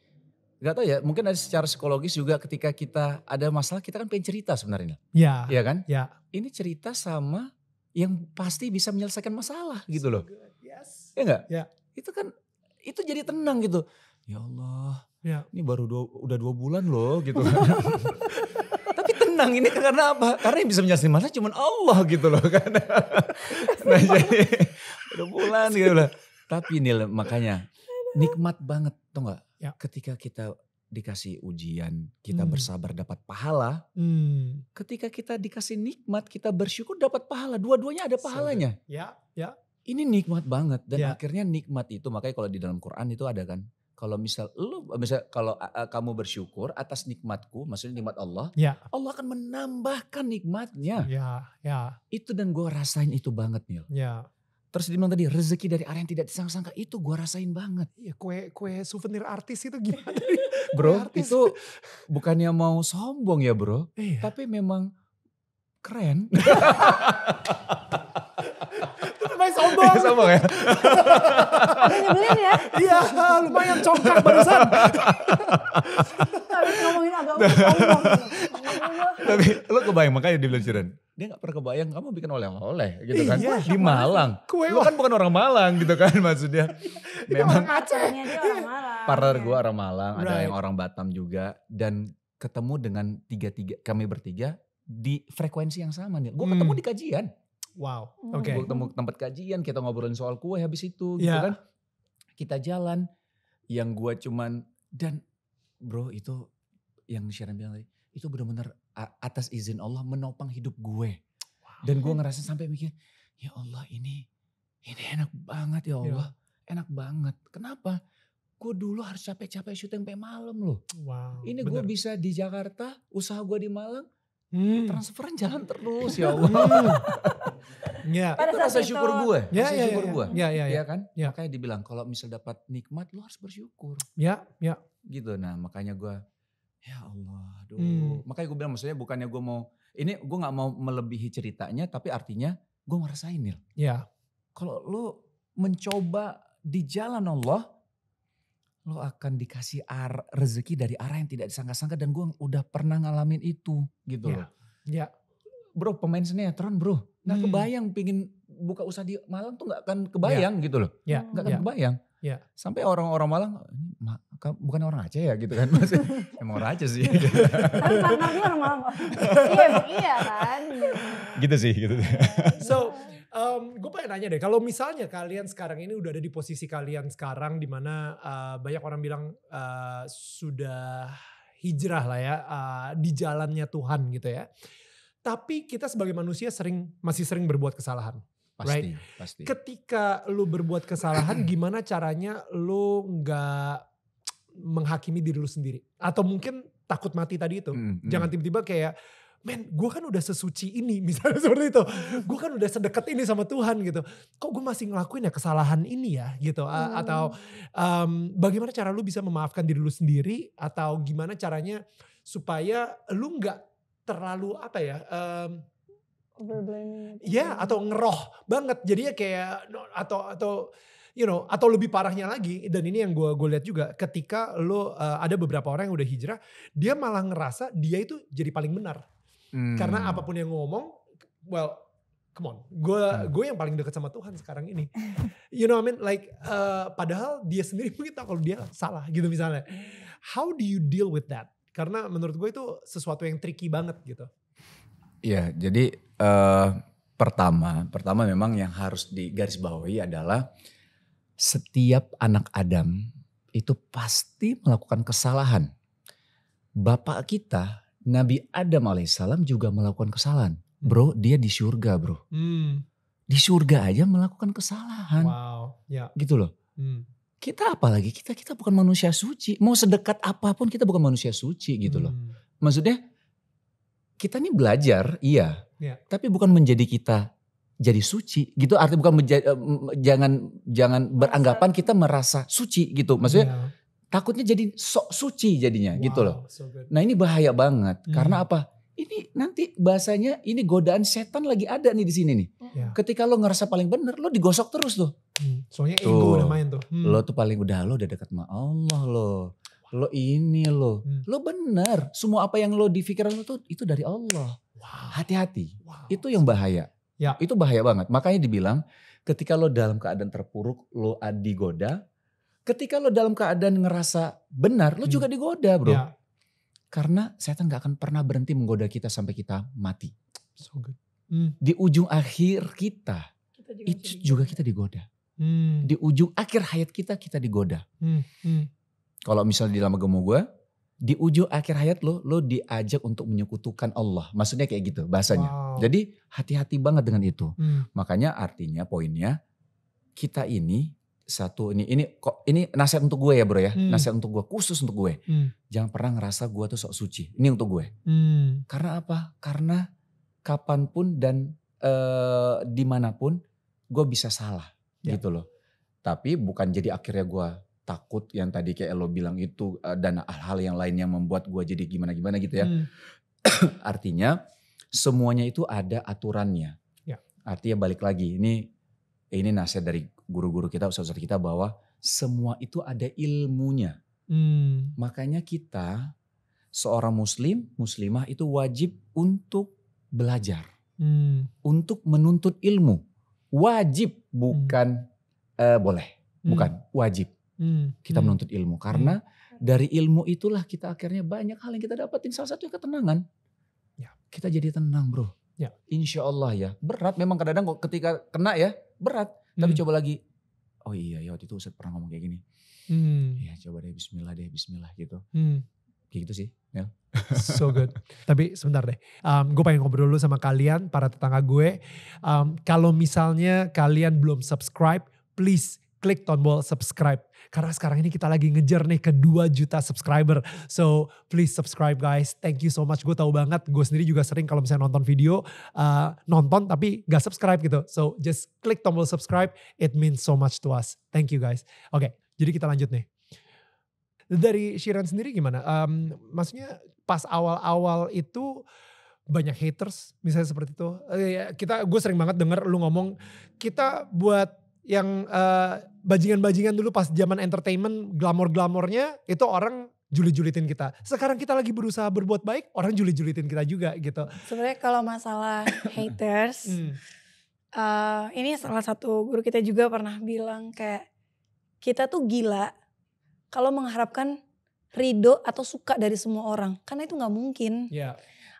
Gak tau ya, mungkin ada secara psikologis juga ketika kita ada masalah kita kan pengen cerita sebenarnya. Iya. Iya kan? Iya. Ini cerita sama yang pasti bisa menyelesaikan masalah gitu loh. Iya yes. Ya enggak? Ya. Itu kan itu jadi tenang gitu. Ya Allah. Ya. Ini baru dua, udah dua bulan loh gitu [LAUGHS] Tapi tenang ini karena apa? Karena yang bisa menyelesaikan masalah cuma Allah gitu loh karena. [LAUGHS] nah jadi udah bulan gitu loh. Tapi nih makanya nikmat banget tau gak? Ya. Ketika kita dikasih ujian, kita hmm. bersabar dapat pahala. Hmm. Ketika kita dikasih nikmat, kita bersyukur dapat pahala. Dua-duanya ada pahalanya. So, ya, ya. Ini nikmat banget dan ya. akhirnya nikmat itu makanya kalau di dalam Quran itu ada kan. Kalau misal lu misal kalau uh, kamu bersyukur atas nikmatku, maksudnya nikmat Allah, ya. Allah akan menambahkan nikmatnya. Ya, ya. Itu dan gue rasain itu banget Nil. Ya. Terus dibilang tadi rezeki dari area yang tidak disangka-sangka itu gue rasain banget. Iya kue kue souvenir artis itu gimana? [LAUGHS] bro artis. itu bukannya mau sombong ya bro iya. tapi memang keren Tapi [LAUGHS] iya, sombong. Ya, sombong ya. Nyebelin ya. Iya, lumayan congkak barusan. Tapi ngomongin agak sombong. Tapi lo kebayang makanya dibilang Ciren dia nggak pernah kebayang kamu bikin oleh-oleh gitu kan iya, di Malang. Kue lu kan bukan orang Malang gitu kan [LAUGHS] maksudnya. Memang orang Aceh. Iya, orang Malang. Partner iya. gue orang Malang, right. ada yang orang Batam juga dan ketemu dengan tiga-tiga kami bertiga di frekuensi yang sama nih. Gue hmm. ketemu di kajian. Wow. Hmm. Oke. Okay. Gue ketemu tempat kajian, kita ngobrolin soal kue habis itu gitu yeah. kan. Kita jalan yang gue cuman dan bro itu yang Sharon bilang tadi itu benar-benar atas izin Allah menopang hidup gue. Wow. Dan gue ngerasa sampai mikir, ya Allah ini ini enak banget ya iya. Allah. Ya. Enak banget. Kenapa? Gue dulu harus capek-capek syuting sampai malam loh. Wow, ini gue bisa di Jakarta, usaha gue di Malang, hmm. transferan jalan terus ya hmm. Allah. [LAUGHS] Ya. itu rasa syukur gue. Ya, rasa ya, syukur ya, gue. Ya, ya, ya. ya kan? Ya. Makanya dibilang kalau misal dapat nikmat lo harus bersyukur. Ya, ya. Gitu. Nah makanya gue ya Allah, aduh. Hmm. Makanya gue bilang maksudnya bukannya gue mau ini gue nggak mau melebihi ceritanya, tapi artinya gue ngerasain Nil. Ya. Kalau lu mencoba di jalan Allah, lo akan dikasih rezeki dari arah yang tidak disangka-sangka dan gue udah pernah ngalamin itu gitu ya. loh. Ya. Bro pemain seni ya, sinetron bro, nggak hmm. kebayang pingin buka usaha di Malang tuh nggak akan kebayang ya. gitu loh. Ya. Nggak akan ya. kebayang. Ya. Sampai orang-orang Malang, bukan orang Aceh ya gitu kan. [LAUGHS] Emang orang Aceh sih. Iya. Gitu. Tapi karena dia orang Malang. [LAUGHS] iya, iya kan. Gitu sih, gitu. So, um, gue pengen nanya deh, kalau misalnya kalian sekarang ini udah ada di posisi kalian sekarang di mana uh, banyak orang bilang uh, sudah hijrah lah ya uh, di jalannya Tuhan gitu ya. Tapi kita sebagai manusia sering masih sering berbuat kesalahan pasti, right? Pasti. Ketika lu berbuat kesalahan, [CLEARS THROAT] gimana caranya lu nggak menghakimi diri lu sendiri? Atau mungkin takut mati tadi itu? Hmm, Jangan tiba-tiba kayak men gue kan udah sesuci ini [LAUGHS] misalnya seperti itu gue kan udah sedekat ini sama Tuhan gitu kok gue masih ngelakuin ya kesalahan ini ya gitu Mm. atau um, bagaimana cara lu bisa memaafkan diri lu sendiri atau gimana caranya supaya lu nggak terlalu apa ya um, Gitu iya, ya, yeah, atau ngeroh banget. Jadi ya kayak atau atau you know atau lebih parahnya lagi dan ini yang gue gue lihat juga ketika lo uh, ada beberapa orang yang udah hijrah dia malah ngerasa dia itu jadi paling benar hmm. karena apapun yang ngomong well come on gue hmm. gue yang paling dekat sama Tuhan sekarang ini you know what I mean like uh, padahal dia sendiri mungkin tahu kalau dia salah gitu misalnya how do you deal with that karena menurut gue itu sesuatu yang tricky banget gitu Ya, jadi uh, pertama, pertama memang yang harus digarisbawahi adalah setiap anak Adam itu pasti melakukan kesalahan. Bapak kita, Nabi Adam alaihissalam juga melakukan kesalahan. Hmm. Bro, dia di surga bro. Hmm. Di surga aja melakukan kesalahan. Wow, ya. Gitu loh. Hmm. Kita apalagi kita kita bukan manusia suci. Mau sedekat apapun kita bukan manusia suci gitu hmm. loh. Maksudnya kita ini belajar, iya. Yeah. Tapi bukan menjadi kita jadi suci gitu artinya bukan menja, eh, jangan jangan merasa. beranggapan kita merasa suci gitu maksudnya yeah. takutnya jadi sok suci jadinya wow, gitu loh so nah ini bahaya banget hmm. karena apa ini nanti bahasanya ini godaan setan lagi ada nih di sini nih yeah. ketika lo ngerasa paling bener lo digosok terus tuh hmm. soalnya ego udah main tuh hmm. lo tuh paling udah lo udah dekat sama Allah lo Lo ini lo. Hmm. Lo benar Semua apa yang lo di pikiran lo tuh itu dari Allah. Hati-hati. Wow. Wow. Itu yang bahaya. Ya. Itu bahaya banget. Makanya dibilang ketika lo dalam keadaan terpuruk, lo digoda. Ketika lo dalam keadaan ngerasa benar, lo hmm. juga digoda bro. Ya. Karena setan gak akan pernah berhenti menggoda kita sampai kita mati. So good. Hmm. Di ujung akhir kita, kita juga itu juga kita digoda. Hmm. Di ujung akhir hayat kita, kita digoda. Hmm. Hmm. Kalau misalnya di dalam agama gue, di ujung akhir hayat lo, lo diajak untuk menyekutukan Allah. Maksudnya kayak gitu bahasanya. Wow. Jadi hati-hati banget dengan itu. Hmm. Makanya artinya poinnya kita ini satu ini ini kok ini nasihat untuk gue ya bro ya hmm. nasihat untuk gue khusus untuk gue hmm. jangan pernah ngerasa gue tuh sok suci ini untuk gue hmm. karena apa karena kapanpun dan e, dimanapun gue bisa salah ya. gitu loh tapi bukan jadi akhirnya gue takut yang tadi kayak lo bilang itu eh, dan hal-hal yang lain yang membuat gue jadi gimana-gimana gitu ya. Hmm. [COUGHS] Artinya semuanya itu ada aturannya. Ya. Artinya balik lagi ini ini nasihat dari guru-guru kita, saudara kita bahwa semua itu ada ilmunya. Hmm. Makanya kita seorang muslim, muslimah itu wajib untuk belajar. Hmm. Untuk menuntut ilmu. Wajib hmm. bukan eh, hmm. uh, boleh, bukan hmm. wajib hmm. kita hmm. menuntut ilmu karena hmm. dari ilmu itulah kita akhirnya banyak hal yang kita dapatin salah satunya ketenangan ya. kita jadi tenang bro ya. insya Allah ya berat memang kadang-kadang ketika kena ya berat hmm. tapi coba lagi oh iya ya waktu itu Ustaz pernah ngomong kayak gini hmm. ya coba deh Bismillah deh Bismillah gitu hmm. kayak gitu sih ya so good tapi sebentar deh um, gue pengen ngobrol dulu sama kalian para tetangga gue um, kalau misalnya kalian belum subscribe please klik tombol subscribe. Karena sekarang ini kita lagi ngejar nih ke 2 juta subscriber. So please subscribe guys. Thank you so much. Gue tahu banget. Gue sendiri juga sering kalau misalnya nonton video. Uh, nonton tapi gak subscribe gitu. So just klik tombol subscribe. It means so much to us. Thank you guys. Oke okay, jadi kita lanjut nih. Dari Shiran sendiri gimana? Um, maksudnya pas awal-awal itu banyak haters misalnya seperti itu. Eh, ya, kita gue sering banget denger lu ngomong kita buat yang bajingan eh, bajingan-bajingan dulu pas zaman entertainment glamor-glamornya itu orang juli julitin kita. Sekarang kita lagi berusaha berbuat baik, orang juli julitin kita juga gitu. Sebenarnya kalau masalah [COUGHS] haters, hmm. uh, ini salah satu guru kita juga pernah bilang kayak kita tuh gila kalau mengharapkan ridho atau suka dari semua orang, karena itu nggak mungkin. Ya,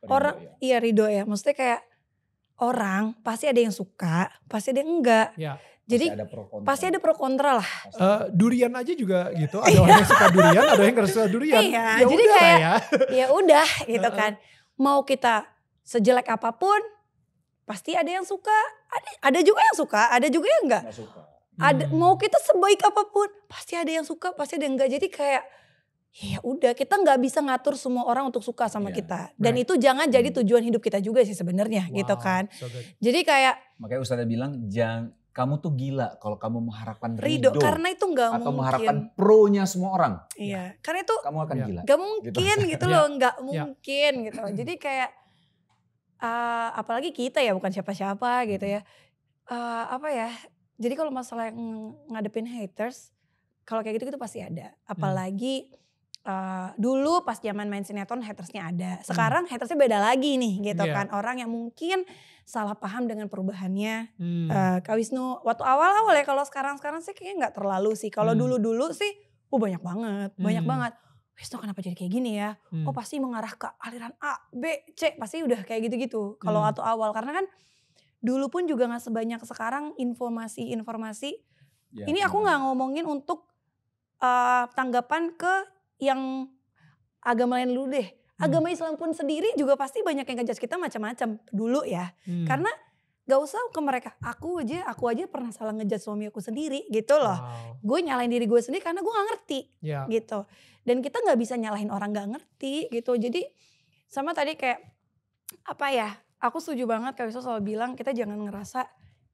orang, iya ya. iya ridho ya, maksudnya kayak orang pasti ada yang suka, pasti ada yang enggak. Ya. Jadi pasti ada pro kontra, pasti ada pro kontra lah. Uh, durian aja juga gitu. Ada iya. orang yang suka durian, ada yang suka durian. Iya, ya jadi udah kayak ya. ya udah [LAUGHS] gitu kan. Mau kita sejelek apapun pasti ada yang suka, ada, ada juga yang suka, ada juga yang enggak. Nggak suka. Ada hmm. mau kita sebaik apapun, pasti ada yang suka, pasti ada yang enggak. Jadi kayak ya udah kita nggak bisa ngatur semua orang untuk suka sama yeah, kita dan right. itu jangan jadi hmm. tujuan hidup kita juga sih sebenarnya gitu wow, gitu kan so jadi kayak makanya Ustadz bilang jangan kamu tuh gila kalau kamu mengharapkan ridho, ridho karena itu nggak mungkin atau mengharapkan pro-nya semua orang. Iya, ya. karena itu kamu akan ya. gila. Gak gitu. [LAUGHS] gitu iya. iya. mungkin gitu, gitu loh, nggak mungkin ya. gitu. Jadi kayak uh, apalagi kita ya bukan siapa-siapa gitu ya. Uh, apa ya? Jadi kalau masalah ngadepin haters, kalau kayak gitu itu pasti ada. Hmm. Apalagi hmm uh, dulu pas zaman main sinetron hatersnya ada. Hmm. Sekarang hmm. hatersnya beda lagi nih gitu yeah. kan. Orang yang mungkin salah paham dengan perubahannya. Hmm. Uh, Kak Wisnu waktu awal-awal ya kalau sekarang-sekarang sih kayaknya gak terlalu sih. Kalau hmm. dulu-dulu sih oh banyak banget, hmm. banyak banget. Wisnu kenapa jadi kayak gini ya? Hmm. Oh pasti mengarah ke aliran A, B, C. Pasti udah kayak gitu-gitu kalau hmm. waktu awal karena kan dulu pun juga gak sebanyak sekarang informasi-informasi. Ya, ini aku nggak ngomongin untuk uh, tanggapan ke yang agama lain dulu deh. Hmm. Agama hmm. Islam pun sendiri juga pasti banyak yang ngejudge kita macam-macam dulu ya. Hmm. Karena gak usah ke mereka. Aku aja, aku aja pernah salah ngejudge suami aku sendiri gitu loh. Wow. Gue nyalain diri gue sendiri karena gue gak ngerti yeah. gitu. Dan kita gak bisa nyalahin orang gak ngerti gitu. Jadi sama tadi kayak apa ya, aku setuju banget kalau Wiso selalu bilang kita jangan ngerasa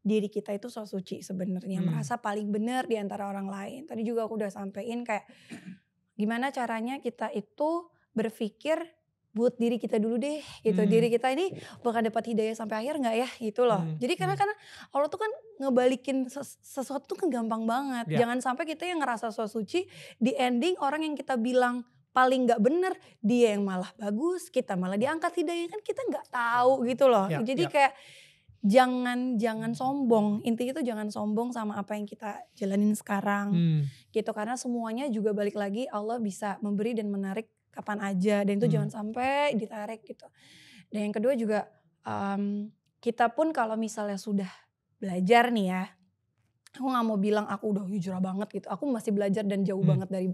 diri kita itu so suci sebenarnya. Hmm. Merasa paling benar di antara orang lain. Tadi juga aku udah sampein kayak Gimana caranya kita itu berpikir buat diri kita dulu deh gitu hmm. diri kita ini bakal dapat hidayah sampai akhir nggak ya gitu loh hmm. jadi karena hmm. karena Allah tuh kan ngebalikin ses sesuatu tuh kan gampang banget yeah. jangan sampai kita yang ngerasa so suci di ending orang yang kita bilang paling nggak bener dia yang malah bagus kita malah diangkat hidayah kan kita nggak tahu hmm. gitu loh yeah. jadi yeah. kayak jangan jangan sombong intinya tuh jangan sombong sama apa yang kita jalanin sekarang hmm. gitu karena semuanya juga balik lagi Allah bisa memberi dan menarik kapan aja dan itu hmm. jangan sampai ditarik gitu dan yang kedua juga um, kita pun kalau misalnya sudah belajar nih ya aku nggak mau bilang aku udah jujur banget gitu aku masih belajar dan jauh hmm. banget dari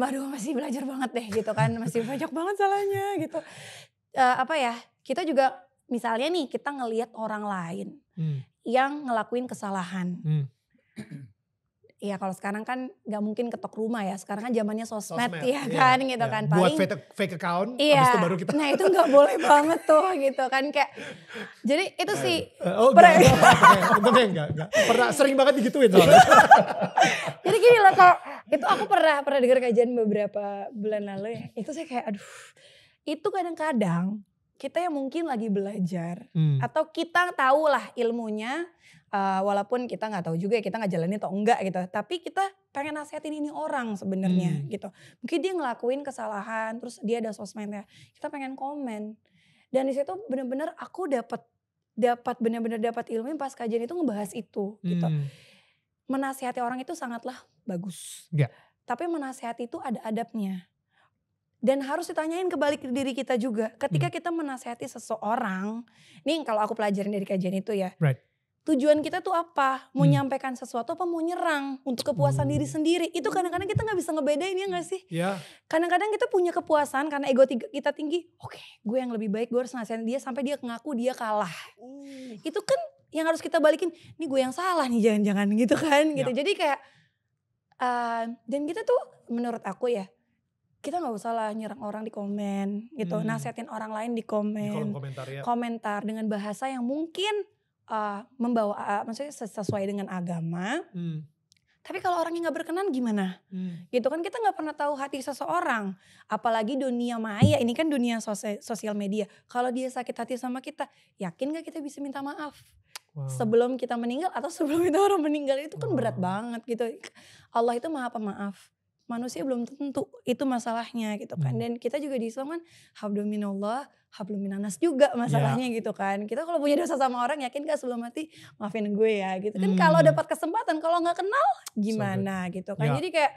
aduh masih belajar banget deh gitu kan masih banyak banget salahnya gitu uh, apa ya kita juga misalnya nih kita ngelihat orang lain hmm. yang ngelakuin kesalahan. Hmm. Iya kalau sekarang kan nggak mungkin ketok rumah ya. Sekarang kan zamannya sosmed, sosmed ya kan iya, gitu iya. kan. Paling, Buat fake, fake account, iya, itu baru kita. Nah itu nggak boleh [LAUGHS] banget tuh gitu kan kayak. Jadi itu eh, sih. Eh, oh enggak, enggak, enggak, enggak, enggak. Pernah sering banget digituin soalnya. [LAUGHS] jadi gini loh kalau itu aku pernah pernah dengar kajian beberapa bulan lalu ya. Itu saya kayak aduh. Itu kadang-kadang kita yang mungkin lagi belajar hmm. atau kita tahu lah ilmunya uh, walaupun kita nggak tahu juga ya, kita nggak jalanin atau enggak gitu tapi kita pengen nasihatin ini orang sebenarnya hmm. gitu mungkin dia ngelakuin kesalahan terus dia ada sosmednya kita pengen komen dan di situ benar-benar aku dapat dapat benar-benar dapat ilmu pas kajian itu ngebahas itu gitu. hmm. gitu menasihati orang itu sangatlah bagus yeah. tapi menasihati itu ada adabnya dan harus ditanyain kebalik diri kita juga ketika hmm. kita menasehati seseorang nih kalau aku pelajarin dari kajian itu ya right. tujuan kita tuh apa mau hmm. nyampaikan sesuatu apa mau nyerang untuk kepuasan hmm. diri oh. sendiri itu kadang-kadang kita nggak bisa ngebedain ya nggak sih yeah. kadang-kadang kita punya kepuasan karena ego kita tinggi oke okay, gue yang lebih baik gue harus nasehatin dia sampai dia ngaku dia kalah hmm. itu kan yang harus kita balikin nih gue yang salah nih jangan-jangan gitu kan yeah. gitu ya. jadi kayak uh, dan kita tuh menurut aku ya kita nggak usah lah nyerang orang di komen gitu, hmm. nasehatin orang lain di komen, di komentar, ya. komentar dengan bahasa yang mungkin uh, membawa, uh, maksudnya sesuai dengan agama. Hmm. Tapi kalau orangnya nggak berkenan gimana? Hmm. Gitu kan kita nggak pernah tahu hati seseorang, apalagi dunia maya ini kan dunia sosial, sosial media. Kalau dia sakit hati sama kita, yakin nggak kita bisa minta maaf? Wow. Sebelum kita meninggal atau sebelum [LAUGHS] itu orang meninggal itu kan wow. berat banget gitu. Allah itu maha pemaaf manusia belum tentu itu masalahnya gitu kan. Hmm. Dan kita juga di Islam kan habluminallah habluminanas juga iya. masalahnya yeah. gitu kan. Kita kalau punya dosa sama orang yakin gak sebelum mati maafin gue ya gitu kan. Hmm. Kalau dapat kesempatan kalau nggak kenal gimana so gitu kan. Yeah. Jadi kayak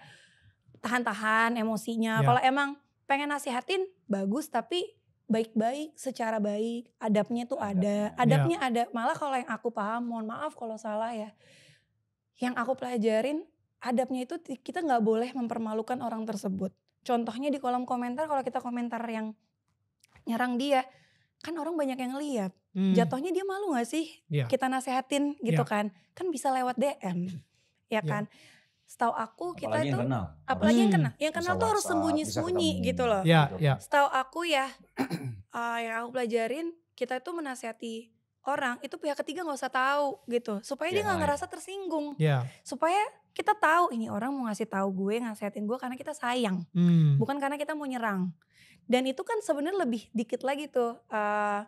tahan-tahan emosinya. Yeah. Kalau emang pengen nasihatin bagus tapi baik-baik secara baik adabnya tuh ada ya. adabnya yeah. ada malah kalau yang aku paham mohon maaf kalau salah ya yang aku pelajarin adabnya itu kita nggak boleh mempermalukan orang tersebut. Contohnya di kolom komentar kalau kita komentar yang nyerang dia, kan orang banyak yang lihat. Hmm. Jatuhnya dia malu nggak sih yeah. kita nasehatin gitu yeah. kan? Kan bisa lewat DM, ya iya. kan? Yeah. Setahu aku kita apalagi yang kenal. apalagi hmm. yang kenal, yang kenal tuh harus sembunyi-sembunyi gitu loh. Yeah, gitu. yeah. Setahu aku ya, uh, [CLEARS THROAT] yang aku pelajarin kita itu menasihati orang itu pihak ketiga nggak usah tahu gitu, supaya yeah. dia nggak ngerasa tersinggung, yeah. supaya kita tahu ini orang mau ngasih tahu gue ngasihatin gue karena kita sayang hmm. bukan karena kita mau nyerang dan itu kan sebenarnya lebih dikit lagi tuh uh,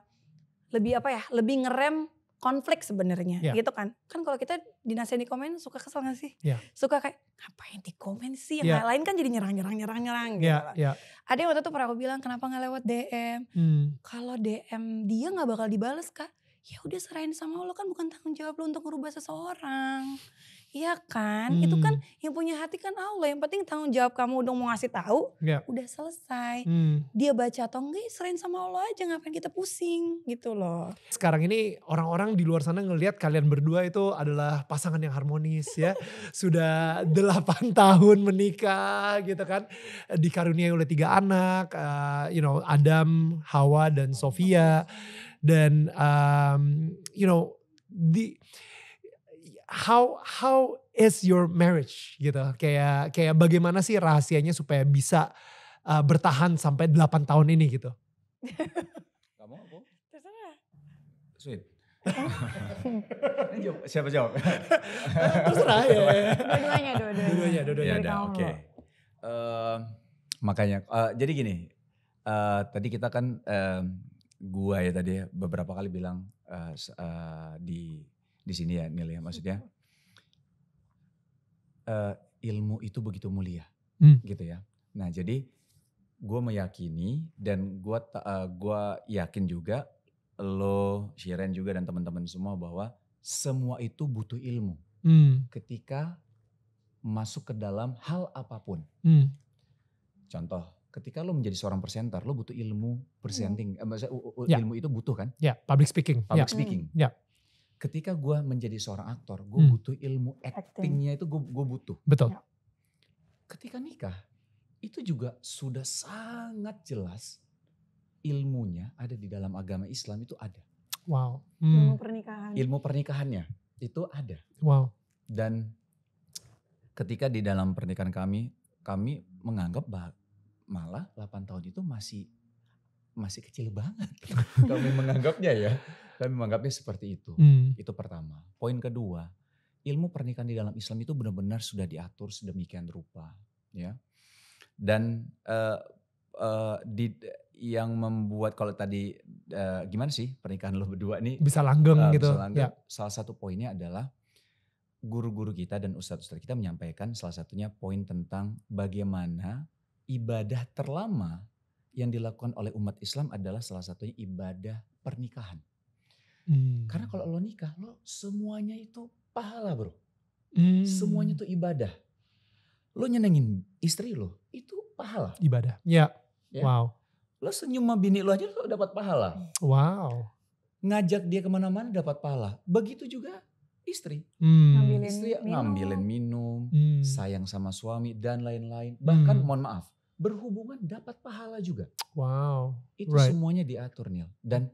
lebih apa ya lebih ngerem konflik sebenarnya yeah. gitu kan kan kalau kita dinasihin di komen suka kesel gak sih yeah. suka kayak ngapain di komen sih yang yeah. lain kan jadi nyerang nyerang nyerang nyerang gitu yeah. Kan. yeah. ada yang waktu itu pernah aku bilang kenapa nggak lewat DM hmm. kalau DM dia nggak bakal dibales kak ya udah serahin sama lo kan bukan tanggung jawab lo untuk merubah seseorang Iya kan? Hmm. Itu kan hmm. yang punya hati kan Allah. Yang penting tanggung jawab kamu udah mau ngasih tahu, ya. udah selesai. Hmm. Dia baca atau enggak, ya serain sama Allah aja ngapain kita pusing gitu loh. Sekarang ini orang-orang di luar sana ngelihat kalian berdua itu adalah pasangan yang harmonis ya. [LAUGHS] Sudah delapan [LAUGHS] tahun menikah gitu kan. Dikaruniai oleh tiga anak, uh, you know, Adam, Hawa dan Sofia iya. dan um, you know di how how is your marriage gitu kayak kayak bagaimana sih rahasianya supaya bisa uh, bertahan sampai 8 tahun ini gitu kamu aku terserah sweet [LAUGHS] siapa jawab eh, terserah ya, ya dua-duanya dua-duanya dua-duanya ya, oke makanya uh, jadi gini uh, tadi kita kan uh, gua ya tadi ya, beberapa kali bilang uh, uh, di di sini ya Nil ya hmm. maksudnya uh, ilmu itu begitu mulia hmm. gitu ya. Nah jadi gue meyakini dan gue uh, gua yakin juga lo Shiren juga dan teman-teman semua bahwa semua itu butuh ilmu hmm. ketika masuk ke dalam hal apapun. Hmm. Contoh, ketika lo menjadi seorang presenter, lo butuh ilmu hmm. presenting, hmm. eh, ya. ilmu itu butuh kan? Ya, yeah, public speaking. Public yeah. speaking. Hmm. Ya. Yeah ketika gue menjadi seorang aktor, gue hmm. butuh ilmu actingnya itu gue butuh. Betul. Ya. Ketika nikah itu juga sudah sangat jelas ilmunya ada di dalam agama Islam itu ada. Wow. Hmm. Ilmu pernikahan. Ilmu pernikahannya itu ada. Wow. Dan ketika di dalam pernikahan kami, kami menganggap bahwa malah 8 tahun itu masih masih kecil banget. [LAUGHS] kami menganggapnya ya. Kami menganggapnya seperti itu. Hmm. Itu pertama. Poin kedua, ilmu pernikahan di dalam Islam itu benar-benar sudah diatur sedemikian rupa, ya. Dan uh, uh, di yang membuat kalau tadi uh, gimana sih pernikahan lo berdua ini bisa langgeng uh, gitu. Bisa ya. langgeng. Ya. Salah satu poinnya adalah guru-guru kita dan ustadz-ustadz kita menyampaikan salah satunya poin tentang bagaimana ibadah terlama yang dilakukan oleh umat Islam adalah salah satunya ibadah pernikahan. Hmm. Karena kalau lo nikah, lo semuanya itu pahala bro. Hmm. Semuanya itu ibadah. Lo nyenengin istri lo, itu pahala. Ibadah. Ya. ya. Wow. Lo senyum sama bini lo aja lo dapat pahala. Wow. Ngajak dia kemana-mana dapat pahala. Begitu juga istri. Hmm. Ngambilin istri minum. ngambilin minum, hmm. sayang sama suami dan lain-lain. Hmm. Bahkan hmm. mohon maaf, berhubungan dapat pahala juga. Wow. Itu right. semuanya diatur Nil. Dan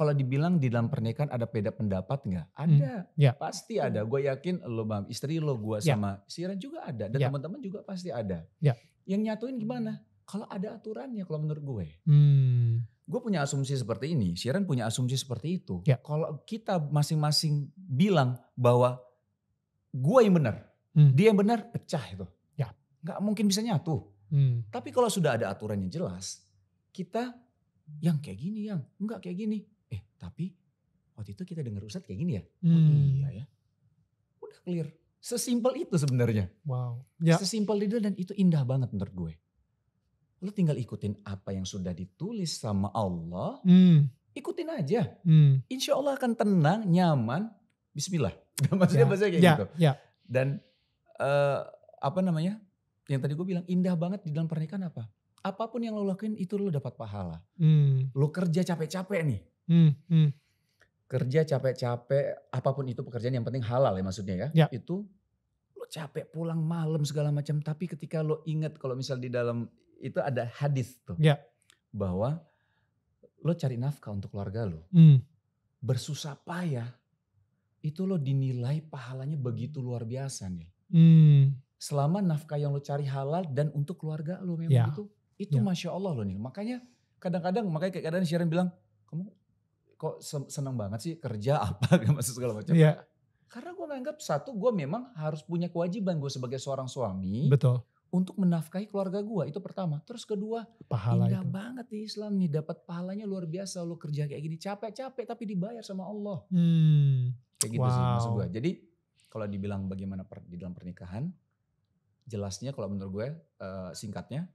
kalau dibilang di dalam pernikahan ada beda pendapat nggak? Hmm, ya. Ada, hmm, yeah. pasti ada. Gue yakin lo bang istri lo, gue yeah. sama Siren juga ada, dan yeah. teman-teman juga pasti ada. Yeah. Yang nyatuin gimana? Kalau ada aturannya, kalau menurut gue, hmm. gue punya asumsi seperti ini, Siren punya asumsi seperti itu. Yeah. Kalau kita masing-masing bilang bahwa gue yang benar, hmm. dia yang benar, pecah itu. Ya. Yeah. Nggak mungkin bisa nyatu. Hmm. Tapi kalau sudah ada aturannya jelas, kita yang kayak gini, yang enggak kayak gini, tapi waktu itu kita dengar Ustadz kayak gini ya. Hmm. Oh iya ya. Udah clear. Sesimpel itu sebenarnya. Wow. Ya. Sesimpel itu dan itu indah banget menurut gue. lo tinggal ikutin apa yang sudah ditulis sama Allah. Hmm. Ikutin aja. Hmm. Insya Allah akan tenang, nyaman. Bismillah. [LAUGHS] Maksudnya ya. kayak ya. gitu. Ya. Dan uh, apa namanya? Yang tadi gue bilang indah banget di dalam pernikahan apa? Apapun yang lo lakuin itu lo dapat pahala. Hmm. Lo kerja capek-capek nih Hmm, hmm. Kerja capek-capek, apapun itu pekerjaan yang penting halal ya maksudnya ya. ya. Itu lo capek pulang malam segala macam, tapi ketika lo ingat kalau misal di dalam itu ada hadis tuh. Ya. Bahwa lo cari nafkah untuk keluarga lo. Hmm. Bersusah payah, itu lo dinilai pahalanya begitu luar biasa nih. Hmm. Selama nafkah yang lo cari halal dan untuk keluarga lo memang ya. itu, itu ya. Masya Allah lo nih. Makanya kadang-kadang, makanya kadang-kadang Sharon bilang, kamu kok seneng banget sih kerja [LAUGHS] apa maksud segala macam. Iya. Karena gue nganggap satu gue memang harus punya kewajiban gue sebagai seorang suami. Betul. Untuk menafkahi keluarga gue itu pertama. Terus kedua, Pahala indah itu. banget nih Islam nih dapat pahalanya luar biasa lo kerja kayak gini capek-capek tapi dibayar sama Allah. Hmm. Kayak gitu wow. sih maksud gue. Jadi kalau dibilang bagaimana per, di dalam pernikahan, jelasnya kalau menurut gue uh, singkatnya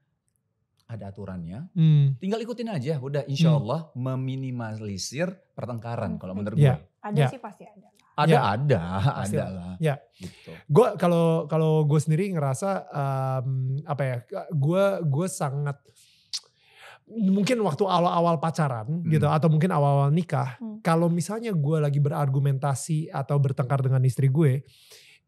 ada aturannya. Hmm. Tinggal ikutin aja, udah insya hmm. Allah meminimalisir pertengkaran hmm. kalau menurut gue. Ya, gue. Ada ya. sih pasti ada. Ada ya. ada, ada lah. Ya. Gitu. Gue kalau kalau gue sendiri ngerasa um, apa ya? Gue gue sangat mungkin waktu awal-awal pacaran hmm. gitu atau mungkin awal-awal nikah hmm. kalau misalnya gue lagi berargumentasi atau bertengkar dengan istri gue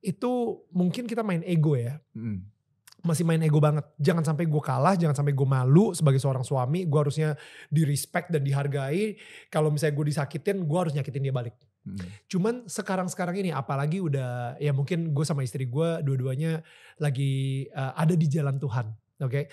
itu mungkin kita main ego ya hmm masih main ego banget. Jangan sampai gue kalah, jangan sampai gue malu sebagai seorang suami. Gue harusnya di respect dan dihargai. Kalau misalnya gue disakitin, gue harus nyakitin dia balik. Hmm. Cuman sekarang-sekarang ini, apalagi udah ya mungkin gue sama istri gue dua-duanya lagi uh, ada di jalan Tuhan. Oke, okay?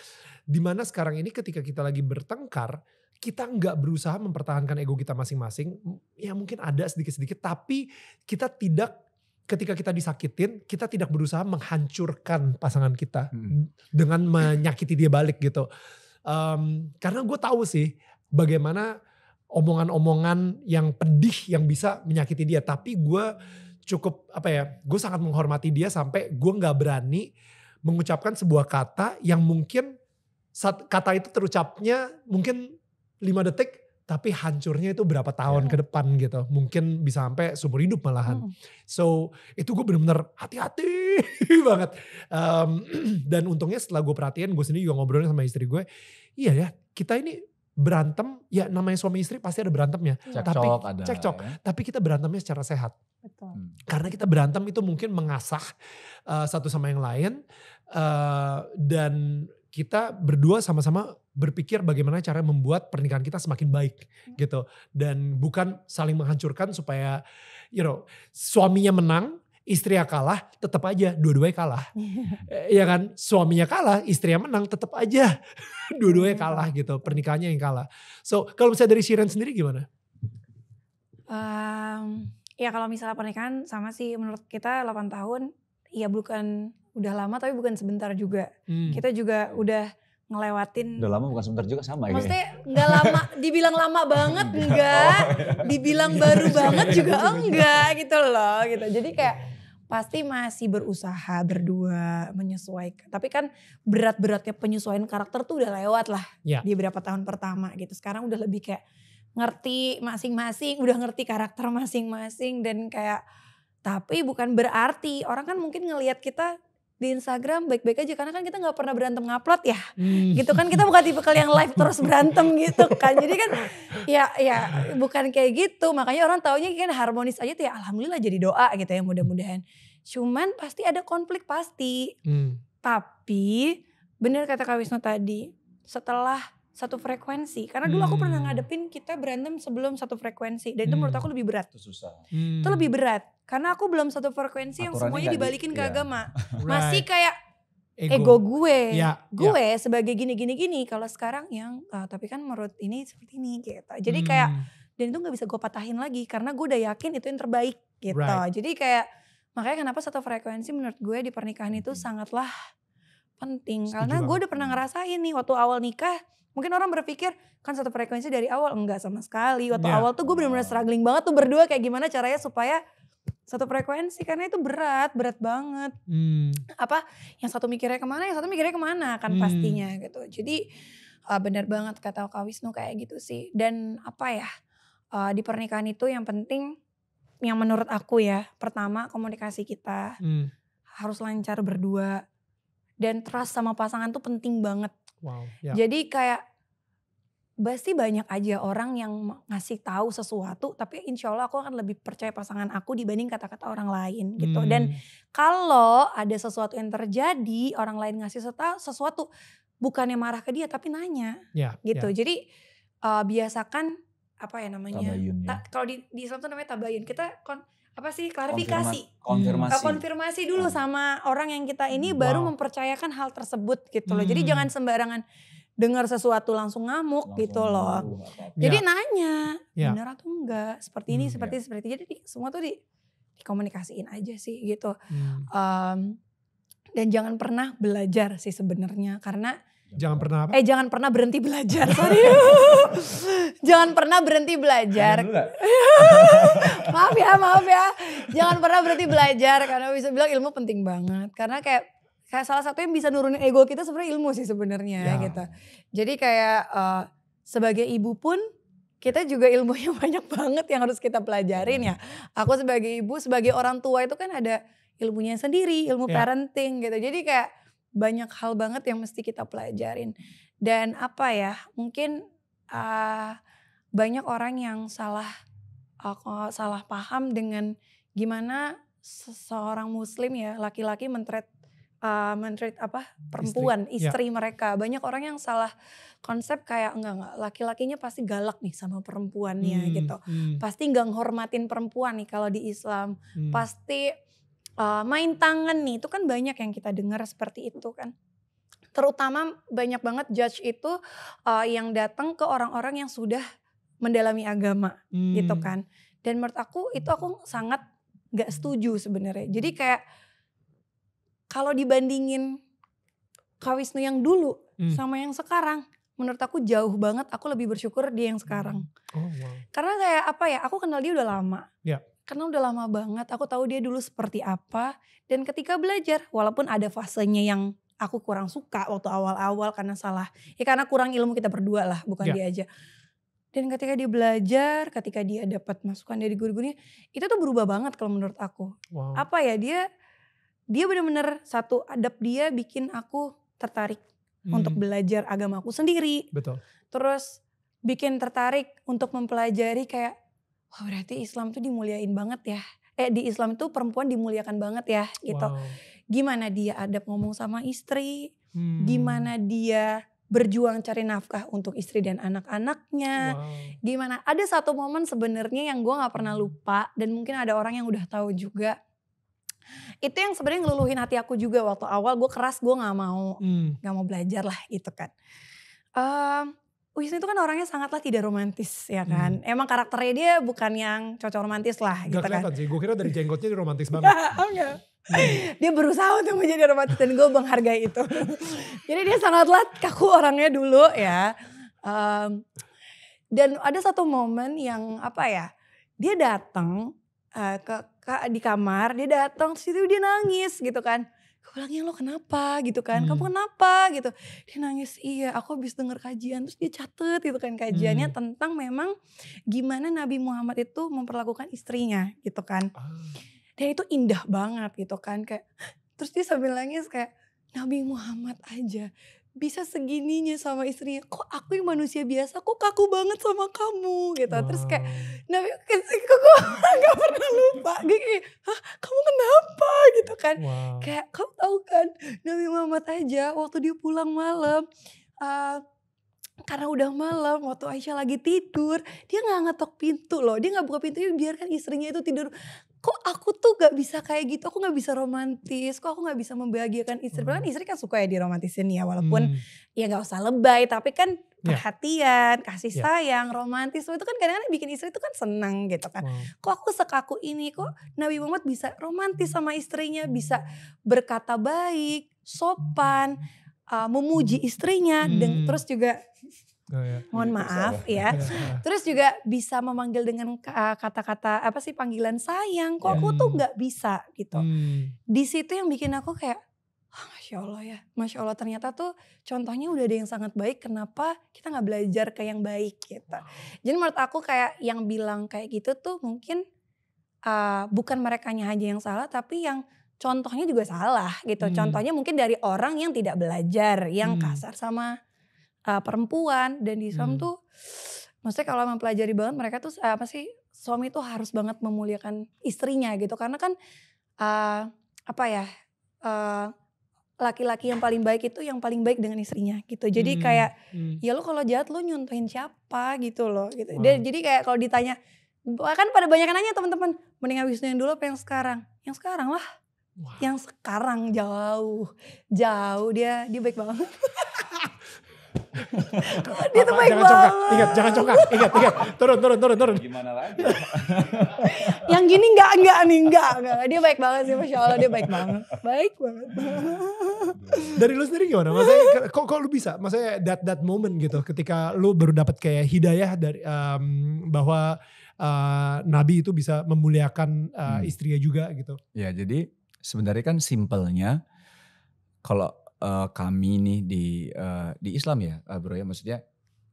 dimana sekarang ini ketika kita lagi bertengkar, kita nggak berusaha mempertahankan ego kita masing-masing. Ya mungkin ada sedikit-sedikit, tapi kita tidak ketika kita disakitin, kita tidak berusaha menghancurkan pasangan kita hmm. dengan menyakiti dia balik gitu. Um, karena gue tahu sih bagaimana omongan-omongan yang pedih yang bisa menyakiti dia. Tapi gue cukup apa ya, gue sangat menghormati dia sampai gue nggak berani mengucapkan sebuah kata yang mungkin kata itu terucapnya mungkin lima detik tapi hancurnya itu berapa tahun yeah. ke depan gitu. Mungkin bisa sampai seumur hidup malahan. Mm. So itu gue bener-bener hati-hati [LAUGHS] banget. Um, [CLEARS THROAT] dan untungnya setelah gue perhatiin gue sendiri juga ngobrolnya sama istri gue. Iya ya kita ini berantem ya namanya suami istri pasti ada berantemnya. Iya. Cekcok tapi, ada. Cekcok. Ya. Tapi kita berantemnya secara sehat. Betul. Hmm. Karena kita berantem itu mungkin mengasah uh, satu sama yang lain. Uh, dan kita berdua sama-sama berpikir bagaimana cara membuat pernikahan kita semakin baik hmm. gitu dan bukan saling menghancurkan supaya you know suaminya menang istrinya kalah tetap aja dua-duanya kalah [LAUGHS] ya kan suaminya kalah istrinya menang tetap aja [LAUGHS] dua-duanya hmm. kalah gitu pernikahannya yang kalah so kalau misalnya dari Shiren sendiri gimana um, ya kalau misalnya pernikahan sama sih menurut kita 8 tahun ya bukan udah lama tapi bukan sebentar juga. Hmm. Kita juga udah ngelewatin. Udah lama bukan sebentar juga sama ya. Maksudnya nggak lama, [LAUGHS] dibilang lama banget enggak, oh, iya. dibilang iya, baru iya, banget juga enggak gitu loh gitu. Jadi kayak pasti masih berusaha berdua menyesuaikan. Tapi kan berat-beratnya penyesuaian karakter tuh udah lewat lah ya. di beberapa tahun pertama gitu. Sekarang udah lebih kayak ngerti masing-masing, udah ngerti karakter masing-masing dan kayak tapi bukan berarti orang kan mungkin ngelihat kita di Instagram baik-baik aja karena kan kita nggak pernah berantem ngupload ya hmm. gitu kan kita bukan tipe kali yang live terus berantem [LAUGHS] gitu kan jadi kan ya ya bukan kayak gitu makanya orang taunya kan harmonis aja tuh ya alhamdulillah jadi doa gitu ya mudah-mudahan cuman pasti ada konflik pasti hmm. tapi bener kata Kak Wisnu tadi setelah satu frekuensi karena dulu hmm. aku pernah hmm. ngadepin kita berantem sebelum satu frekuensi dan itu hmm. menurut aku lebih berat itu susah hmm. itu lebih berat karena aku belum satu frekuensi Aturannya yang semuanya dibalikin di, ke iya. agama [LAUGHS] right. masih kayak ego, ego gue ya, ya. gue ya. sebagai gini gini gini kalau sekarang yang ah, tapi kan menurut ini seperti ini gitu jadi hmm. kayak dan itu nggak bisa gue patahin lagi karena gue udah yakin itu yang terbaik gitu right. jadi kayak makanya kenapa satu frekuensi menurut gue di pernikahan itu hmm. sangatlah penting Setuju karena gue udah pernah ngerasain nih waktu awal nikah Mungkin orang berpikir kan satu frekuensi dari awal enggak sama sekali. Waktu yeah. awal tuh gue benar-benar struggling banget tuh berdua kayak gimana caranya supaya satu frekuensi karena itu berat, berat banget. Hmm. Apa yang satu mikirnya kemana, yang satu mikirnya kemana kan hmm. pastinya gitu. Jadi uh, ah, benar banget kata Kak Wisnu kayak gitu sih. Dan apa ya uh, di pernikahan itu yang penting yang menurut aku ya pertama komunikasi kita hmm. harus lancar berdua dan trust sama pasangan tuh penting banget. Wow. Yeah. Jadi kayak pasti banyak aja orang yang ngasih tahu sesuatu tapi insya Allah aku akan lebih percaya pasangan aku dibanding kata-kata orang lain gitu hmm. dan kalau ada sesuatu yang terjadi orang lain ngasih sesuatu bukannya marah ke dia tapi nanya yeah, gitu Yeah. jadi uh, biasakan apa ya namanya ya. kalau di, di Islam tuh namanya tabayun kita kon apa sih klarifikasi konfirmasi oh, konfirmasi dulu hmm. sama orang yang kita ini hmm, wow. baru mempercayakan hal tersebut gitu loh. Hmm. Jadi jangan sembarangan dengar sesuatu langsung ngamuk langsung gitu loh. Ngamuk, Jadi ya. nanya, ya. bener atau enggak? Seperti ini, hmm, seperti ya. seperti Jadi semua tuh di dikomunikasiin aja sih gitu. Hmm. Um, dan jangan pernah belajar sih sebenarnya karena Jangan pernah apa? Eh jangan pernah berhenti belajar. Sorry. [LAUGHS] jangan pernah berhenti belajar. [LAUGHS] maaf ya, maaf ya. Jangan pernah berhenti belajar karena bisa bilang ilmu penting banget. Karena kayak kayak salah satu yang bisa nurunin ego kita sebenarnya ilmu sih sebenarnya ya. gitu. Jadi kayak uh, sebagai ibu pun kita juga ilmunya [LAUGHS] banyak banget yang harus kita pelajarin iya. ya. Aku sebagai ibu, sebagai orang tua itu kan ada ilmunya sendiri, ilmu ya. parenting gitu. Jadi kayak banyak hal banget yang mesti kita pelajarin dan apa ya mungkin uh, banyak orang yang salah uh, salah paham dengan gimana seorang muslim ya laki-laki mentret uh, ah, mentret apa perempuan ya. istri, istri ya. mereka banyak orang yang salah konsep kayak enggak enggak laki-lakinya pasti galak nih sama perempuannya hmm, gitu hmm. pasti enggak menghormatin perempuan nih kalau di Islam hmm. pasti uh, main tangan nih itu kan banyak yang kita dengar seperti itu kan terutama banyak banget judge itu uh, yang datang ke orang-orang yang sudah mendalami agama gitu hmm. gitu kan dan menurut aku itu aku hmm. sangat nggak hmm. setuju sebenarnya jadi kayak kalau dibandingin Kak Wisnu yang dulu hmm. sama yang sekarang menurut aku jauh banget aku lebih bersyukur dia yang sekarang hmm. oh, wow. karena kayak apa ya aku kenal dia udah lama yeah karena udah lama banget aku tahu dia dulu seperti apa dan ketika belajar walaupun ada fasenya yang aku kurang suka waktu awal-awal karena salah ya karena kurang ilmu kita berdua lah bukan yeah. dia aja dan ketika dia belajar ketika dia dapat masukan dari guru-gurunya itu tuh berubah banget kalau menurut aku wow. apa ya dia dia bener-bener satu adab dia bikin aku tertarik hmm. untuk belajar agamaku sendiri betul terus bikin tertarik untuk mempelajari kayak wah oh, berarti Islam tuh dimuliain banget ya. Eh di Islam itu perempuan dimuliakan banget ya gitu. Wow. Gimana dia adab ngomong sama istri, hmm. gimana dia berjuang cari nafkah untuk istri dan anak-anaknya. Wow. Gimana? Ada satu momen sebenarnya yang gue gak pernah lupa dan mungkin ada orang yang udah tahu juga. Itu yang sebenarnya ngeluluhin hati aku juga waktu awal gue keras gue gak mau hmm. Gak mau belajar lah gitu kan. Um, Wisnu itu kan orangnya sangatlah tidak romantis ya hmm. kan. Hmm. Emang karakternya dia bukan yang cocok romantis lah Gak gitu kan. sih, gue kira dari jenggotnya dia romantis [LAUGHS] banget. oh enggak. Iya. Hmm. Dia berusaha untuk menjadi romantis dan gue menghargai itu. [LAUGHS] Jadi dia sangatlah kaku orangnya dulu ya. Um, dan ada satu momen yang apa ya, dia datang uh, eh, ke, ke di kamar, dia datang situ dia nangis gitu kan gue bilangnya lo kenapa gitu kan hmm. kamu kenapa gitu dia nangis iya aku habis dengar kajian terus dia catet gitu kan kajiannya hmm. tentang memang gimana Nabi Muhammad itu memperlakukan istrinya gitu kan oh. dan itu indah banget gitu kan kayak terus dia sambil nangis kayak Nabi Muhammad aja bisa segininya sama istrinya kok aku yang manusia biasa kok kaku banget sama kamu gitu wow. terus kayak nabi kok [LAUGHS] gak pernah lupa gini, hah kamu kenapa gitu kan wow. kayak kamu tahu kan Nabi Muhammad aja waktu dia pulang malam uh, karena udah malam waktu Aisyah lagi tidur dia nggak ngetok pintu loh dia nggak buka pintunya biarkan istrinya itu tidur kok aku tuh gak bisa kayak gitu aku gak bisa romantis kok aku gak bisa membahagiakan istri hmm. kan istri kan suka ya diromantisin ya walaupun hmm. ya gak usah lebay tapi kan yeah. perhatian kasih yeah. sayang romantis itu kan kadang-kadang bikin istri itu kan seneng gitu kan wow. kok aku sekaku ini kok Nabi Muhammad bisa romantis sama istrinya bisa berkata baik sopan uh, memuji istrinya hmm. dan terus juga Oh, ya. iya. Mohon maaf ya. [LAUGHS] Iya. Terus juga bisa memanggil dengan ah, kata-kata apa sih panggilan sayang. Kok aku tuh hmm. nggak bisa gitu. Hmm. Di situ yang bikin aku kayak oh, Masya Allah ya, Masya Allah ternyata tuh contohnya udah ada yang sangat baik, kenapa kita nggak belajar ke yang baik gitu. Jadi menurut aku kayak yang bilang kayak gitu tuh mungkin uh, bukan mereka aja yang salah, tapi yang contohnya juga salah gitu. Hmm. Contohnya mungkin dari orang yang tidak belajar, yang hmm. kasar sama uh, perempuan dan di Islam hmm. tuh maksudnya kalau mempelajari banget mereka tuh uh, apa sih suami tuh harus banget memuliakan istrinya gitu karena kan uh, apa ya laki laki-laki yang paling baik itu yang paling baik dengan istrinya gitu. Jadi hmm. kayak hmm. ya lu kalau jahat lu nyontohin siapa gitu loh gitu. Wow. Dan jadi kayak kalau ditanya kan pada banyak nanya teman-teman, mending habis yang dulu apa yang sekarang? Yang sekarang lah. Wow. Yang sekarang jauh. Jauh dia dia baik banget. [LAUGHS] dia tuh baik jangan banget. Congkak. Ingat, jangan congkak. Ingat, ingat. Turun, turun, turun, turun. Gimana lagi? yang gini enggak, enggak nih, enggak, enggak. Dia baik banget sih, Masya Allah dia baik banget. Baik banget. Dari lu sendiri gimana? Maksudnya, kok, kok lu bisa? Maksudnya that, that moment gitu ketika lu baru dapat kayak hidayah dari um, bahwa uh, Nabi itu bisa memuliakan uh, istrinya juga gitu. Ya jadi sebenarnya kan simpelnya kalau uh, kami nih di uh, di Islam ya, uh, Bro ya maksudnya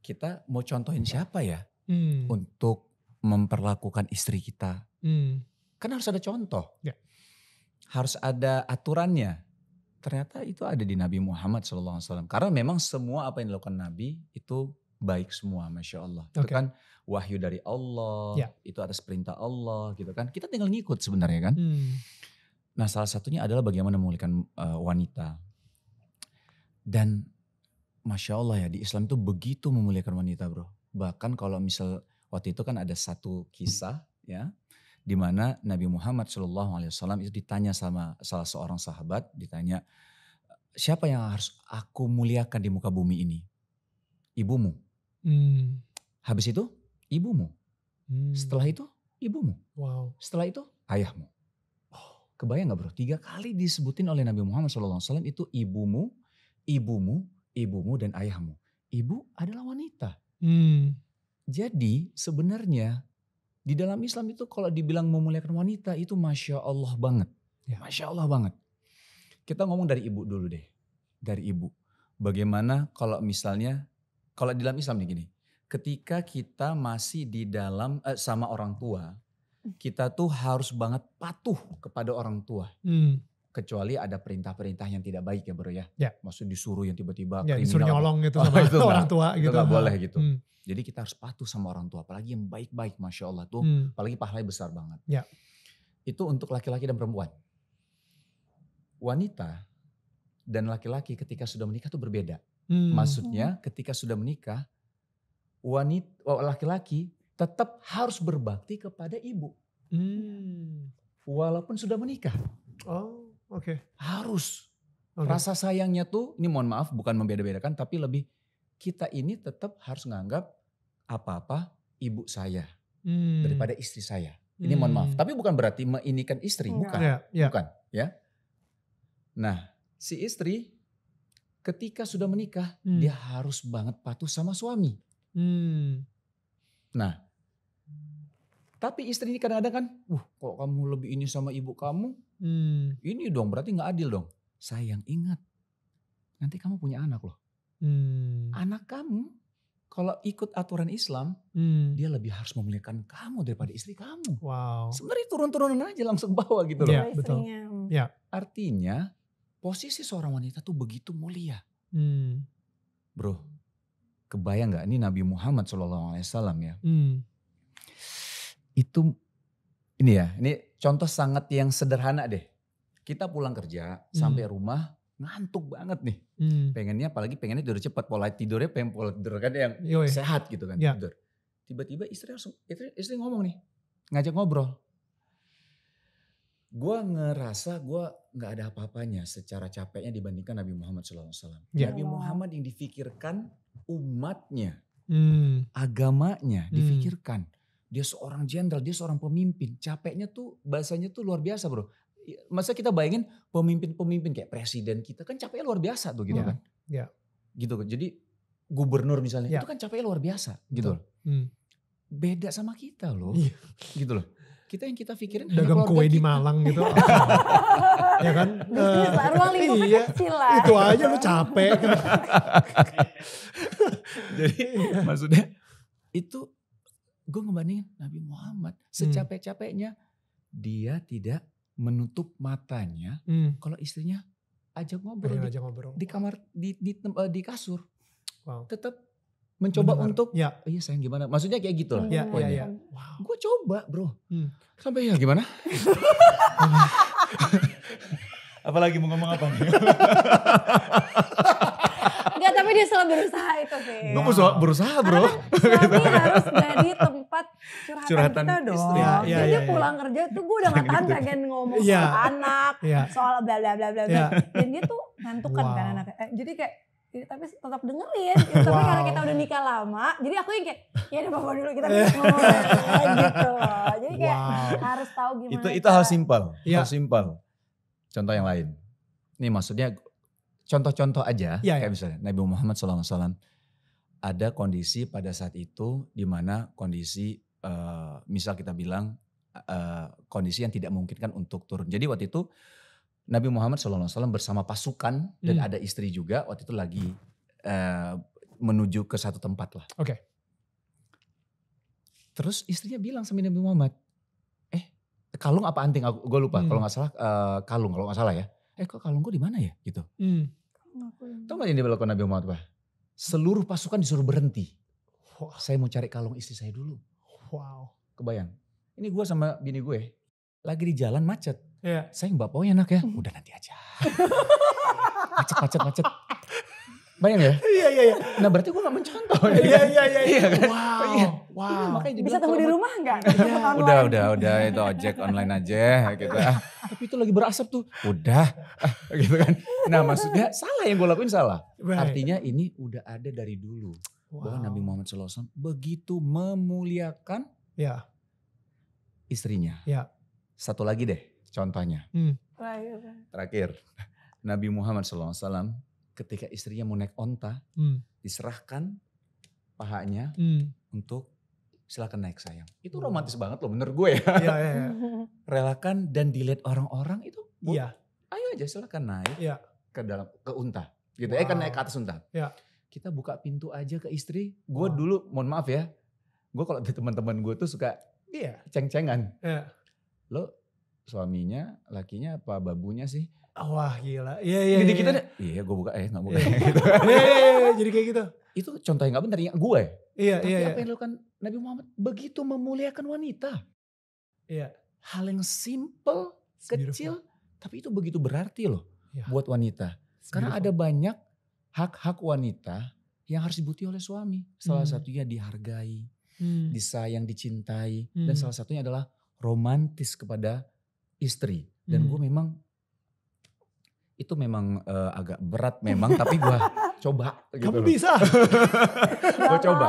kita mau contohin siapa ya hmm. untuk memperlakukan istri kita? Hmm. Kan harus ada contoh. Ya. Harus ada aturannya. Ternyata itu ada di Nabi Muhammad SAW. Karena memang semua apa yang dilakukan Nabi itu baik semua, masya Allah. Okay. Itu kan wahyu dari Allah, ya. itu atas perintah Allah, gitu kan. Kita tinggal ngikut sebenarnya kan. Hmm. Nah, salah satunya adalah bagaimana memulihkan uh, wanita. Dan Masya Allah ya di Islam itu begitu memuliakan wanita bro. Bahkan kalau misal waktu itu kan ada satu kisah ya dimana Nabi Muhammad Shallallahu Alaihi Wasallam itu ditanya sama salah seorang sahabat ditanya siapa yang harus aku muliakan di muka bumi ini ibumu hmm. habis itu ibumu hmm. setelah itu ibumu wow setelah itu ayahmu oh, kebayang nggak bro tiga kali disebutin oleh Nabi Muhammad Shallallahu Alaihi Wasallam itu ibumu ibumu, ibumu dan ayahmu. Ibu adalah wanita. Hmm. Jadi sebenarnya di dalam Islam itu kalau dibilang memuliakan wanita itu masya Allah banget. Ya. Masya Allah banget. Kita ngomong dari ibu dulu deh. Dari ibu. Bagaimana kalau misalnya, kalau di dalam Islam nih gini. Ketika kita masih di dalam, eh, sama orang tua, hmm. kita tuh harus banget patuh kepada orang tua. Hmm kecuali ada perintah-perintah yang tidak baik ya bro ya. Ya. Maksud disuruh yang tiba-tiba ya, disuruh nyolong gitu [LAUGHS] oh, sama oh, itu orang tua gitu. Itu boleh gitu. Hmm. Jadi kita harus patuh sama orang tua. Apalagi yang baik-baik Masya Allah tuh. Hmm. Apalagi pahalanya besar banget. Ya. Itu untuk laki-laki dan perempuan. Wanita dan laki-laki ketika sudah menikah tuh berbeda. Hmm. Maksudnya ketika sudah menikah, wanita laki-laki tetap harus berbakti kepada ibu. Hmm. Walaupun sudah menikah. Oh. Oke. Okay. Harus. Okay. Rasa sayangnya tuh, ini mohon maaf bukan membeda-bedakan tapi lebih kita ini tetap harus nganggap apa-apa ibu saya hmm. daripada istri saya. Ini hmm. mohon maaf, hmm. tapi bukan berarti meinikan istri, oh, bukan. Yeah, yeah. Bukan, ya. Nah, si istri ketika sudah menikah, hmm. dia harus banget patuh sama suami. Hmm. Nah, tapi istri ini kadang-kadang kan, uh kok kamu lebih ini sama ibu kamu, hmm. ini dong berarti nggak adil dong. Sayang ingat, nanti kamu punya anak loh. Hmm. Anak kamu kalau ikut aturan Islam, hmm. dia lebih harus memuliakan kamu daripada istri kamu. Wow. Sebenarnya turun-turunan aja langsung bawa gitu loh. Ya, betul. Ya. Artinya posisi seorang wanita tuh begitu mulia. Hmm. Bro, kebayang gak ini Nabi Muhammad SAW ya? Hmm itu ini ya, ini contoh sangat yang sederhana deh. Kita pulang kerja hmm. sampai rumah ngantuk banget nih. Hmm. Pengennya apalagi pengennya tidur cepat, pola tidurnya pengen pola tidur kan yang Yoi. sehat gitu kan ya. tidur. Tiba-tiba istri langsung istri, istri ngomong nih, ngajak ngobrol. Gue ngerasa gue nggak ada apa-apanya secara capeknya dibandingkan Nabi Muhammad SAW. Ya. Nabi Muhammad yang difikirkan umatnya, hmm. agamanya hmm. difikirkan. Dia seorang jenderal, dia seorang pemimpin. Capeknya tuh bahasanya tuh luar biasa bro. Masa kita bayangin pemimpin-pemimpin kayak presiden kita kan capeknya luar biasa tuh gitu hmm. kan. Ya. Gitu kan. Jadi gubernur misalnya yeah. itu kan capeknya luar biasa gitu loh. Hmm. Beda sama kita loh. Ya. gitu loh kita yang kita pikirin dagang kue kita. di Malang gitu [LAUGHS] ya kan uh, iya lah. itu aja lu capek [LAUGHS] jadi iya. maksudnya itu gue ngebandingin Nabi Muhammad hmm. secapek-capeknya dia tidak menutup matanya hmm. kalau istrinya ajak ngobrol, di, ajak ngobrol. di kamar di di, di, eh, di kasur wow. tetap mencoba Mendengar. untuk ya. Oh, iya sayang gimana maksudnya kayak gitu lah ya, ya, ya. Wow. gue coba bro hmm. sampai ya gimana [LAUGHS] apalagi mau ngomong apa [LAUGHS] dia selalu berusaha itu, sih. Gue berusaha, berusaha bro. Karena kan suami gitu. harus jadi tempat curhatan, curhatan kita dong. Istri, ya, ya, Jadi ya, ya, pulang ya. kerja tuh gue udah gak gitu. tahan gitu. pengen ngomong ya. soal anak, ya. soal bla bla bla bla. Ya. Dan dia tuh ngantukan kan wow. kan anaknya. Eh, jadi kayak ya, tapi tetap dengerin. Ya, tapi wow. karena kita udah nikah lama, jadi aku yang kayak, ya udah bawa dulu kita iya. ngomong gitu. Jadi kayak wow. harus tahu gimana. Itu itu cara. hal simpel, ya. hal simpel. Contoh yang lain. Nih maksudnya contoh-contoh aja ya, kayak ya. misalnya Nabi Muhammad SAW ada kondisi pada saat itu di mana kondisi uh, misal kita bilang uh, kondisi yang tidak memungkinkan untuk turun. Jadi waktu itu Nabi Muhammad SAW bersama pasukan hmm. dan ada istri juga waktu itu lagi uh, menuju ke satu tempat lah. Oke. Okay. Terus istrinya bilang sama Nabi Muhammad, eh kalung apa anting? Gue lupa hmm. kalau nggak salah uh, kalung kalau nggak salah ya eh kok kalung gue di mana ya gitu. Hmm. Tahu gak yang dilakukan Nabi Muhammad Pak? Seluruh pasukan disuruh berhenti. Wow. Saya mau cari kalung istri saya dulu. Wow. Kebayang. Ini gue sama bini gue lagi di jalan macet. Iya. Saya bapak oh enak ya. Udah nanti aja. [LAUGHS] macet macet macet. Bayang ya? Iya iya iya. Nah berarti gue gak mencontoh. Oh, iya iya iya. iya. iya kan? Wow. Oh, iya. Wow. Iya, makanya bisa tunggu di rumah enggak? Iya. udah, udah, udah itu ojek online aja gitu. Tapi itu lagi berasap tuh. Udah, [LAUGHS] gitu kan. Nah maksudnya salah yang gue lakuin salah. Right. Artinya ini udah ada dari dulu wow. bahwa Nabi Muhammad SAW begitu memuliakan ya. istrinya. Ya. Satu lagi deh contohnya. Hmm. Iya. Terakhir, Nabi Muhammad SAW ketika istrinya mau naik onta, hmm. diserahkan pahanya hmm. untuk silakan naik sayang. Itu hmm. romantis banget loh menurut gue ya. Iya, iya, iya. [LAUGHS] Relakan dan dilihat orang-orang itu. Iya. Ayo aja silakan naik ya. ke dalam ke unta gitu. Wow. Eh kan naik ke atas unta. Iya. Kita buka pintu aja ke istri. Gue wow. dulu mohon maaf ya. Gue kalau di teman-teman gue tuh suka iya ceng-cengan. Iya. Lo suaminya, lakinya apa babunya sih? Wah gila. Iya iya. Jadi kita iya. Iya. iya gue buka eh nggak buka. iya, iya, iya, iya jadi kayak gitu. Itu contoh yang gak benar ya gue. Iya, Tapi iya, iya, apa yang dilakukan Nabi Muhammad begitu memuliakan wanita. Iya. Hal yang simple, It's kecil, beautiful. tapi itu begitu berarti loh iya. buat wanita. It's Karena beautiful. ada banyak hak-hak wanita yang harus dibuti oleh suami. Salah hmm. satunya dihargai, hmm. disayang, dicintai, hmm. dan salah satunya adalah romantis kepada istri. Dan hmm. gue memang itu memang uh, agak berat memang, tapi gue [LAUGHS] coba gitu. Kamu bisa. [LAUGHS] gue coba.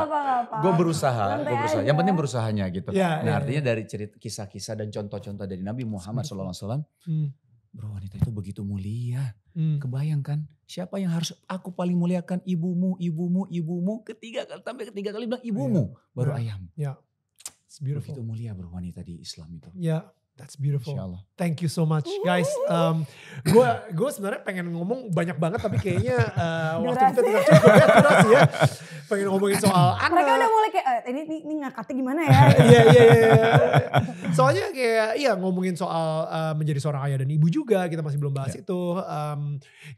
Gue berusaha, gue berusaha. Aja. Yang penting berusahanya gitu. Ya, nah, ya, artinya ya. dari cerita kisah-kisah dan contoh-contoh dari Nabi Muhammad SAW hmm. Bro, wanita itu begitu mulia. Hmm. Kebayangkan siapa yang harus aku paling muliakan ibumu, ibumu, ibumu. Ketiga kali sampai ketiga kali bilang ibumu, ya. baru ya. ayam. Ya. It's beautiful. mulia bro wanita di Islam itu. Ya. That's beautiful. Insyaallah. Thank you so much, guys. Um, gue gue sebenarnya pengen ngomong banyak banget, tapi kayaknya uh, waktu kita tidak cukup ya, durasi ya. Pengen ngomongin soal anak. Mereka udah mulai kayak, eh, ini, ini, ini ngakati gimana ya? [LAUGHS] Iya, iya iya iya. Soalnya kayak, iya ngomongin soal uh, menjadi seorang ayah dan ibu juga, kita masih belum bahas yeah. itu. Um,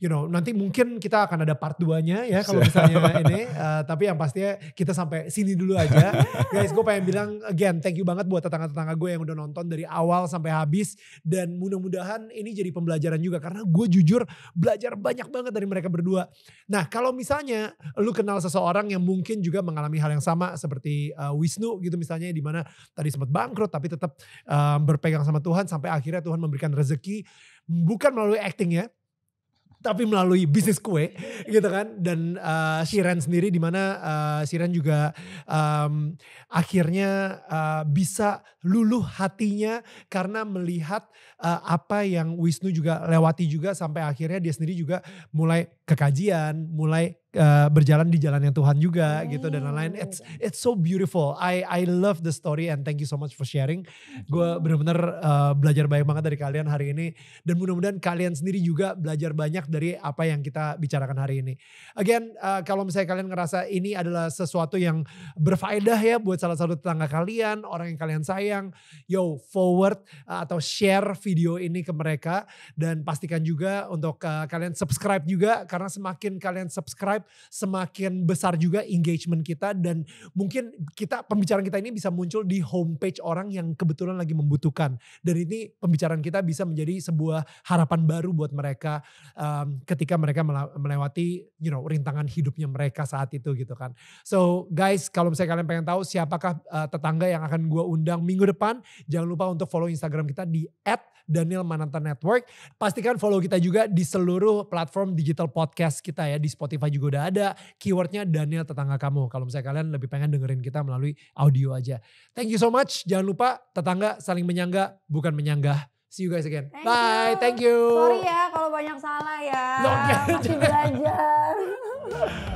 you know, nanti mungkin kita akan ada part 2-nya ya, kalau misalnya ini. Uh, tapi yang pastinya kita sampai sini dulu aja. [LAUGHS] guys, gue pengen bilang again, thank you banget buat tetangga-tetangga gue yang udah nonton dari awal awal sampai habis dan mudah-mudahan ini jadi pembelajaran juga karena gue jujur belajar banyak banget dari mereka berdua. Nah kalau misalnya lu kenal seseorang yang mungkin juga mengalami hal yang sama seperti uh, Wisnu gitu misalnya di mana tadi sempat bangkrut tapi tetap um, eh, berpegang sama Tuhan sampai akhirnya Tuhan memberikan rezeki bukan melalui acting ya tapi melalui bisnis kue [LAUGHS] gitu kan dan uh, sendiri di mana uh, juga um, akhirnya uh, bisa luluh hatinya karena melihat uh, apa yang Wisnu juga lewati juga sampai akhirnya dia sendiri juga mulai kekajian, mulai uh, berjalan di jalan yang Tuhan juga oh. gitu dan lain-lain. It's it's so beautiful. I I love the story and thank you so much for sharing. Gue hmm. benar-benar uh, eh, belajar banyak banget dari kalian hari ini dan mudah-mudahan kalian sendiri juga belajar banyak dari apa yang kita bicarakan hari ini. Again, uh, kalau misalnya kalian ngerasa ini adalah sesuatu yang berfaedah ya buat salah satu tetangga kalian, orang yang kalian sayang, yo forward uh, atau share video ini ke mereka dan pastikan juga untuk uh, kalian subscribe juga karena semakin kalian subscribe semakin besar juga engagement kita dan mungkin kita pembicaraan kita ini bisa muncul di homepage orang yang kebetulan lagi membutuhkan dan ini pembicaraan kita bisa menjadi sebuah harapan baru buat mereka um, ketika mereka melewati you know rintangan hidupnya mereka saat itu gitu kan so guys kalau misalnya kalian pengen tahu siapakah uh, tetangga yang akan gue undang minggu depan jangan lupa untuk follow Instagram kita di @danielmananta network pastikan follow kita juga di seluruh platform digital podcast podcast kita ya di Spotify juga udah ada. Keywordnya Daniel tetangga kamu. Kalau misalnya kalian lebih pengen dengerin kita melalui audio aja. Thank you so much. Jangan lupa tetangga saling menyangga bukan menyanggah. See you guys again. Thank Bye. You. Thank you. Sorry ya kalau banyak salah ya. Masih belajar. [LAUGHS]